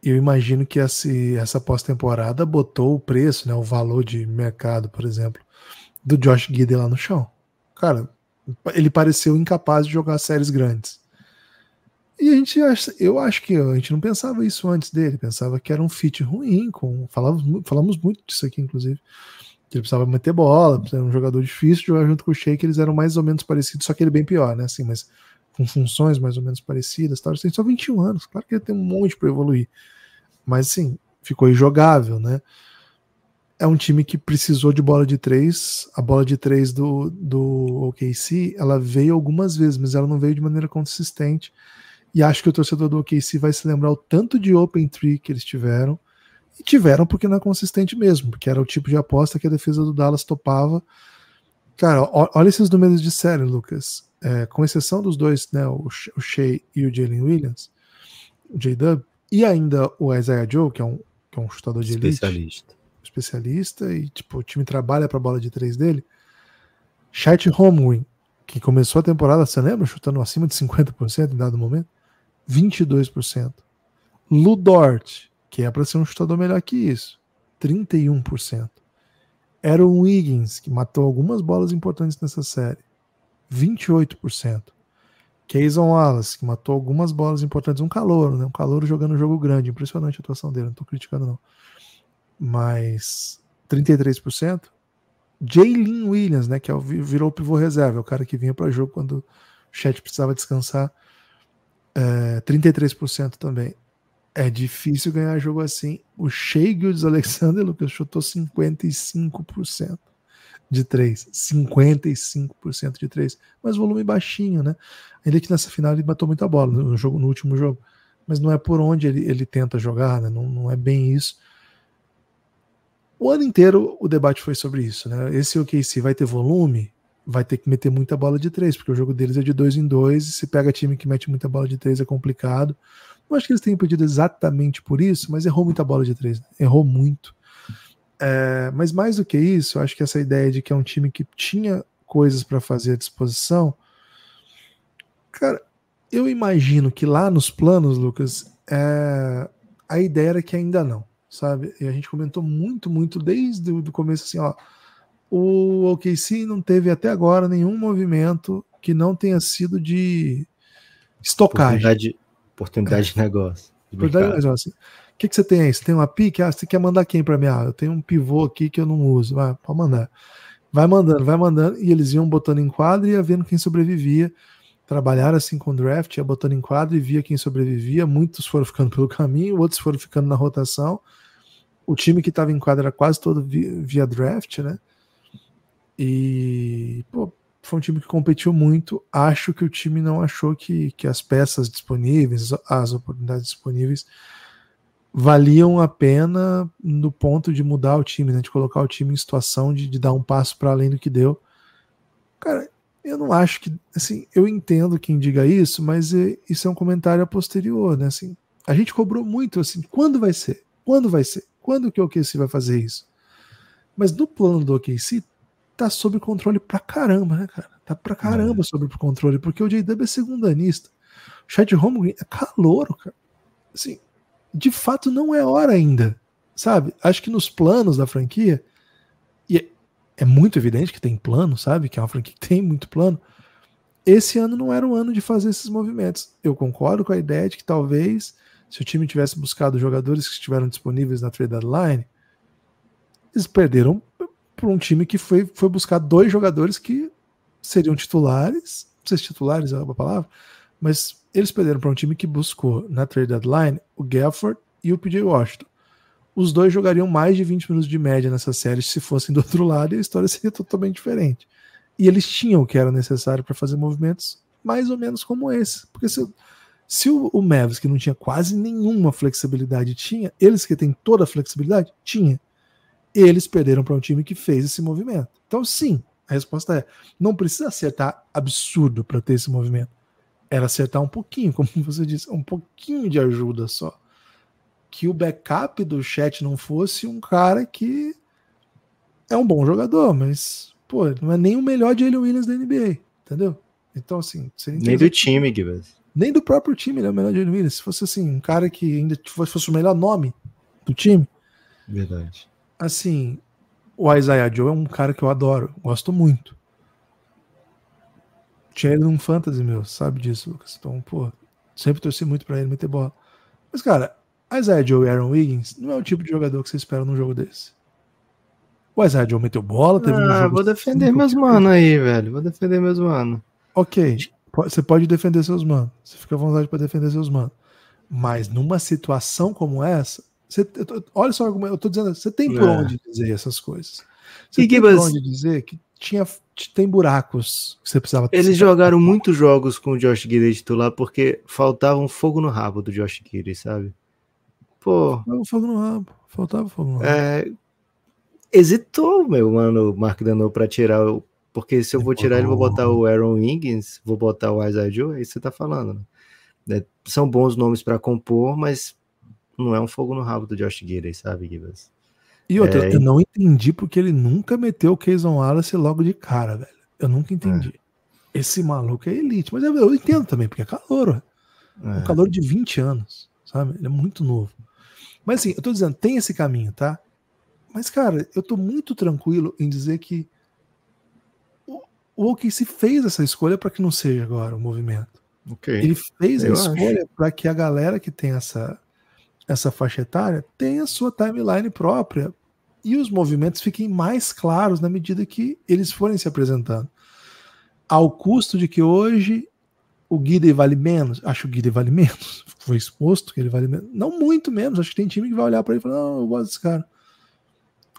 Eu imagino que essa pós-temporada botou o preço, né, o valor de mercado, por exemplo, do Josh Gidey lá no chão. Cara, ele pareceu incapaz de jogar séries grandes. E a gente eu acho que a gente não pensava isso antes dele, pensava que era um fit ruim, com falamos, falamos muito disso aqui, inclusive. Que ele precisava meter bola, era um jogador difícil jogar junto com o Sheik, eles eram mais ou menos parecidos, só que ele bem pior, né? Assim, mas com funções mais ou menos parecidas, tal. Ele tem só 21 anos, claro que ele tem um monte para evoluir. Mas assim, ficou injogável, né? é um time que precisou de bola de três. A bola de três do, do OKC, ela veio algumas vezes, mas ela não veio de maneira consistente. E acho que o torcedor do OKC vai se lembrar o tanto de open three que eles tiveram. E tiveram porque não é consistente mesmo, porque era o tipo de aposta que a defesa do Dallas topava. Cara, olha esses números de série, Lucas. É, com exceção dos dois, né, o, o Shea e o Jalen Williams, o J-Dub, e ainda o Isaiah Joe, que é um, que é um chutador de Especialista especialista e tipo, o time trabalha para a bola de três dele. Chat Romwin, que começou a temporada, você lembra, chutando acima de 50% em dado momento? 22%. Ludort, que é para ser um chutador melhor que isso, 31%. Aaron Wiggins, que matou algumas bolas importantes nessa série, 28%. Keyson Wallace, que matou algumas bolas importantes, um calor, né? Um calor jogando um jogo grande, impressionante a atuação dele, não estou criticando não mas 33%. Jalen Williams, né, que é o, virou o pivô reserva, é o cara que vinha para jogo quando o chat precisava descansar, é, 33% também. É difícil ganhar jogo assim. O Shea Gildes Alexander Lucas chutou 55% de 3. 55% de 3. Mas volume baixinho, né? Ainda que nessa final ele matou muita bola no, jogo, no último jogo. Mas não é por onde ele, ele tenta jogar, né? Não, não é bem isso. O ano inteiro o debate foi sobre isso, né? Esse OKC vai ter volume, vai ter que meter muita bola de três, porque o jogo deles é de dois em dois, e se pega time que mete muita bola de três é complicado. Não acho que eles tenham pedido exatamente por isso, mas errou muita bola de três, né? errou muito. É, mas mais do que isso, acho que essa ideia de que é um time que tinha coisas para fazer à disposição, cara, eu imagino que lá nos planos, Lucas, é, a ideia era que ainda não sabe? E a gente comentou muito, muito desde o começo assim, ó, o OKC não teve até agora nenhum movimento que não tenha sido de estocagem. Oportunidade, oportunidade é. de negócio. De oportunidade de negócio. O assim. que, que você tem aí? Você tem uma pique? Ah, você quer mandar quem para mim? Ah, eu tenho um pivô aqui que eu não uso. Vai, pode mandar. Vai mandando, vai mandando. E eles iam botando em quadro e ia vendo quem sobrevivia trabalhar assim com draft, ia botando em quadro e via quem sobrevivia. Muitos foram ficando [LAUGHS] pelo caminho, outros foram ficando na rotação. O time que estava em quadro era quase todo via, via, draft, né? E pô, foi um time que competiu muito. Acho que o time não achou que, que as peças disponíveis, as oportunidades disponíveis, valiam a pena no ponto de mudar o time, né? De colocar o time em situação de, de dar um passo para além do que deu. Cara, eu não acho que, assim, eu entendo quem diga isso, mas é, isso é um comentário a posterior, né? Assim, a gente cobrou muito, assim, quando vai ser? Quando vai ser? Quando que o OKC vai fazer isso? Mas no plano do OKC, tá sob controle pra caramba, né, cara? Tá pra caramba é. sob controle, porque o JW é segundanista. O Chad Holmgren é calor, cara. Assim, de fato não é hora ainda, sabe? Acho que nos planos da franquia é muito evidente que tem plano, sabe? Que é uma franquia que tem muito plano. Esse ano não era o ano de fazer esses movimentos. Eu concordo com a ideia de que talvez, se o time tivesse buscado jogadores que estiveram disponíveis na trade deadline, eles perderam por um time que foi, foi buscar dois jogadores que seriam titulares, não sei se titulares é uma palavra, mas eles perderam para um time que buscou na trade deadline o Gafford e o PJ Washington os dois jogariam mais de 20 minutos de média nessa série se fossem do outro lado e a história [LAUGHS] seria totalmente diferente. E eles tinham o que era necessário para fazer movimentos mais ou menos como esse. Porque se, se o, o Mavis, que não tinha quase nenhuma flexibilidade, tinha, eles que têm toda a flexibilidade, tinha. Eles perderam para um time que fez esse movimento. Então, sim, a resposta é: não precisa acertar absurdo para ter esse movimento. Era acertar um pouquinho, [LAUGHS] como você disse, um pouquinho de ajuda só que o backup do chat não fosse um cara que é um bom jogador, mas, pô, não é nem o melhor de Jalen Williams da NBA, entendeu? Então, assim, Nem do time, Guilherme. Nem do próprio time, ele é o melhor de Jalen Williams. Se fosse, assim, um cara que ainda fosse o melhor nome do time. Verdade. Assim, o Isaiah Joe é um cara que eu adoro, gosto muito. Tinha ele num fantasy meu, sabe disso, Lucas. Então, pô, sempre torci muito pra ele meter bola. Mas, cara, Isaiah é, Joe e Aaron Wiggins não é o tipo de jogador que você espera num jogo desse. O Isaiah Joe meteu bola, teve ah, um jogo... vou assim, defender meus mano aí, velho. Vou defender meus mano. Ok, você pode defender seus manos. Você fica à vontade para defender seus manos. Mas numa situação como essa, você, tô, olha só, eu tô dizendo, você tem por é. onde dizer essas coisas. Você e tem por onde dizer que tinha, tem buracos que você precisava Eles jogaram muitos jogos com o Josh Gidey titular porque faltava um fogo no rabo do Josh Gidey, sabe? pô. Faltava fogo no rabo. Faltava fogo no rabo. É, hesitou, meu mano, Mark Danou pra tirar Porque se eu vou tirar ele, vou botar o Aaron Wiggins, vou botar o Isaiah Joe, é que você tá falando, né? É, são bons nomes para compor, mas não é um fogo no rabo do Josh Gidey, sabe, Gibas? E outra, é... eu não entendi porque ele nunca meteu o Keyson Wallace logo de cara, velho. Eu nunca entendi. É. Esse maluco é elite, mas eu entendo também, porque é calor, é. um é. calor de 20 anos, sabe? Ele é muito novo. Mas assim, eu tô dizendo, tem esse caminho, tá? Mas, cara, eu tô muito tranquilo em dizer que o, o OKC fez essa escolha para que não seja agora o movimento. Okay. Ele fez eu a escolha para que a galera que tem essa, essa faixa etária tenha a sua timeline própria e os movimentos fiquem mais claros na medida que eles forem se apresentando. Ao custo de que hoje o Guida vale menos? Acho que o Guida vale menos. [LAUGHS] Foi exposto que ele vale menos. Não muito menos. Acho que tem time que vai olhar para ele e falar: não, eu gosto desse cara.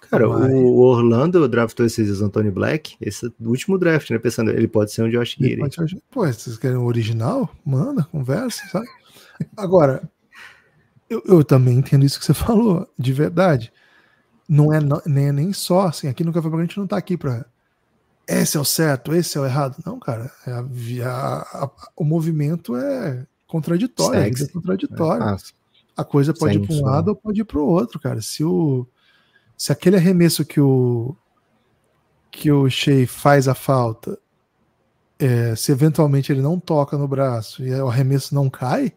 Cara, o Orlando draftou esses Anthony Black, esse é último draft, né? Pensando, ele pode ser um Josh Giddy. Pode... Pô, vocês querem o original? Manda, conversa, sabe? Agora, eu, eu, também entendo isso que você [LAUGHS] falou, de verdade. Não é, não, nem, é nem só, assim, aqui no Café Braga a gente não tá aqui para esse é o certo, esse é o errado. Não, cara, é a, a, a, o movimento é contraditório, é contraditório. É a coisa pode Sem ir para um lado né? ou pode ir para o outro, cara. Se o se aquele arremesso que o que o Shea faz a falta, é, se eventualmente ele não toca no braço e o arremesso não cai,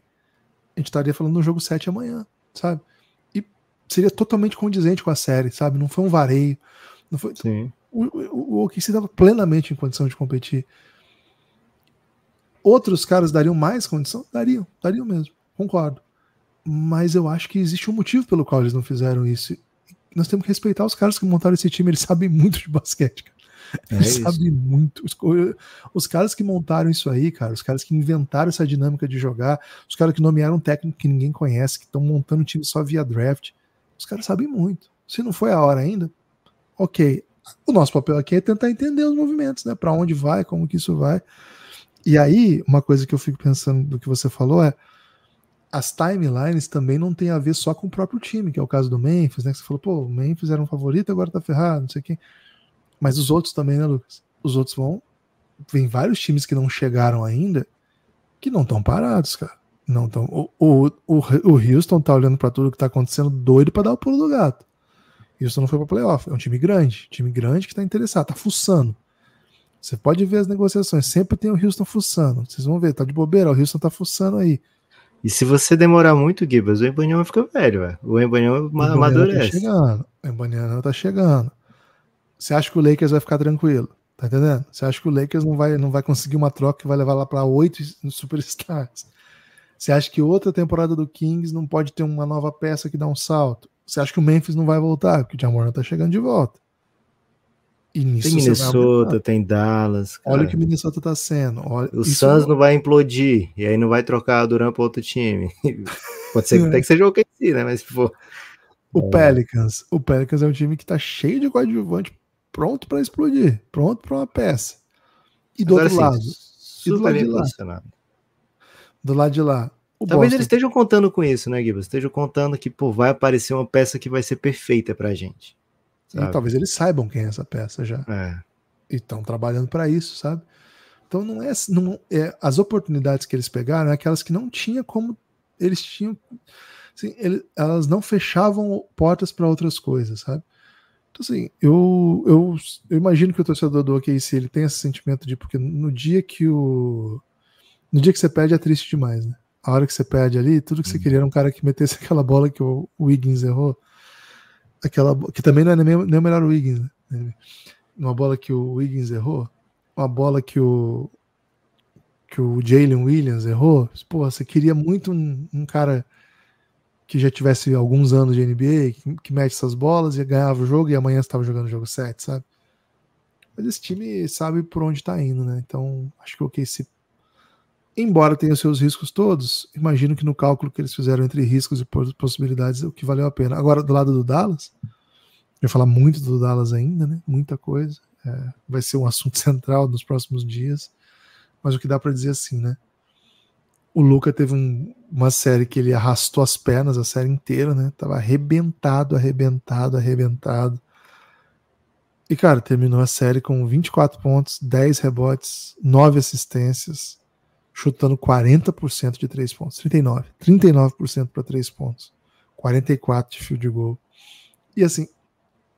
a gente estaria falando no jogo 7 amanhã, sabe? E seria totalmente condizente com a série, sabe? Não foi um vareio. Não foi... Sim o, o, o estava plenamente em condição de competir. Outros caras dariam mais condição? Dariam, dariam mesmo, concordo. Mas eu acho que existe um motivo pelo qual eles não fizeram isso. Nós temos que respeitar os caras que montaram esse time, eles [LAUGHS] sabem muito de basquete, cara. É eles sabem muito. Os, eh, os, caras que montaram isso aí, cara, os caras que inventaram essa dinâmica de jogar, os caras que nomearam um técnico que ninguém conhece, que estão montando o time só via draft, os caras sabem muito. Se não foi a hora ainda, ok, o nosso papel aqui é tentar entender os movimentos, né? Para onde vai, como que isso vai. E aí, uma coisa que eu fico pensando do que você falou é as timelines também não tem a ver só com o próprio time, que é o caso do Memphis, né? Que você falou, pô, o Memphis era um favorito, agora tá ferrado, não sei quem. Mas os outros também, né, Lucas? Os outros vão. Vem vários times que não chegaram ainda que não estão parados, cara. Não tão, o, o, o Houston tá olhando para tudo que tá acontecendo doido para dar o pulo do gato. Houston não foi para playoff. É um time grande, time grande que está interessado, está fuçando. Você pode ver as negociações, sempre tem o Houston fuçando. Vocês vão ver, tá de bobeira, o Houston tá fuçando aí. E se você demorar muito, Gibas, o Embanyama fica velho, velho. O Embanyama tá amadurece. Tá chegando. O Embanyama tá chegando. Você acha que o Lakers vai ficar tranquilo? Tá entendendo? Você acha que o Lakers não vai, não vai conseguir uma troca que vai levar lá para oito [LAUGHS] superstars? Você acha que outra temporada do Kings não pode ter uma nova peça que dá um salto? Você acha que o Memphis não vai voltar? Porque o Jamoran tá chegando de volta. E nisso tem Minnesota, tem Dallas. Cara. Olha o que o Minnesota tá sendo. Olha, o Suns não... vai implodir. E aí não vai trocar a Duran para outro time. [LAUGHS] Pode ser que é. até que seja o né? Mas, pô. Tipo, o é. Pelicans. O Pelicans é um time que tá cheio de coadjuvante pronto para explodir. Pronto para uma peça. E do Agora, outro lado. E do lado de lá. Do lado de lá, o Talvez Boston. eles estejam contando com isso, né, Guilherme? Estejam contando que pô, vai aparecer uma peça que vai ser perfeita pra gente. E talvez eles saibam quem é essa peça já. É. E estão trabalhando para isso, sabe? Então não é, não é as oportunidades que eles pegaram, é aquelas que não tinha como eles tinham, assim, ele, elas não fechavam portas para outras coisas, sabe? Então assim, eu, eu, eu imagino que o torcedor do OKC se ele tem esse sentimento de porque no dia que o no dia que você perde é triste demais, né? a hora que você perde ali, tudo que você uhum. queria era um cara que metesse [LAUGHS] aquela bola que o Wiggins errou, aquela que também não é nem, nem o melhor Wiggins, né? uma bola que o Wiggins errou, uma bola que o que o Jalen Williams errou, pô, você queria muito um, um, cara que já tivesse alguns anos de NBA, que, que mete essas bolas e ganhava o jogo e amanhã estava jogando o jogo 7, sabe? Mas esse time sabe por onde está indo, né? Então, acho que o OKC Embora tenha os seus riscos todos, imagino que no cálculo que eles fizeram entre riscos e possibilidades, é o que valeu a pena. Agora, do lado do Dallas, eu vou falar muito do Dallas ainda, né? Muita coisa. É, vai ser um assunto [LAUGHS] central nos próximos dias. Mas o que dá para dizer assim, né? O Luca teve um, uma série que ele arrastou as pernas a série inteira, né? Tava arrebentado, arrebentado, arrebentado. E, cara, terminou a série com 24 pontos, 10 rebotes, 9 assistências, chutando 40% de três pontos. 39. 39% para três pontos. 44 de field goal. E assim,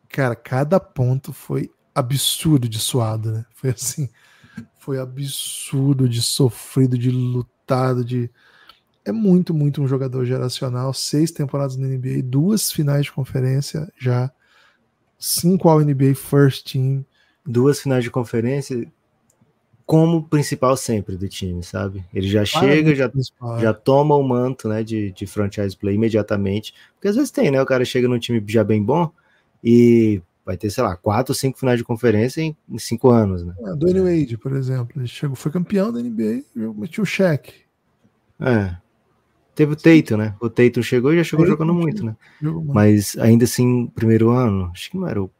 cara, cada ponto foi absurdo de suado, né? Foi assim, foi absurdo de sofrido, de lutado, de é muito, muito um jogador geracional. Seis temporadas na NBA, duas finais de conferência já, cinco ao NBA First Team. Duas finais de conferência, como principal sempre do time, sabe? Ele já chega, já, já é. toma o manto né, de, de franchise play imediatamente. Porque às vezes tem, né? O cara chega num time já bem bom e vai ter, sei lá, quatro, cinco finais de conferência em, em cinco anos, né? É, Dwayne é. Wade, por exemplo, ele chegou, foi campeão da NBA, metiu o cheque. É. Teve o Teito, né? O Teito chegou e já chegou jogando muito, né? Mas ainda assim, primeiro ano, acho que não era o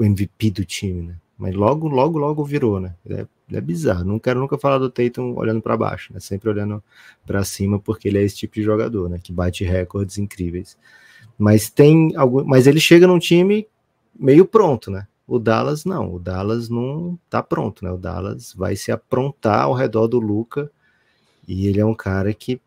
MVP do time, né? Mas logo, logo, logo virou, né? É, é bizarro. Não quero nunca falar do Tatum olhando para baixo, né? Sempre olhando para cima, porque ele é esse tipo de jogador, né? Que bate recordes incríveis. Mas tem algum, mas ele chega num time meio pronto, né? O Dallas não, o Dallas não tá pronto, né? O Dallas vai se aprontar ao redor do Luca e ele é um cara que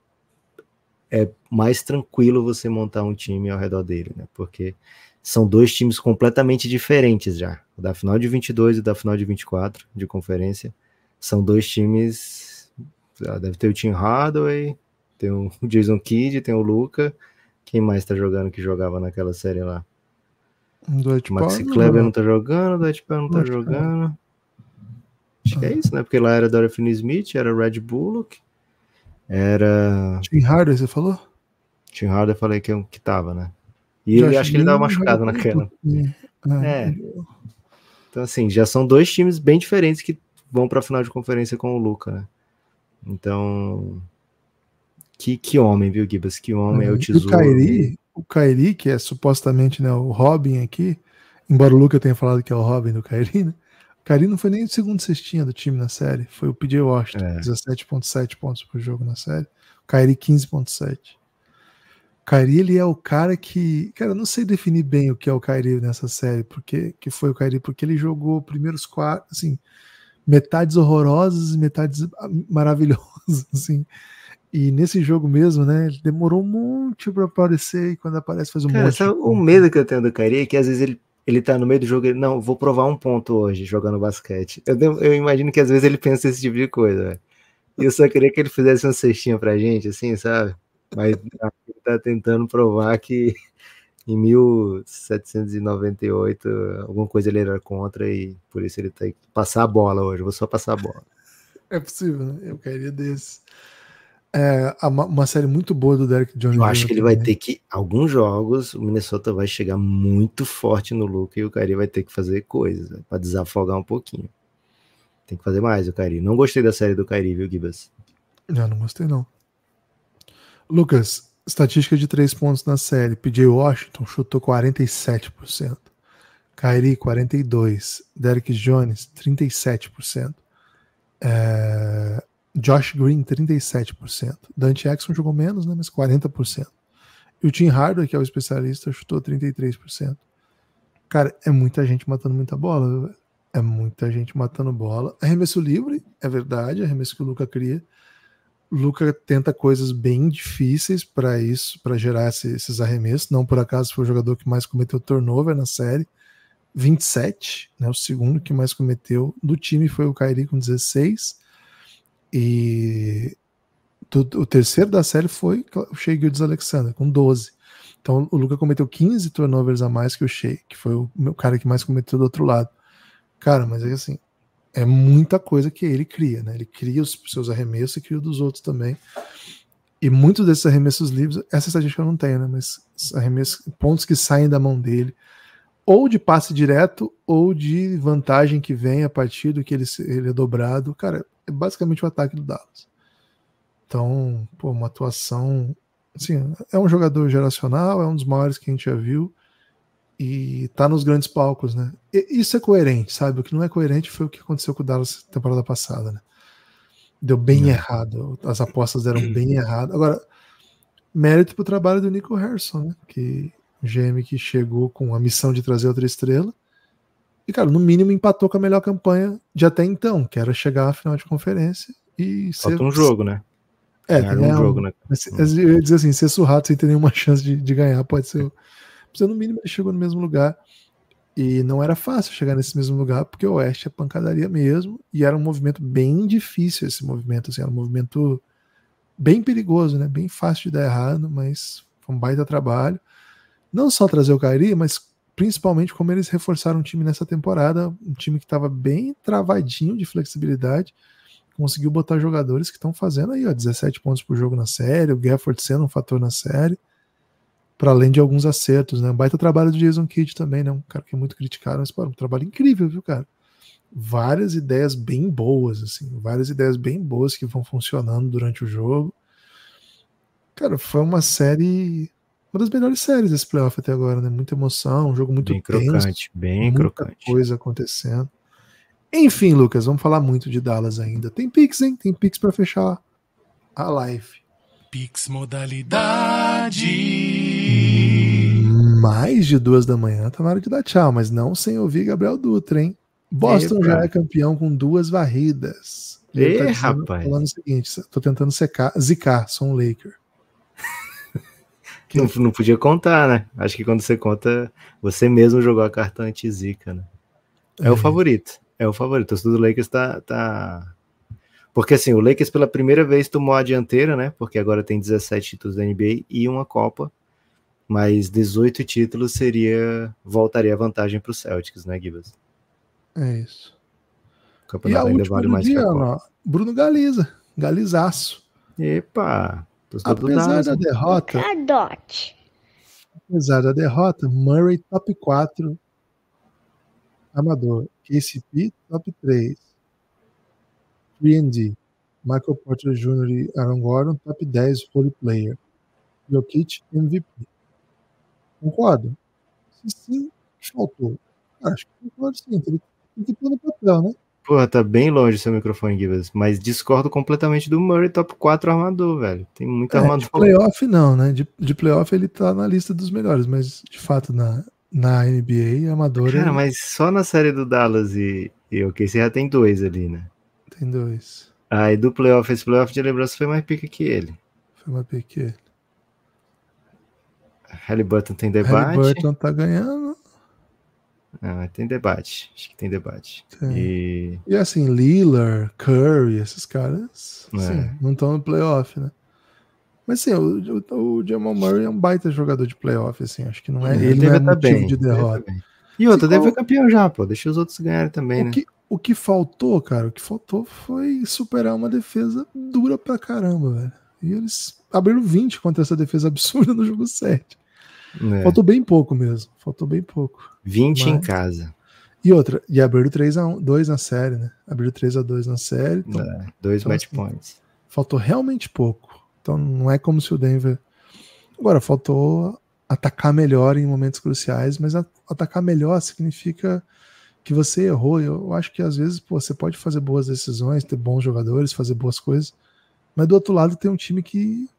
é mais tranquilo você montar um time ao redor dele, né? Porque são dois times completamente diferentes já. O da final de 22 e o da final de 24 de conferência são dois times. Ah, deve ter o Tim Hardaway, tem o [LAUGHS] Jason Kidd, tem o Luca. Quem mais tá jogando que jogava naquela série lá? O Maxi Kleber né? não tá jogando, o Dwight não tá jogando. Acho que é isso, né? Porque lá era Dorian Finney-Smith, era Red Bullock, era... Tim Hardaway, você falou? Tim Hardaway eu falei que, é que tava, né? E ele, acho que ele tava machucado naquela. Né? Ah, é. Então, assim, já são dois times bem diferentes que vão para a final de conferência com o Luca, né? Então, que, que homem, viu, Gibas? Que homem é o uhum. tesouro. O Kairi, o Kairi, que é supostamente né, o Robin aqui, embora o Luca tenha falado que é o Robin do Kairi, né? O Kairi não foi nem o segundo cestinha do time na série, foi o PJ Washington, é. 17.7 pontos por jogo na série. O Kairi 15.7. Kairi, ele é o cara que. Cara, eu não sei definir bem o que é o Kairi nessa série, porque que foi o Kairi porque ele jogou primeiros quatro, assim, metades horrorosas e metades maravilhosas, [LAUGHS] assim. E nesse jogo mesmo, né? Ele demorou um monte para aparecer e quando aparece faz um cara, monte. o medo que eu tenho do Kairi é que às vezes ele ele tá no meio do jogo, ele, não, vou provar um ponto hoje jogando basquete. Eu, eu imagino que às vezes ele pensa esse tipo de coisa, velho. E eu só queria que ele fizesse uma cestinha pra gente, assim, sabe? Mas está tentando provar que em 1798 alguma coisa ele era contra e por isso ele tem tá que passar a bola hoje. Vou só passar a bola. É possível, né? Eu queria desse. É uma, uma série muito boa do Derek Jones. Eu acho que ele também. vai né? ter que. Alguns jogos, o Minnesota vai chegar muito forte no look e o Kyrie vai ter que fazer coisas né, para desafogar um pouquinho. Tem que fazer mais o Kyrie. Não gostei da série do Kyrie, viu, Gibas? Já não gostei, não. Lucas, estatística de três pontos na série. PJ Washington chutou 47%. Kyrie, 42%. Derek Jones, 37%. É... Eh, Josh Green, 37%. Dante Jackson jogou menos, né, mas 40%. E o Tim Hardaway, que é o especialista, chutou 33%. Cara, é muita gente matando muita bola. É muita gente matando bola. Arremesso livre, é verdade, arremesso que o Luca cria. Luca tenta coisas bem difíceis para isso, para gerar esse, esses arremessos. Não por acaso foi o jogador que mais cometeu turnover na série. 27, né? O segundo que mais cometeu do time foi o Kairi com 16. E do, o terceiro da série foi o Shea Gildes Alexander, com 12. Então o Luca cometeu 15 turnovers a mais que o Shea, que foi o, o cara que mais cometeu do outro lado. Cara, mas é assim, é muita coisa que ele cria, né? Ele cria os seus arremessos e cria dos outros também. E muitos desses arremessos livres, essa estatística eu não tenho, né? Mas arremessos, pontos que saem da mão dele, ou de passe direto, ou de vantagem que vem a partir do que ele, ele é dobrado. Cara, é basicamente o ataque do Dallas. Então, pô, uma atuação. Assim, é um jogador geracional, é um dos maiores que a gente já viu e tá nos grandes palcos, né? E isso é coerente, sabe? O que não é coerente foi o que aconteceu com o Dallas temporada passada, né? Deu bem é. errado, as apostas deram bem errado. Agora, mérito pro trabalho do Nico Harrison, né? Que o GM que chegou com a missão de trazer outra estrela e, cara, no mínimo empatou com a melhor campanha de até então, que era chegar à final de conferência e ser... Falta um jogo, né? É, ganhar um jogo, né? Eu ia dizer assim, ser surrado sem ter nenhuma chance de, de ganhar pode ser é. Mas no mínimo ele chegou no mesmo lugar. E não era fácil chegar nesse mesmo lugar, porque o Oeste é pancadaria mesmo, e era um movimento bem difícil esse movimento, assim, era um movimento bem perigoso, né? Bem fácil de dar errado, mas foi um baita trabalho. Não só trazer o Kairi, mas principalmente como eles reforçaram o time nessa temporada, um time que estava bem travadinho de flexibilidade, conseguiu botar jogadores que estão fazendo aí, ó, 17 pontos por jogo na série, o Gafford sendo um fator na série para além de alguns acertos, né? Um baita trabalho do Jason Kidd também, né? Um cara que é muito criticado, mas pô, um trabalho incrível, viu, cara? Várias ideias bem boas, assim, várias ideias bem boas que vão funcionando durante o jogo. Cara, foi uma série, uma das melhores séries desse playoff até agora, né? Muita emoção, um jogo muito bem tenso, crocante, bem muita crocante. coisa acontecendo. Enfim, Lucas, vamos falar muito de Dallas ainda. Tem Pix, hein? Tem Pix para fechar a live. Pix modalidade mais de duas da manhã, tá na hora de dar tchau, mas não sem ouvir Gabriel Dutra, hein? Boston já é campeão com duas varridas. Ei, tá dizendo, rapaz. Falando o seguinte, tô tentando secar, zicar, sou um Laker. [LAUGHS] não, não podia contar, né? Acho que quando você conta, você mesmo jogou a carta anti-zica, né? É, é, o favorito, é o favorito. O do Lakers tá, tá... Porque assim, o Lakers pela primeira vez tomou a dianteira, né? Porque agora tem 17 títulos da NBA e uma Copa mas 18 títulos seria voltaria a vantagem para o Celtics, né, Gibas? É isso. O campeonato ainda vale mais dia, que a Copa. Ó, Bruno Galiza, Galizaço. Epa, apesar da derrota. Cadote. É apesar da derrota, Murray top 4 amador, KCP top 3. 3D, Michael Porter Jr. e Aaron Gordon top 10 role player. Jokic MVP. Concordo. Se sim, faltou. Acho que concordo sim, ele tem que pôr no papel, né? Porra, tá bem longe seu microfone, Givas, mas discordo completamente do Murray, top 4 armador, velho. Tem muita é, armador. De playoff não, né? De, de playoff ele tá na lista dos melhores, mas de fato na, na NBA, armador. Cara, mas só na série do Dallas e, e o OKC já tem dois ali, né? Tem dois. Aí ah, do playoff, esse playoff de lembrança foi mais pica que ele. Foi mais pica que ele. Halliburton tem debate. Halliburton tá ganhando. Ah, tem debate. Acho que tem debate. Tem. E... e assim, Lillard, Curry, esses caras é. assim, não estão no playoff, né? Mas sim, o, o, o, Jamal Murray é um baita jogador de playoff, assim. Acho que não é. Ele, ele não é motivo bem, de derrota. e outra, deve ser campeão já, pô. Deixa os outros ganharem também, o né? Que, o que faltou, cara, o que faltou foi superar uma defesa dura pra caramba, velho. E eles abriram 20 contra essa defesa absurda no jogo 7. É. Faltou bem pouco mesmo. Faltou bem pouco. 20 Mas... em casa. E outra, e abriram 3 a 1, 2 na série, né? Abriram 3 a 2 na série. Então, é, dois então, match assim, points. Faltou realmente pouco. Então não é como se o Denver. Agora, faltou atacar melhor em momentos cruciais, mas atacar melhor significa que você errou. Eu, acho que às vezes pô, você pode fazer boas decisões, ter bons jogadores, fazer boas coisas, mas do outro lado tem um time que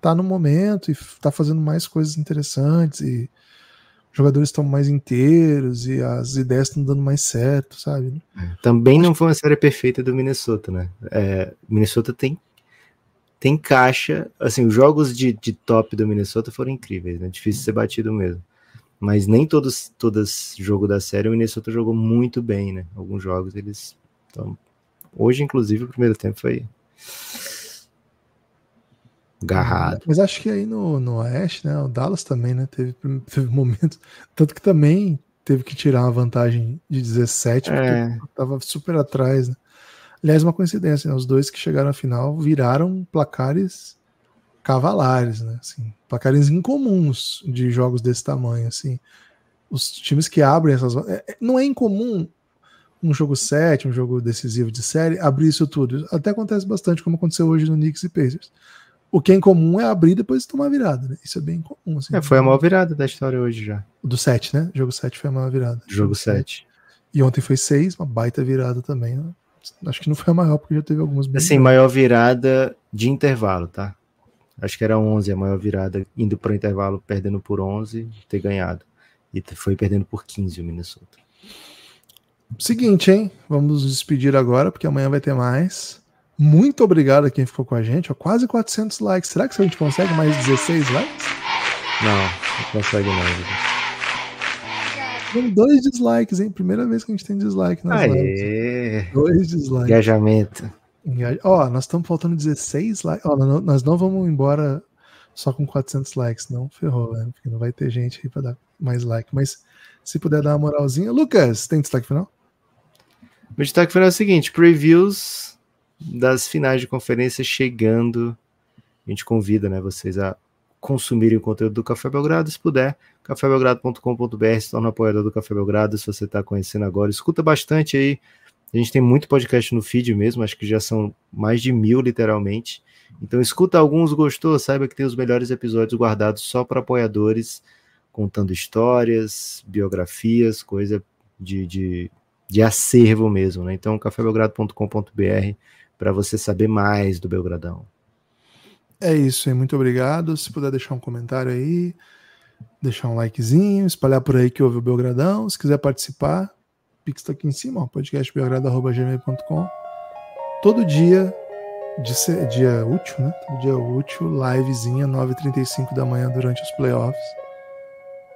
tá no momento e tá fazendo mais coisas interessantes e os jogadores estão mais inteiros e as ideias estão dando mais certo, sabe? É, também não foi uma série perfeita do Minnesota, né? É, Minnesota tem tem caixa, assim, os jogos de, de top do Minnesota foram incríveis, né? Difícil ser batido mesmo mas nem todos todas jogo da série o Minnesota jogou muito bem, né? Alguns jogos eles então, hoje inclusive o primeiro tempo foi agarrado. Mas acho que aí no, no Oeste, né, o Dallas também, né, teve, teve momentos, tanto que também teve que tirar uma vantagem de 17, porque é. tava super atrás, né? Aliás, uma coincidência, né? Os dois que chegaram à final viraram placares cavalares, né? Assim, placares incomuns de jogos desse tamanho, assim. Os times que abrem essas... É, é, não é incomum um jogo 7, um jogo decisivo de série, abrir isso tudo. Até acontece bastante, como aconteceu hoje no Knicks e Pacers. O que é incomum é abrir e depois tomar virada, né? Isso é bem comum. Assim, é, foi a maior virada da história hoje já. Do 7, né? jogo 7 foi a maior virada. Jogo 7. E ontem foi 6, uma baita virada também. Né? Acho que não foi a maior, porque já teve algumas. Assim, maior virada de intervalo, tá? Acho que era 11 a maior virada, indo para o intervalo, perdendo por 11, ter ganhado. E foi perdendo por 15 o Minnesota. Seguinte, hein? Vamos nos despedir agora, porque amanhã vai ter mais. Muito obrigado a quem ficou com a gente. Ó, quase 400 likes. Será que a gente consegue mais 16 likes? Não, não consegue mais. Tem dois dislikes, hein? Primeira vez que a gente tem dislike nas Aê. lives. Dois dislikes. Engajamento. Ó, nós estamos faltando 16 likes. Ó, nós não vamos embora só com 400 likes, não. Ferrou, né? Porque não vai ter gente aí para dar mais like. Mas se puder dar uma moralzinha. Lucas, tem destaque final? Meu destaque final é o seguinte: previews das finais de conferência chegando. A gente convida né, vocês a consumirem o conteúdo do Café Belgrado, se puder, cafébelgrado.com.br, se torna apoiador do Café Belgrado, se você está conhecendo agora, escuta bastante aí, a gente tem muito podcast no feed mesmo, acho que já são mais de mil, literalmente. Então, escuta alguns, gostou, saiba que tem os melhores episódios guardados só para apoiadores, contando histórias, biografias, coisa de, de, de acervo mesmo, né? Então, cafébelgrado.com.br, para você saber mais do Belgradão. É isso aí, muito obrigado. Se puder deixar um comentário aí, deixar um likezinho, espalhar por aí que ouve o Belgradão. Se quiser participar, Pix está aqui em cima, podcastbelgrado.gmail.com. Todo dia, de, dia útil, né? Todo dia útil, livezinha, 9h35 da manhã durante os playoffs.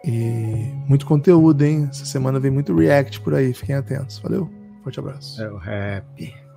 E muito conteúdo, hein? Essa semana vem muito react por aí, fiquem atentos. Valeu, forte abraço. É o rap.